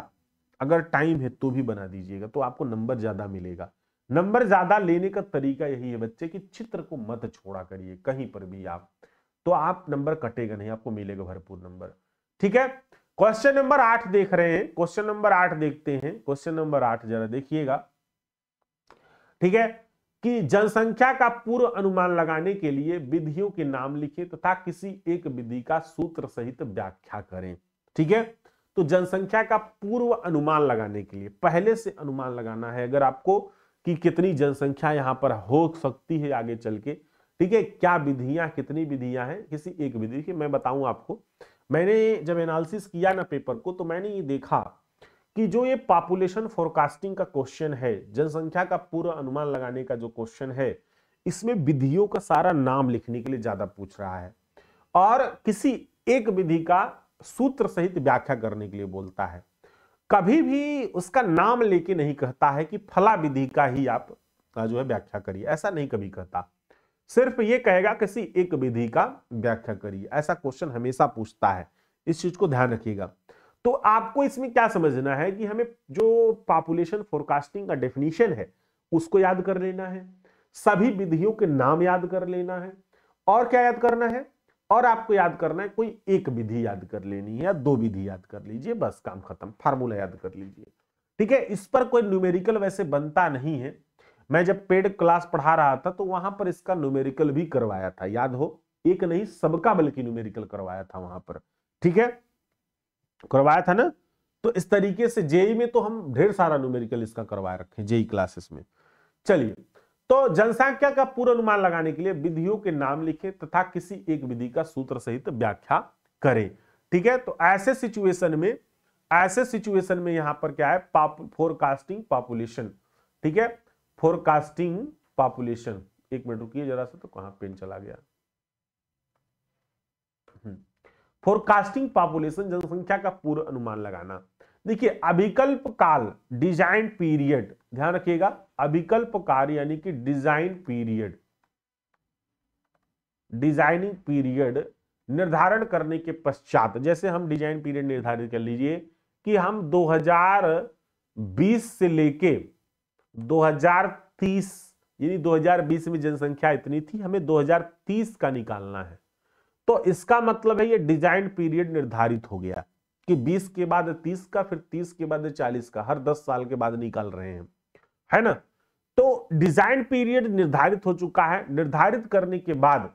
अगर टाइम है तो भी बना दीजिएगा तो आपको नंबर ज्यादा मिलेगा नंबर ज्यादा लेने का तरीका यही है बच्चे कि चित्र को मत छोड़ा करिए कहीं पर भी आप तो आप नंबर कटेगा नहीं आपको मिलेगा भरपूर नंबर ठीक है क्वेश्चन नंबर आठ देख रहे हैं क्वेश्चन नंबर आठ देखते हैं क्वेश्चन नंबर आठ जरा देखिएगा ठीक है कि जनसंख्या का पूर्व अनुमान लगाने के लिए विधियों के नाम लिखें तथा तो किसी एक विधि का सूत्र सहित व्याख्या करें ठीक है तो जनसंख्या का पूर्व अनुमान लगाने के लिए पहले से अनुमान लगाना है अगर आपको कि कितनी जनसंख्या यहां पर हो सकती है आगे चल के ठीक है क्या विधियां कितनी विधियां हैं किसी एक विधि की मैं बताऊं आपको मैंने जब एनालिसिस किया ना पेपर को तो मैंने ये देखा कि जो ये पॉपुलेशन फोरकास्टिंग का क्वेश्चन है जनसंख्या का पूर्व अनुमान लगाने का जो क्वेश्चन है इसमें विधियों का सारा नाम लिखने के लिए ज्यादा पूछ रहा है और किसी एक विधि का सूत्र सहित व्याख्या करने के लिए बोलता है कभी भी उसका नाम लेके नहीं कहता है कि फला विधि का ही आप जो है व्याख्या करिए ऐसा नहीं कभी कहता सिर्फ ये कहेगा किसी एक विधि का व्याख्या करिए ऐसा क्वेश्चन हमेशा पूछता है इस चीज को ध्यान रखिएगा तो आपको इसमें क्या समझना है कि हमें जो पॉपुलेशन फोरकास्टिंग का डेफिनेशन है उसको याद कर लेना है सभी विधियों के नाम याद कर लेना है और क्या याद करना है और आपको याद करना है कोई एक विधि याद कर लेनी है या दो विधि याद कर लीजिए बस काम खत्म फार्मूला याद कर लीजिए ठीक है इस पर कोई न्यूमेरिकल वैसे बनता नहीं है मैं जब पेड क्लास पढ़ा रहा था तो वहां पर इसका न्यूमेरिकल भी करवाया था याद हो एक नहीं सबका बल्कि न्यूमेरिकल करवाया था वहां पर ठीक है करवाया था ना तो इस तरीके से जेई में तो हम ढेर सारा न्यूमेरिकल इसका करवाया रखे जेई क्लासेस में चलिए तो जनसंख्या का पूर्वानुमान लगाने के लिए विधियों के नाम लिखे तथा किसी एक विधि का सूत्र सहित व्याख्या करें ठीक है तो ऐसे सिचुएशन में ऐसे सिचुएशन में यहां पर क्या है फोरकास्टिंग पॉपुलेशन ठीक है फोरकास्टिंग पॉपुलेशन एक मिनट रुकिए जरा सा तो कहां पेन चला गया फोरकास्टिंग हम्म। पॉपुलेशन जनसंख्या का पूर्व अनुमान लगाना देखिए अभिकल्प काल डिजाइन पीरियड ध्यान रखिएगा अभिकल्प काल यानी कि डिजाइन पीरियड डिजाइनिंग पीरियड निर्धारण करने के पश्चात जैसे हम डिजाइन पीरियड निर्धारित कर लीजिए कि हम 2020 से लेके 2030 यानी 2020 में जनसंख्या इतनी थी हमें 2030 का निकालना है तो इसका मतलब है ये डिजाइन पीरियड निर्धारित हो गया कि 20 के बाद 30 का फिर 30 के बाद 40 का हर 10 साल के बाद निकाल रहे हैं है ना तो डिजाइन पीरियड निर्धारित हो चुका है निर्धारित करने के बाद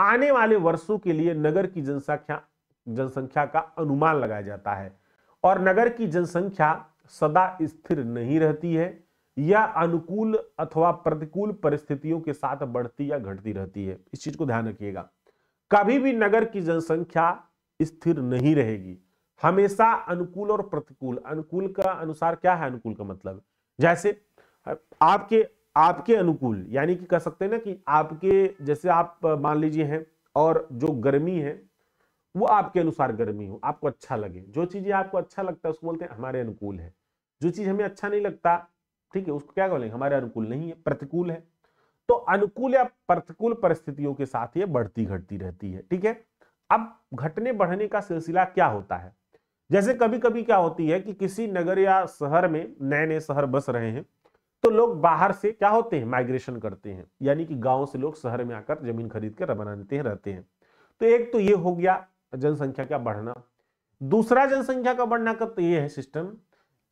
आने वाले वर्षों के लिए नगर की जनसंख्या जनसंख्या का अनुमान लगाया जाता है और नगर की जनसंख्या सदा स्थिर नहीं रहती है या अनुकूल अथवा प्रतिकूल परिस्थितियों के साथ बढ़ती या घटती रहती है इस चीज को ध्यान रखिएगा कभी भी नगर की जनसंख्या स्थिर नहीं रहेगी हमेशा अनुकूल और प्रतिकूल अनुकूल का अनुसार क्या है अनुकूल का मतलब जैसे आपके आपके अनुकूल यानी कि कह सकते हैं ना कि आपके जैसे आप मान लीजिए हैं और जो गर्मी है वो आपके अनुसार गर्मी हो आपको अच्छा लगे जो चीजें आपको अच्छा लगता है उसको बोलते हैं हमारे अनुकूल है जो चीज हमें अच्छा नहीं लगता ठीक है उसको क्या बोलेंगे हमारे अनुकूल नहीं है प्रतिकूल है तो अनुकूल या प्रतिकूल परिस्थितियों के साथ ये बढ़ती घटती रहती है ठीक है अब घटने बढ़ने का सिलसिला क्या होता है जैसे कभी कभी क्या होती है कि किसी नगर या शहर में नए नए शहर बस रहे हैं तो लोग बाहर से क्या होते हैं माइग्रेशन करते हैं यानी कि गांव से लोग शहर में आकर जमीन खरीद कर बनाते हैं रहते हैं तो एक तो ये हो गया जनसंख्या का बढ़ना दूसरा जनसंख्या का बढ़ना का तो ये है सिस्टम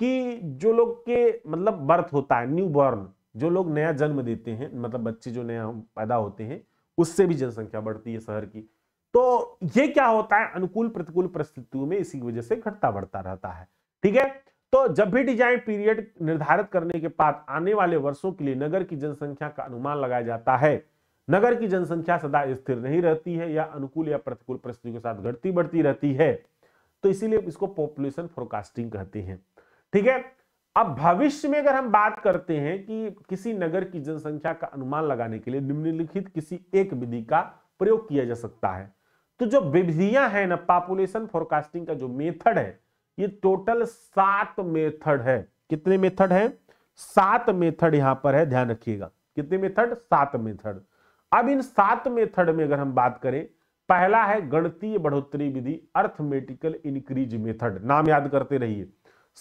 कि जो लोग के मतलब बर्थ होता है न्यू बॉर्न जो लोग नया जन्म देते हैं मतलब बच्चे जो नया पैदा होते हैं उससे भी जनसंख्या बढ़ती है शहर की तो ये क्या होता है अनुकूल प्रतिकूल परिस्थितियों में इसी वजह से घटता बढ़ता रहता है ठीक है तो जब भी डिजाइन पीरियड निर्धारित करने के बाद आने वाले वर्षों के लिए नगर की जनसंख्या का अनुमान लगाया जाता है नगर की जनसंख्या सदा स्थिर नहीं रहती है या अनुकूल या प्रतिकूल परिस्थितियों के साथ घटती बढ़ती रहती है तो इसीलिए इसको पॉपुलेशन फोरकास्टिंग कहते हैं ठीक है अब भविष्य में अगर हम बात करते हैं कि किसी नगर की जनसंख्या का अनुमान लगाने के लिए निम्नलिखित किसी एक विधि का प्रयोग किया जा सकता है तो जो विधियां हैं ना पॉपुलेशन फोरकास्टिंग का जो मेथड है ये टोटल सात मेथड है कितने मेथड है सात मेथड यहां पर है ध्यान रखिएगा कितने मेथड सात मेथड अब इन सात मेथड में अगर हम बात करें पहला है गणतीय बढ़ोतरी विधि अर्थमेटिकल इंक्रीज मेथड नाम याद करते रहिए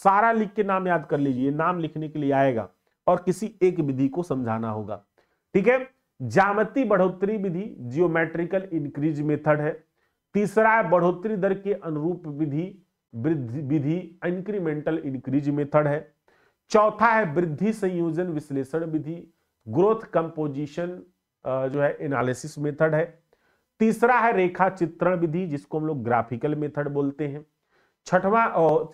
सारा लिख के नाम याद कर लीजिए नाम लिखने के लिए आएगा और किसी एक विधि को समझाना होगा ठीक है जामती बढ़ोतरी विधि जियोमेट्रिकल इंक्रीज मेथड है तीसरा है बढ़ोतरी दर के अनुरूप विधि विधि इंक्रीमेंटल इंक्रीज मेथड है चौथा है वृद्धि संयोजन विश्लेषण विधि ग्रोथ कंपोजिशन जो है एनालिसिस मेथड है तीसरा है रेखा चित्रण विधि जिसको हम लोग ग्राफिकल मेथड बोलते हैं छठवा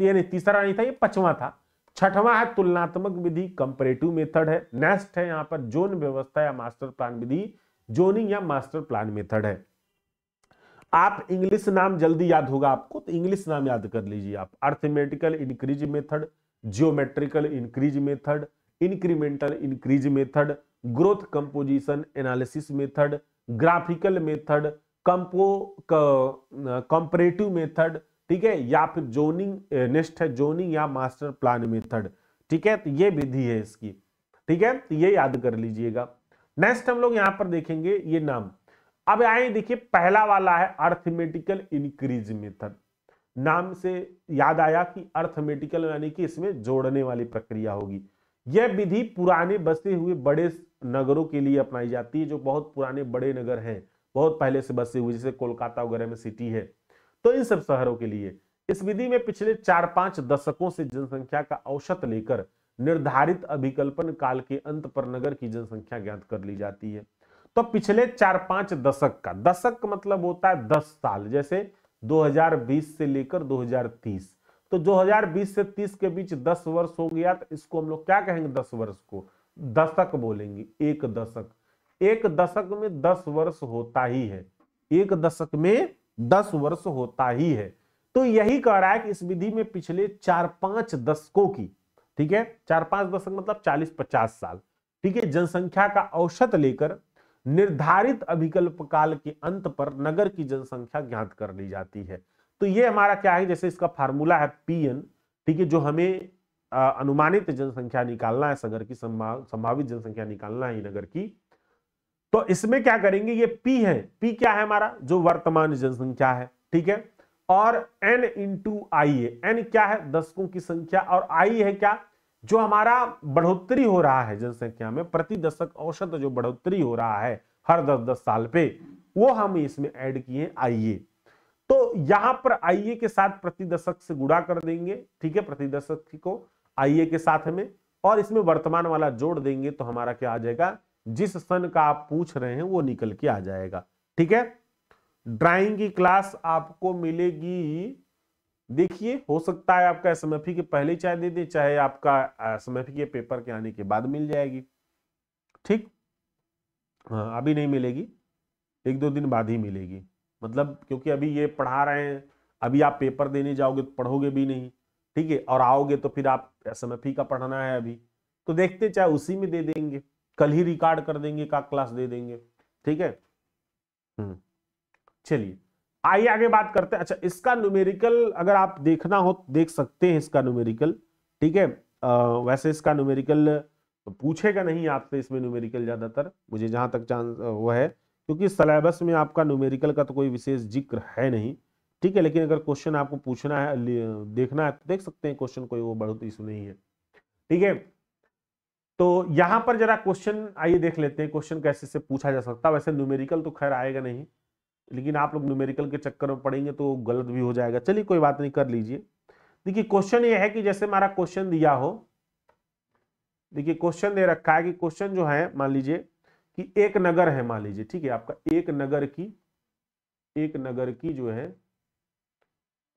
यानी तीसरा नहीं था ये पचवा था छठवा है तुलनात्मक विधि कंपेरेटिव मेथड है नेक्स्ट है यहां पर जोन व्यवस्था या मास्टर प्लान विधि जोनिंग या मास्टर प्लान मेथड है आप इंग्लिश नाम जल्दी याद होगा आपको तो इंग्लिश नाम याद कर लीजिए आप arithmetical increase method geometrical increase method incremental increase method growth composition analysis method graphical method compo comparative method ठीक है या फिर जोनिंग नेक्स्ट है जोनिंग या मास्टर प्लान मेथड ठीक है तो ये विधि है इसकी ठीक है तो ये याद कर लीजिएगा नेक्स्ट हम लोग यहां पर देखेंगे ये नाम अब आए देखिए पहला वाला है अर्थमेटिकल इंक्रीज मेथड नाम से याद आया कि अर्थमेटिकल यानी कि इसमें जोड़ने वाली प्रक्रिया होगी यह विधि पुराने बसे हुए बड़े नगरों के लिए अपनाई जाती है जो बहुत पुराने बड़े नगर हैं बहुत पहले से बसे हुए जैसे कोलकाता वगैरह में सिटी है तो इन सब शहरों के लिए इस विधि में पिछले चार पांच दशकों से जनसंख्या का औसत लेकर निर्धारित अभिकल्पन काल के अंत पर नगर की जनसंख्या ज्ञात कर ली जाती है तो पिछले चार पांच दशक का दशक मतलब होता है दस साल जैसे 2020 से लेकर 2030 तो 2020 से 30 के बीच दस वर्ष हो गया तो इसको हम लोग क्या कहेंगे दस वर्ष को दशक बोलेंगे एक दशक एक दशक में दस वर्ष होता ही है एक दशक में दस वर्ष होता ही है तो यही कह रहा है कि इस विधि में पिछले चार पांच दशकों की ठीक है चार पांच दशक मतलब चालीस पचास साल ठीक है जनसंख्या का औसत लेकर निर्धारित अभिकल्प काल के अंत पर नगर की जनसंख्या ज्ञात कर ली जाती है तो ये हमारा क्या है जैसे इसका फार्मूला है पी एन ठीक है जो हमें अनुमानित जनसंख्या निकालना है सगर की संभावित जनसंख्या निकालना है नगर की तो इसमें क्या करेंगे ये P है P क्या है हमारा जो वर्तमान जनसंख्या है ठीक है और एन इंटू आई एन क्या है दशकों की संख्या और आई है क्या जो हमारा बढ़ोतरी हो रहा है जनसंख्या में प्रति दशक औसत जो बढ़ोतरी हो रहा है हर दस दस साल पे वो हम इसमें ऐड किए आइए तो यहां पर आइए के साथ प्रति दशक से गुड़ा कर देंगे ठीक है प्रति दशक को आइए के साथ हमें और इसमें वर्तमान वाला जोड़ देंगे तो हमारा क्या आ जाएगा जिस सन का आप पूछ रहे हैं वो निकल के आ जाएगा ठीक है ड्राइंग की क्लास आपको मिलेगी देखिए हो सकता है आपका एस e के पहले चाहे दे दे चाहे आपका एस e के पेपर के आने के बाद मिल जाएगी ठीक हाँ अभी नहीं मिलेगी एक दो दिन बाद ही मिलेगी मतलब क्योंकि अभी ये पढ़ा रहे हैं अभी आप पेपर देने जाओगे तो पढ़ोगे भी नहीं ठीक है और आओगे तो फिर आप एस e का पढ़ना है अभी तो देखते चाहे उसी में दे देंगे कल ही रिकॉर्ड कर देंगे का क्लास दे देंगे ठीक है हम्म। चलिए आइए आगे बात करते हैं अच्छा इसका न्यूमेरिकल अगर आप देखना हो देख सकते हैं इसका न्यूमेरिकल ठीक है वैसे इसका न्यूमेरिकल पूछेगा नहीं आपसे इसमें न्यूमेरिकल ज़्यादातर मुझे जहां तक चांस वो है क्योंकि सलेबस में आपका न्यूमेरिकल का तो कोई विशेष जिक्र है नहीं ठीक है लेकिन अगर क्वेश्चन आपको पूछना है देखना है तो देख सकते हैं क्वेश्चन कोई वो बढ़ोतरी सुनी है ठीक है तो यहां पर जरा क्वेश्चन आइए देख लेते हैं क्वेश्चन कैसे से पूछा जा सकता वैसे न्यूमेरिकल तो खैर आएगा नहीं लेकिन आप लोग न्यूमेरिकल के चक्कर में पड़ेंगे तो गलत भी हो जाएगा चलिए कोई बात नहीं कर लीजिए देखिए क्वेश्चन ये है कि जैसे हमारा क्वेश्चन दिया हो देखिए क्वेश्चन दे रखा है कि क्वेश्चन जो है मान लीजिए कि एक नगर है मान लीजिए ठीक है आपका एक नगर की एक नगर की जो है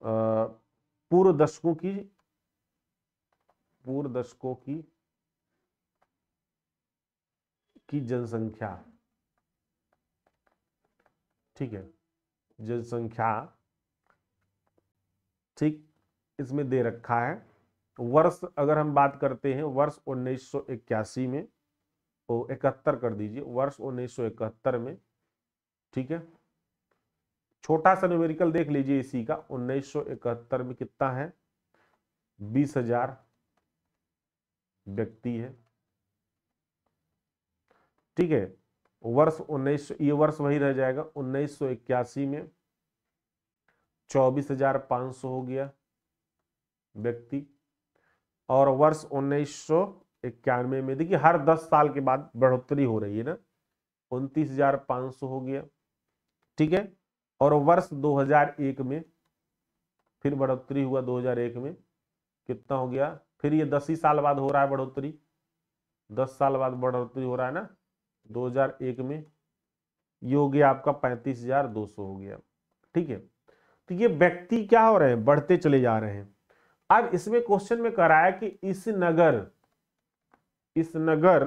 पूर्व दशकों की पूर्व दशकों की की जनसंख्या ठीक है जनसंख्या ठीक इसमें दे रखा है वर्ष अगर हम बात करते हैं वर्ष 1981 में ओ तो इकहत्तर कर दीजिए वर्ष 1971 में ठीक है छोटा सा न्यूमेरिकल देख लीजिए इसी का 1971 में कितना है बीस हजार व्यक्ति है ठीक है वर्ष उन्नीस ये वर्ष वही रह जाएगा उन्नीस में चौबीस हजार पांच सौ हो गया व्यक्ति और वर्ष उन्नीस इक्यानवे में देखिए हर दस साल के बाद बढ़ोतरी हो रही है ना उनतीस हजार पांच सौ हो गया ठीक है और वर्ष 2001 में फिर बढ़ोतरी हुआ 2001 में कितना हो गया फिर ये दस ही साल बाद हो रहा है बढ़ोतरी दस साल बाद बढ़ोतरी हो रहा है ना 2001 में ये हो गया आपका 35,200 हो गया ठीक है तो ये व्यक्ति क्या हो रहे हैं बढ़ते चले जा रहे हैं अब इसमें क्वेश्चन में कराया कि इस नगर इस नगर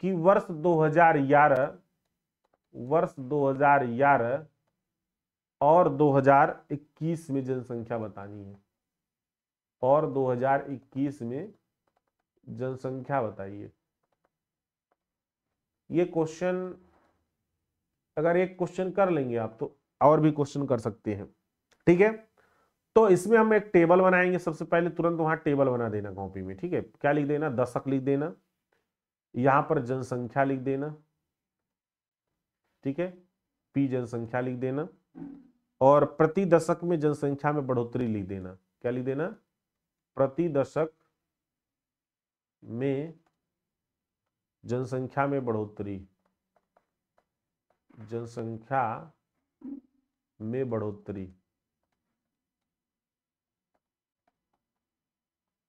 की वर्ष 2011 वर्ष 2011 और 2021 में जनसंख्या बतानी है और 2021 में जनसंख्या बताइए ये क्वेश्चन अगर एक क्वेश्चन कर लेंगे आप तो और भी क्वेश्चन कर सकते हैं ठीक है तो इसमें हम एक टेबल बनाएंगे सबसे पहले तुरंत वहां टेबल बना देना कॉपी में ठीक है क्या लिख देना दशक लिख देना यहां पर जनसंख्या लिख देना ठीक है पी जनसंख्या लिख देना और प्रति दशक में जनसंख्या में बढ़ोतरी लिख देना क्या लिख देना प्रति दशक में जनसंख्या में बढ़ोतरी जनसंख्या में बढ़ोतरी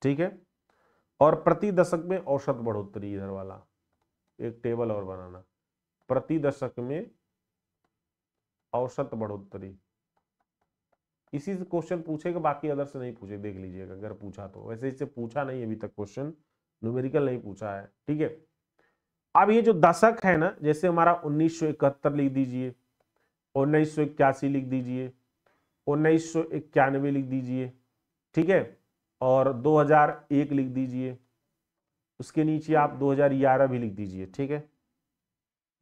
ठीक है और प्रति दशक में औसत बढ़ोतरी इधर वाला एक टेबल और बनाना प्रति दशक में औसत बढ़ोतरी इसी से क्वेश्चन पूछेगा बाकी अदर से नहीं पूछे देख लीजिएगा अगर पूछा तो वैसे इससे पूछा नहीं अभी तक क्वेश्चन न्यूमेरिकल नहीं पूछा है ठीक है अब ये जो दशक है ना जैसे हमारा उन्नीस लिख दीजिए उन्नीस लिख दीजिए उन्नीस लिख दीजिए ठीक है और 2001 लिख दीजिए उसके नीचे आप 2011 भी लिख दीजिए ठीक है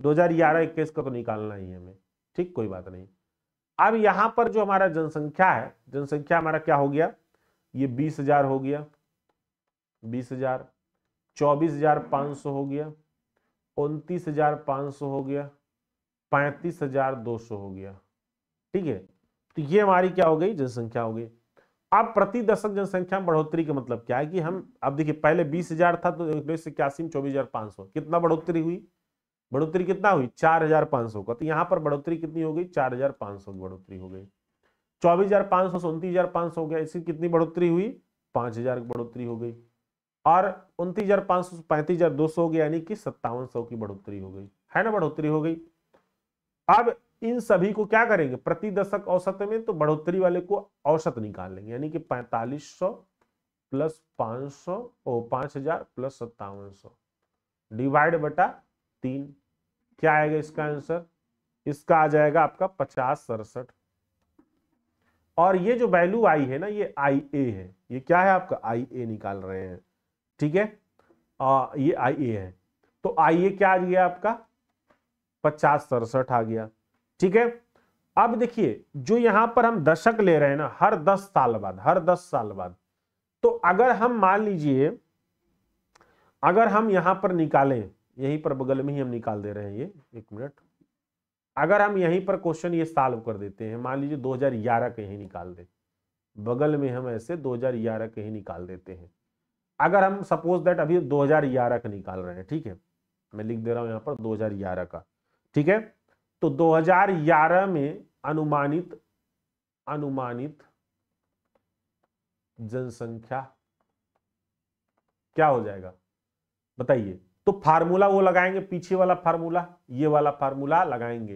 2011 हजार का तो निकालना ही है हमें ठीक कोई बात नहीं अब यहां पर जो हमारा जनसंख्या है जनसंख्या हमारा क्या हो गया ये बीस हजार हो गया बीस हजार चौबीस हजार पांच सौ हो गया उनतीस हजार पांच सौ हो गया पैंतीस हजार दो सौ हो गया ठीक है तो ये हमारी क्या हो गई जनसंख्या हो गई अब प्रति दशक जनसंख्या में बढ़ोतरी का मतलब क्या है कि हम अब देखिए पहले बीस हजार था तो उन्नीस सौ इक्यासी में चौबीस हजार पांच सौ कितना बढ़ोतरी हुई बढ़ोतरी कितना हुई चार हजार पांच सौ का तो यहाँ पर बढ़ोतरी कितनी हो गई चार हजार पांच सौ की बढ़ोतरी हो गई चौबीस हजार पांच सौ उनतीस हजार पांच सौ हो गया इसकी कितनी बढ़ोतरी हुई पांच हजार की बढ़ोतरी हो गई और उनतीस हजार पांच सौ पैंतीस हजार दो सौ हो गया यानी कि सत्तावन सौ की बढ़ोतरी हो गई है ना बढ़ोतरी हो गई अब इन सभी को क्या करेंगे प्रति दशक औसत में तो बढ़ोतरी वाले को औसत निकाल लेंगे यानी कि पैंतालीस सौ प्लस पांच सौ पांच हजार प्लस सत्तावन सौ डिवाइड बटा तीन क्या आएगा इसका आंसर इसका आ जाएगा आपका पचास सड़सठ और ये जो वैल्यू आई है ना ये आई ए है ये क्या है आपका आई ए निकाल रहे हैं ठीक है आ, ये आई ए है तो आई ए क्या आ गया आपका पचास सड़सठ आ गया ठीक है अब देखिए जो यहां पर हम दशक ले रहे हैं ना हर दस साल बाद हर दस साल बाद तो अगर हम मान लीजिए अगर हम यहां पर निकालें यहीं पर बगल में ही हम निकाल दे रहे हैं ये एक मिनट अगर हम यहीं पर क्वेश्चन ये साल्व कर देते हैं मान लीजिए 2011 के ही निकाल दे बगल में हम ऐसे 2011 के ही निकाल देते हैं अगर हम सपोज दैट अभी 2011 का निकाल रहे हैं ठीक है मैं लिख दे रहा हूं यहां पर 2011 का ठीक है तो 2011 में अनुमानित अनुमानित जनसंख्या क्या हो जाएगा बताइए तो फार्मूला वो लगाएंगे पीछे वाला फार्मूला ये वाला फार्मूला लगाएंगे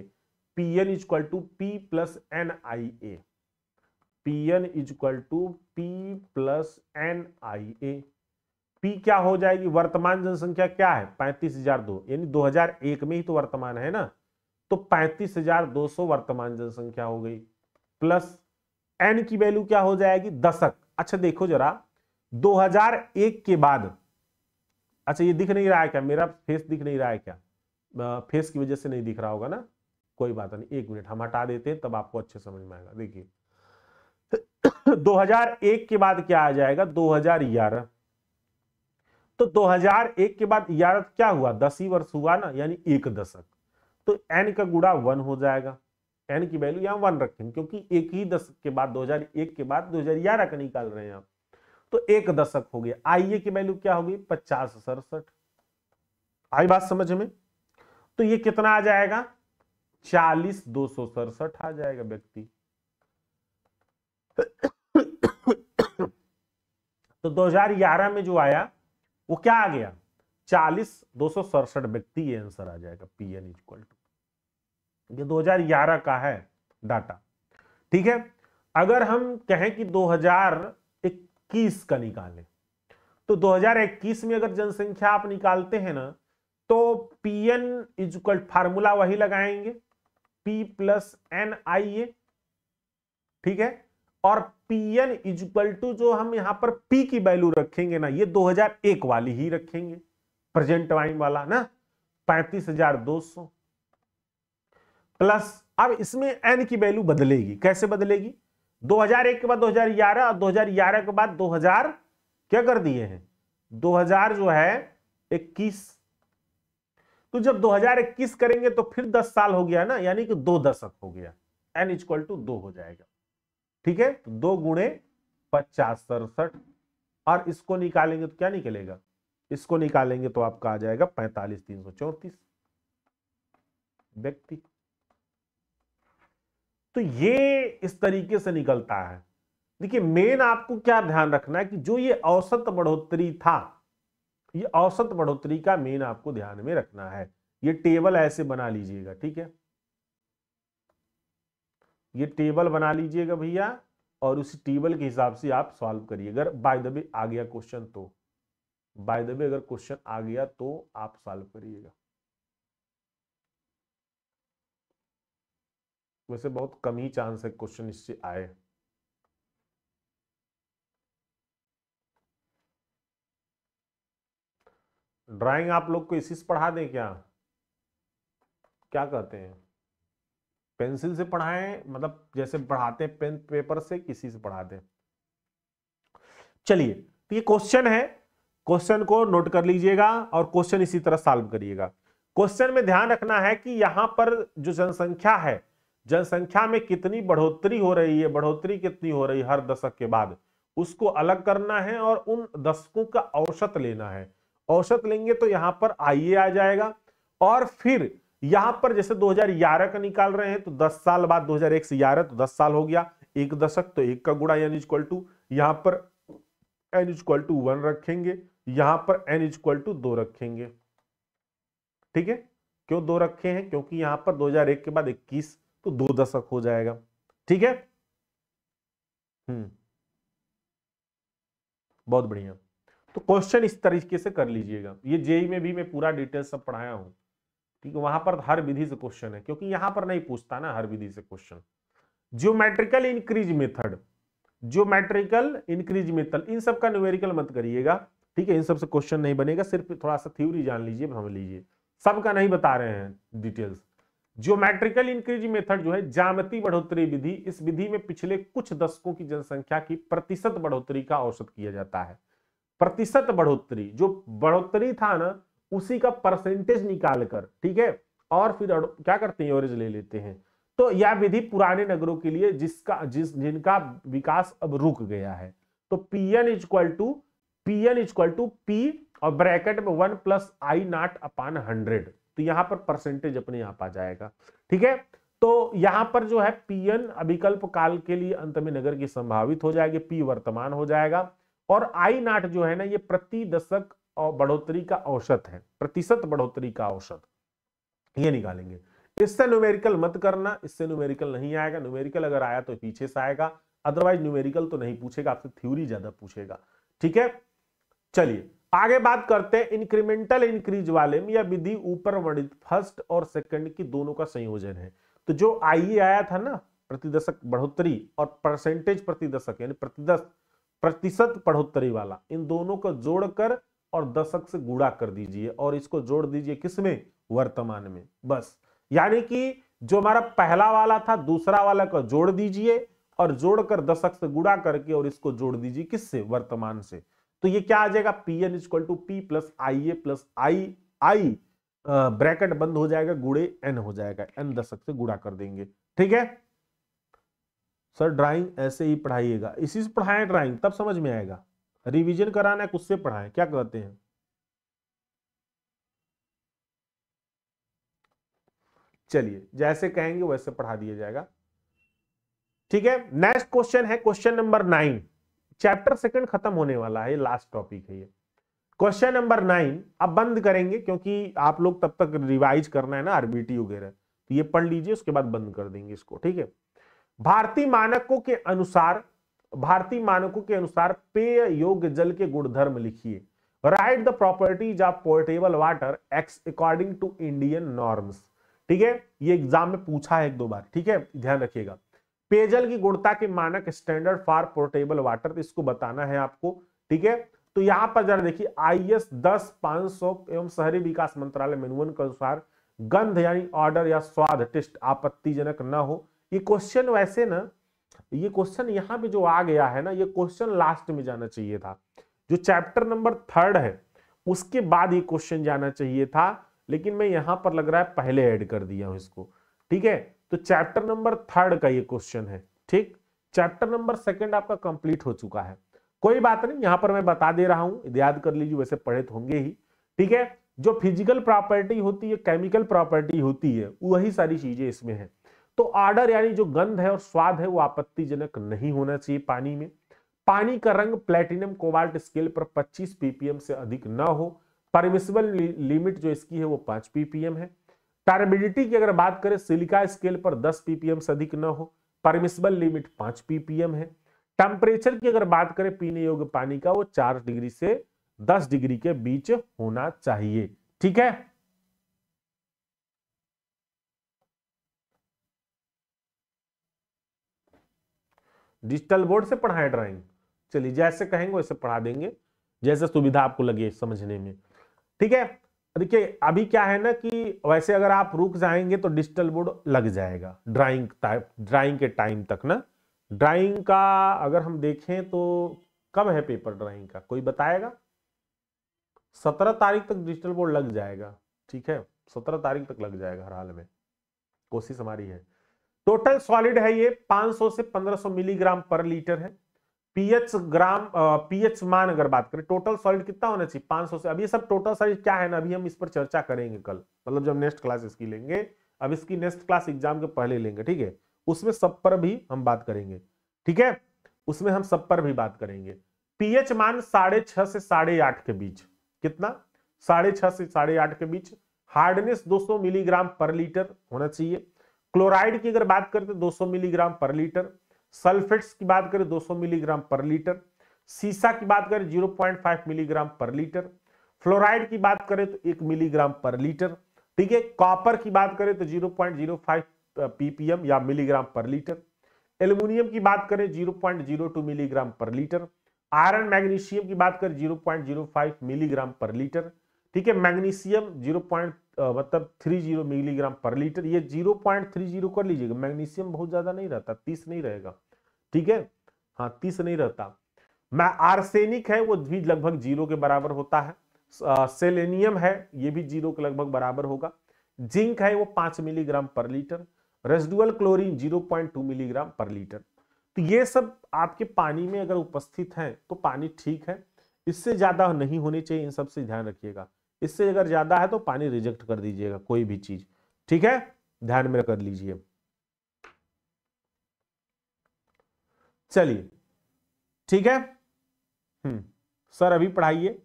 P N equal to P plus N I A P N equal to P plus N I A P क्या हो जाएगी वर्तमान जनसंख्या क्या है पैंतीस हजार दो यानी दो हजार एक में ही तो वर्तमान है ना तो पैंतीस हजार दो सौ वर्तमान जनसंख्या हो गई प्लस एन की वैल्यू क्या हो जाएगी दशक अच्छा देखो जरा 2001 के बाद अच्छा ये दिख नहीं रहा है क्या मेरा फेस दिख नहीं रहा है क्या फेस की वजह से नहीं दिख रहा होगा ना कोई बात नहीं एक मिनट हम हटा देते हैं तब आपको अच्छे समझ में आएगा देखिए 2001 के बाद क्या आ जाएगा 2011 तो 2001 के बाद ग्यारह क्या हुआ दस ही वर्ष हुआ ना यानी एक दशक तो एन का गुड़ा वन हो जाएगा एन की वैल्यू यहां वन रखेंगे क्योंकि एक ही दशक के बाद 2001 के बाद 2011 का निकाल रहे हैं आप तो एक दशक हो गया आईए की वैल्यू क्या होगी पचास सड़सठ आई बात समझ में तो ये कितना आ जाएगा चालीस दो सौ सड़सठ आ जाएगा व्यक्ति तो 2011 में जो आया वो क्या आ गया चालीस दो सौ सड़सठ व्यक्ति ये आंसर आ जाएगा पी एन इक्वल टू ये 2011 का है डाटा ठीक है अगर हम कहें कि 2021 का निकालें तो 2021 में अगर जनसंख्या आप निकालते हैं ना तो पी एन इजल फार्मूला वही लगाएंगे P plus N I A ठीक है और पी एन इक्वल टू जो हम यहां पर पी की वैल्यू रखेंगे ना ये 2001 वाली ही रखेंगे प्रेजेंट टाइम वाला ना पैंतीस हजार दो सौ प्लस अब इसमें एन की वैल्यू बदलेगी कैसे बदलेगी 2001 के बाद 2011 और 2011 के बाद 2000 क्या कर दिए हैं 2000 जो है 21 तो जब 2021 करेंगे तो फिर 10 साल हो गया ना यानी कि दो दशक हो गया एन इजक्वल टू दो हो जाएगा ठीक है तो दो गुणे पचास सड़सठ और इसको निकालेंगे तो क्या निकलेगा इसको निकालेंगे तो आपका आ जाएगा पैंतालीस तीन सौ चौतीस व्यक्ति तो ये इस तरीके से निकलता है देखिए मेन आपको क्या ध्यान रखना है कि जो ये औसत बढ़ोतरी था ये औसत बढ़ोतरी का मेन आपको ध्यान में रखना है ये टेबल ऐसे बना लीजिएगा ठीक है ये टेबल बना लीजिएगा भैया और उस टेबल के हिसाब से आप सॉल्व करिए अगर बाय द वे आ गया क्वेश्चन तो बाय द वे अगर क्वेश्चन आ गया तो आप सॉल्व करिएगा वैसे बहुत कम ही चांस है क्वेश्चन इससे आए ड्राइंग आप लोग को इसी से पढ़ा दें क्या क्या कहते हैं पेंसिल से पढ़ाएं मतलब जैसे पढ़ाते पेन पेपर से किसी से पढ़ा दें चलिए तो ये क्वेश्चन है क्वेश्चन को नोट कर लीजिएगा और क्वेश्चन इसी तरह सॉल्व करिएगा क्वेश्चन में ध्यान रखना है कि यहां पर जो जनसंख्या है जनसंख्या में कितनी बढ़ोतरी हो रही है बढ़ोतरी कितनी हो रही है हर दशक के बाद उसको अलग करना है और उन दशकों का औसत लेना है औसत लेंगे तो यहां पर आइए आ जाएगा और फिर यहां पर जैसे 2011 का निकाल रहे हैं तो 10 साल बाद 2001 से 11 तो 10 साल हो गया एक दशक तो एक का गुड़ा एन इजक्वल टू यहां पर एन इजक्वल टू वन रखेंगे यहां पर एन इजक्वल टू दो रखेंगे ठीक है क्यों दो रखे हैं क्योंकि यहां पर 2001 के बाद 21 तो दो दशक हो जाएगा ठीक है हम्म बहुत बढ़िया तो क्वेश्चन इस तरीके से कर लीजिएगा ये जेई में भी मैं पूरा डिटेल सब पढ़ाया हूं ठीक है वहां पर हर विधि से क्वेश्चन है क्योंकि यहां पर नहीं पूछता ना हर विधि से question geometrical increase method geometrical increase method इन सब का न्यूमेरिकल मत करिएगा ठीक है इन सब से क्वेश्चन नहीं बनेगा सिर्फ थोड़ा सा थ्योरी जान लीजिए समझ लीजिए सबका नहीं बता रहे हैं डिटेल्स ज्योमेट्रिकल इंक्रीज मेथड जो है जामती बढ़ोतरी विधि इस विधि में पिछले कुछ दशकों की जनसंख्या की प्रतिशत बढ़ोतरी का औसत किया जाता है प्रतिशत बढ़ोतरी जो बढ़ोतरी था ना उसी का परसेंटेज निकालकर ठीक है और फिर क्या करते हैं एवरेज ले लेते हैं तो यह विधि पुराने नगरों के लिए जिसका जिस जिनका विकास अब रुक गया है तो P N equal to P N equal to P और ब्रैकेट में one plus I not upon hundred तो यहां पर परसेंटेज अपने यहां आ जाएगा ठीक है तो यहां पर जो है पीएन अभिकल्प काल के लिए अंत में नगर की संभावित हो जाएगी पी वर्तमान हो जाएगा और आई नाट जो है ना ये प्रति दशक और बढ़ोतरी का औसत है प्रतिशत बढ़ोतरी का औसत ये निकालेंगे इससे न्यूमेरिकल मत करना इससे न्यूमेरिकल नहीं आएगा न्यूमेरिकल अगर आया तो पीछे से आएगा अदरवाइज न्यूमेरिकल तो नहीं पूछेगा आपसे थ्योरी ज्यादा पूछेगा ठीक है चलिए आगे बात करते हैं इंक्रीमेंटल इंक्रीज वाले में यह विधि ऊपर वर्णित फर्स्ट और सेकंड की दोनों का संयोजन है तो जो आई e आया था ना प्रतिदशक बढ़ोतरी और परसेंटेज प्रतिदशक यानी प्रतिदश प्रतिशत बढ़ोतरी वाला इन दोनों को जोड़कर और दशक से गुड़ा कर दीजिए और इसको जोड़ दीजिए किसमें वर्तमान में बस यानी कि जो हमारा पहला वाला था दूसरा वाला का जोड़ दीजिए और जोड़कर दशक से गुड़ा करके और इसको जोड़ दीजिए किससे वर्तमान से तो ये क्या आ जाएगा P N equal to P plus I A plus I I bracket बंद हो जाएगा गुड़े एन हो जाएगा एन दशक से गुड़ा कर देंगे ठीक है सर ड्राइंग ऐसे ही पढ़ाइएगा इसी से पढ़ाए ड्राइंग तब समझ में आएगा रिवीजन कराना है उससे पढ़ाएं क्या कहते हैं चलिए जैसे कहेंगे वैसे पढ़ा दिया जाएगा ठीक है नेक्स्ट क्वेश्चन है question number nine chapter second खत्म होने वाला है लास्ट टॉपिक है ये क्वेश्चन नंबर नाइन अब बंद करेंगे क्योंकि आप लोग तब तक रिवाइज करना है ना आरबीटी वगैरह तो ये पढ़ लीजिए उसके बाद बंद कर देंगे इसको ठीक है भारतीय मानकों के अनुसार भारतीय मानकों के अनुसार पेय योग्य जल के गुणधर्म लिखिए write the properties of portable water X according to Indian norms ठीक है ये एग्जाम में पूछा है एक दो बार ठीक है ध्यान रखिएगा पेयजल की गुणता के मानक स्टैंडर्ड फॉर पोर्टेबल वाटर इसको बताना है आपको ठीक है तो यहां पर जरा देखिए आई एस दस पांच सौ एवं शहरी विकास मंत्रालय मेनुअन के अनुसार गंध यानी ऑर्डर या स्वाद टेस्ट आपत्तिजनक न हो ये क्वेश्चन वैसे ना ये क्वेश्चन यहाँ पे जो आ गया है ना ये क्वेश्चन लास्ट में जाना चाहिए था जो चैप्टर नंबर थर्ड है उसके बाद ये क्वेश्चन जाना चाहिए था लेकिन मैं यहाँ पर लग रहा है पहले ऐड कर दिया हूँ इसको ठीक है तो चैप्टर नंबर थर्ड का ये क्वेश्चन है ठीक चैप्टर नंबर सेकंड आपका कंप्लीट हो चुका है कोई बात नहीं यहाँ पर मैं बता दे रहा हूँ याद कर लीजिए वैसे पढ़े तो होंगे ही ठीक है जो फिजिकल प्रॉपर्टी होती है केमिकल प्रॉपर्टी होती है वही सारी चीजें इसमें है तो आर्डर यानी जो गंध है और स्वाद है वो आपत्तिजनक नहीं होना चाहिए पानी में पानी का रंग प्लेटिनम कोबाल्ट स्केल पर 25 पीपीएम से अधिक ना हो परमिशबल लिमिट जो इसकी है वो 5 पीपीएम है टर्बिडिटी की अगर बात करें सिलिका स्केल पर 10 पीपीएम से अधिक ना हो परमिशबल लिमिट 5 पीपीएम है टेम्परेचर की अगर बात करें पीने योग्य पानी का वो चार डिग्री से दस डिग्री के बीच होना चाहिए ठीक है डिजिटल बोर्ड से पढ़ाएं ड्राइंग चलिए जैसे कहेंगे वैसे पढ़ा देंगे जैसे सुविधा आपको लगे समझने में ठीक है देखिए अभी क्या है ना कि वैसे अगर आप रुक जाएंगे तो डिजिटल बोर्ड लग जाएगा ड्राइंग ड्राइंग के टाइम तक ना ड्राइंग का अगर हम देखें तो कब है पेपर ड्राइंग का कोई बताएगा सत्रह तारीख तक डिजिटल बोर्ड लग जाएगा ठीक है सत्रह तारीख तक लग जाएगा हर हाल में कोशिश हमारी है टोटल सॉलिड है ये 500 से 1500 मिलीग्राम पर लीटर है पीएच ग्राम पीएच मान अगर बात करें टोटल सॉलिड कितना होना चाहिए 500 से अब ये सब टोटल सॉलिड क्या है ना अभी हम इस पर चर्चा करेंगे कल मतलब जब नेक्स्ट क्लास इसकी लेंगे अब इसकी नेक्स्ट क्लास एग्जाम के पहले लेंगे ठीक है उसमें सब पर भी हम बात करेंगे ठीक है उसमें हम सब पर भी बात करेंगे पीएच मान साढ़े छह से साढ़े आठ के बीच कितना साढ़े छह से साढ़े आठ के बीच हार्डनेस 200 मिलीग्राम पर लीटर होना चाहिए क्लोराइड की अगर बात करें तो 200 मिलीग्राम पर लीटर सल्फेट्स की बात करें 200 मिलीग्राम पर लीटर सीसा की बात करें 0.5 मिलीग्राम पर लीटर फ्लोराइड की बात करें तो एक मिलीग्राम पर लीटर ठीक है कॉपर की बात करें तो 0.05 पीपीएम या मिलीग्राम पर लीटर एल्यूमिनियम की बात करें zero milligram per litre iron magnesium की बात करें जीरो मिलीग्राम पर लीटर ठीक है मैग्नीशियम जीरो मतलब three zero milligram per litre ये जीरो पॉइंट थ्री जीरो कर लीजिएगा मैग्नीशियम बहुत ज्यादा नहीं रहता तीस नहीं रहेगा ठीक है हाँ तीस नहीं रहता मैं आर्सेनिक है वो भी लगभग जीरो के बराबर होता है सेलेनियम है ये भी जीरो के लगभग बराबर होगा जिंक है वो पांच milligram per litre residual chlorine zero point two milligram per litre तो ये सब आपके पानी में अगर उपस्थित हैं तो पानी ठीक है इससे ज्यादा नहीं होने चाहिए इन सब से ध्यान रखिएगा इससे अगर ज़्यादा है तो पानी रिजेक्ट कर दीजिएगा कोई भी चीज़ ठीक है ध्यान में कर लीजिए चलिए ठीक है हम्म सर अभी पढ़ाइए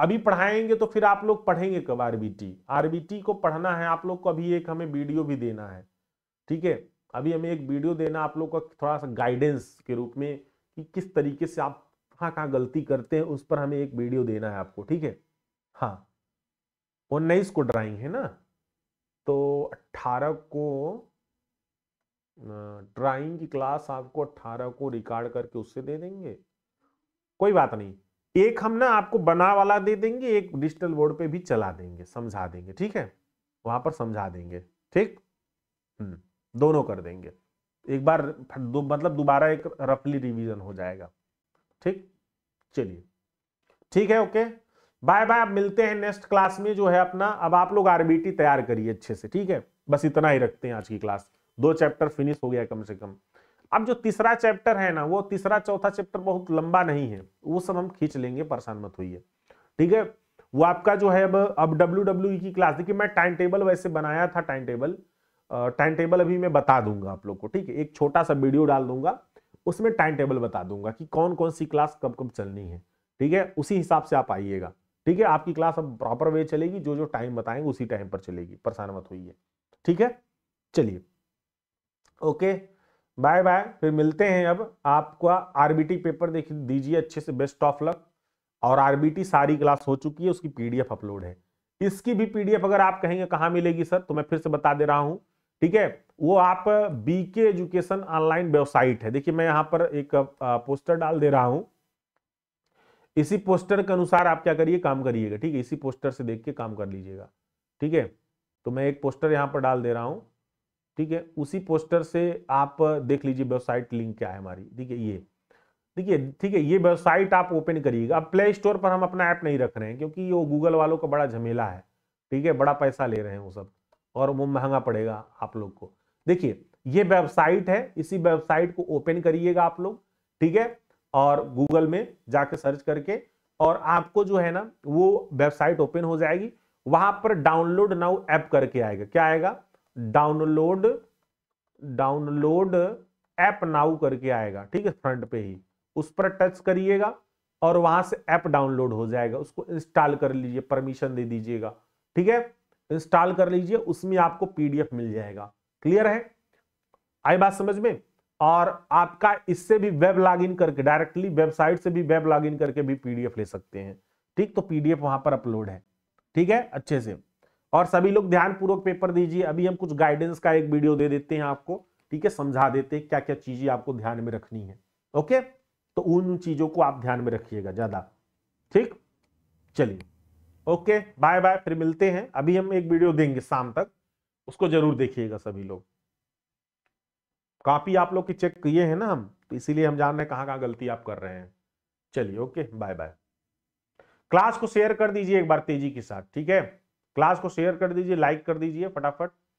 अभी पढ़ाएंगे तो फिर आप लोग पढ़ेंगे कब आरबीटी आरबीटी को पढ़ना है आप लोग को अभी एक हमें वीडियो भी देना है ठीक है अभी हमें एक वीडियो देना आप लोग का थोड़ा सा गाइडेंस के रूप में कि किस तरीके से आप कहाँ कहाँ गलती करते हैं उस पर हमें एक वीडियो देना है आपको ठीक है हाँ उन्नीस को ड्राइंग है ना तो अट्ठारह को ड्राइंग की क्लास आपको अट्ठारह को रिकॉर्ड करके उससे दे देंगे कोई बात नहीं एक हम ना आपको बना वाला दे देंगे एक डिजिटल बोर्ड पे भी चला देंगे समझा देंगे ठीक है वहां पर समझा देंगे ठीक हम्म, दोनों कर देंगे एक बार दो, मतलब दोबारा एक रफली रिवीजन हो जाएगा ठीक चलिए ठीक है ओके बाय बाय आप मिलते हैं नेक्स्ट क्लास में जो है अपना अब आप लोग आरबीटी तैयार करिए अच्छे से ठीक है बस इतना ही रखते हैं आज की क्लास दो चैप्टर फिनिश हो गया कम से कम अब जो तीसरा चैप्टर है ना वो तीसरा चौथा चैप्टर बहुत लंबा नहीं है वो सब हम खींच लेंगे परेशान मत होइए ठीक है वो आपका जो है अब अब डब्ल्यू डब्ल्यू e की क्लास देखिए मैं टाइम टेबल वैसे बनाया था टाइम टेबल टाइम टेबल अभी मैं बता दूंगा आप लोग को ठीक है एक छोटा सा वीडियो डाल दूंगा उसमें टाइम टेबल बता दूंगा कि कौन कौन सी क्लास कब कब चलनी है ठीक है उसी हिसाब से आप आइएगा ठीक है आपकी क्लास अब प्रॉपर वे चलेगी जो जो टाइम बताएंगे उसी टाइम पर चलेगी परेशान मत होइए ठीक है चलिए ओके बाय बाय फिर मिलते हैं अब आपका आरबीटी पेपर देख दीजिए अच्छे से बेस्ट ऑफ लक और आरबीटी सारी क्लास हो चुकी है उसकी पीडीएफ अपलोड है इसकी भी पीडीएफ अगर आप कहेंगे कहाँ मिलेगी सर तो मैं फिर से बता दे रहा हूँ ठीक है वो आप बीके एजुकेशन ऑनलाइन वेबसाइट है देखिए मैं यहाँ पर एक पोस्टर डाल दे रहा हूँ इसी पोस्टर के अनुसार आप क्या करिए काम करिएगा ठीक है इसी पोस्टर से देख के काम कर लीजिएगा ठीक है तो मैं एक पोस्टर यहाँ पर डाल दे रहा हूँ ठीक है उसी पोस्टर से आप देख लीजिए वेबसाइट लिंक क्या है हमारी ठीक है ये देखिए ठीक है ये वेबसाइट आप ओपन करिएगा अब प्ले स्टोर पर हम अपना ऐप नहीं रख रहे हैं क्योंकि ये गूगल वालों का बड़ा झमेला है ठीक है बड़ा पैसा ले रहे हैं वो सब और वो महंगा पड़ेगा आप लोग को देखिए ये वेबसाइट है इसी वेबसाइट को ओपन करिएगा आप लोग ठीक है और गूगल में जाकर सर्च करके और आपको जो है ना वो वेबसाइट ओपन हो जाएगी वहां पर डाउनलोड नाउ ऐप करके आएगा क्या आएगा डाउनलोड डाउनलोड ऐप नाउ करके आएगा ठीक है फ्रंट पे ही उस पर टच करिएगा और वहां से ऐप डाउनलोड हो जाएगा उसको इंस्टॉल कर लीजिए परमिशन दे दीजिएगा ठीक है इंस्टॉल कर लीजिए उसमें आपको पीडीएफ मिल जाएगा क्लियर है आई बात समझ में और आपका इससे भी वेब लॉगिन करके डायरेक्टली वेबसाइट से भी वेब लॉगिन करके भी पीडीएफ ले सकते हैं ठीक तो पीडीएफ वहां पर अपलोड है ठीक है अच्छे से और सभी लोग ध्यानपूर्वक पेपर दीजिए अभी हम कुछ गाइडेंस का एक वीडियो दे देते हैं आपको ठीक है समझा देते हैं क्या क्या चीजें आपको ध्यान में रखनी है ओके तो उन चीजों को आप ध्यान में रखिएगा ज्यादा ठीक चलिए ओके बाय बाय फिर मिलते हैं अभी हम एक वीडियो देंगे शाम तक उसको जरूर देखिएगा सभी लोग कापी आप लोग की चेक किए हैं ना हम तो इसीलिए हम जान रहे हैं कहाँ कहाँ गलती आप कर रहे हैं चलिए ओके बाय बाय क्लास को शेयर कर दीजिए एक बार तेजी के साथ ठीक है क्लास को शेयर कर दीजिए लाइक कर दीजिए फटाफट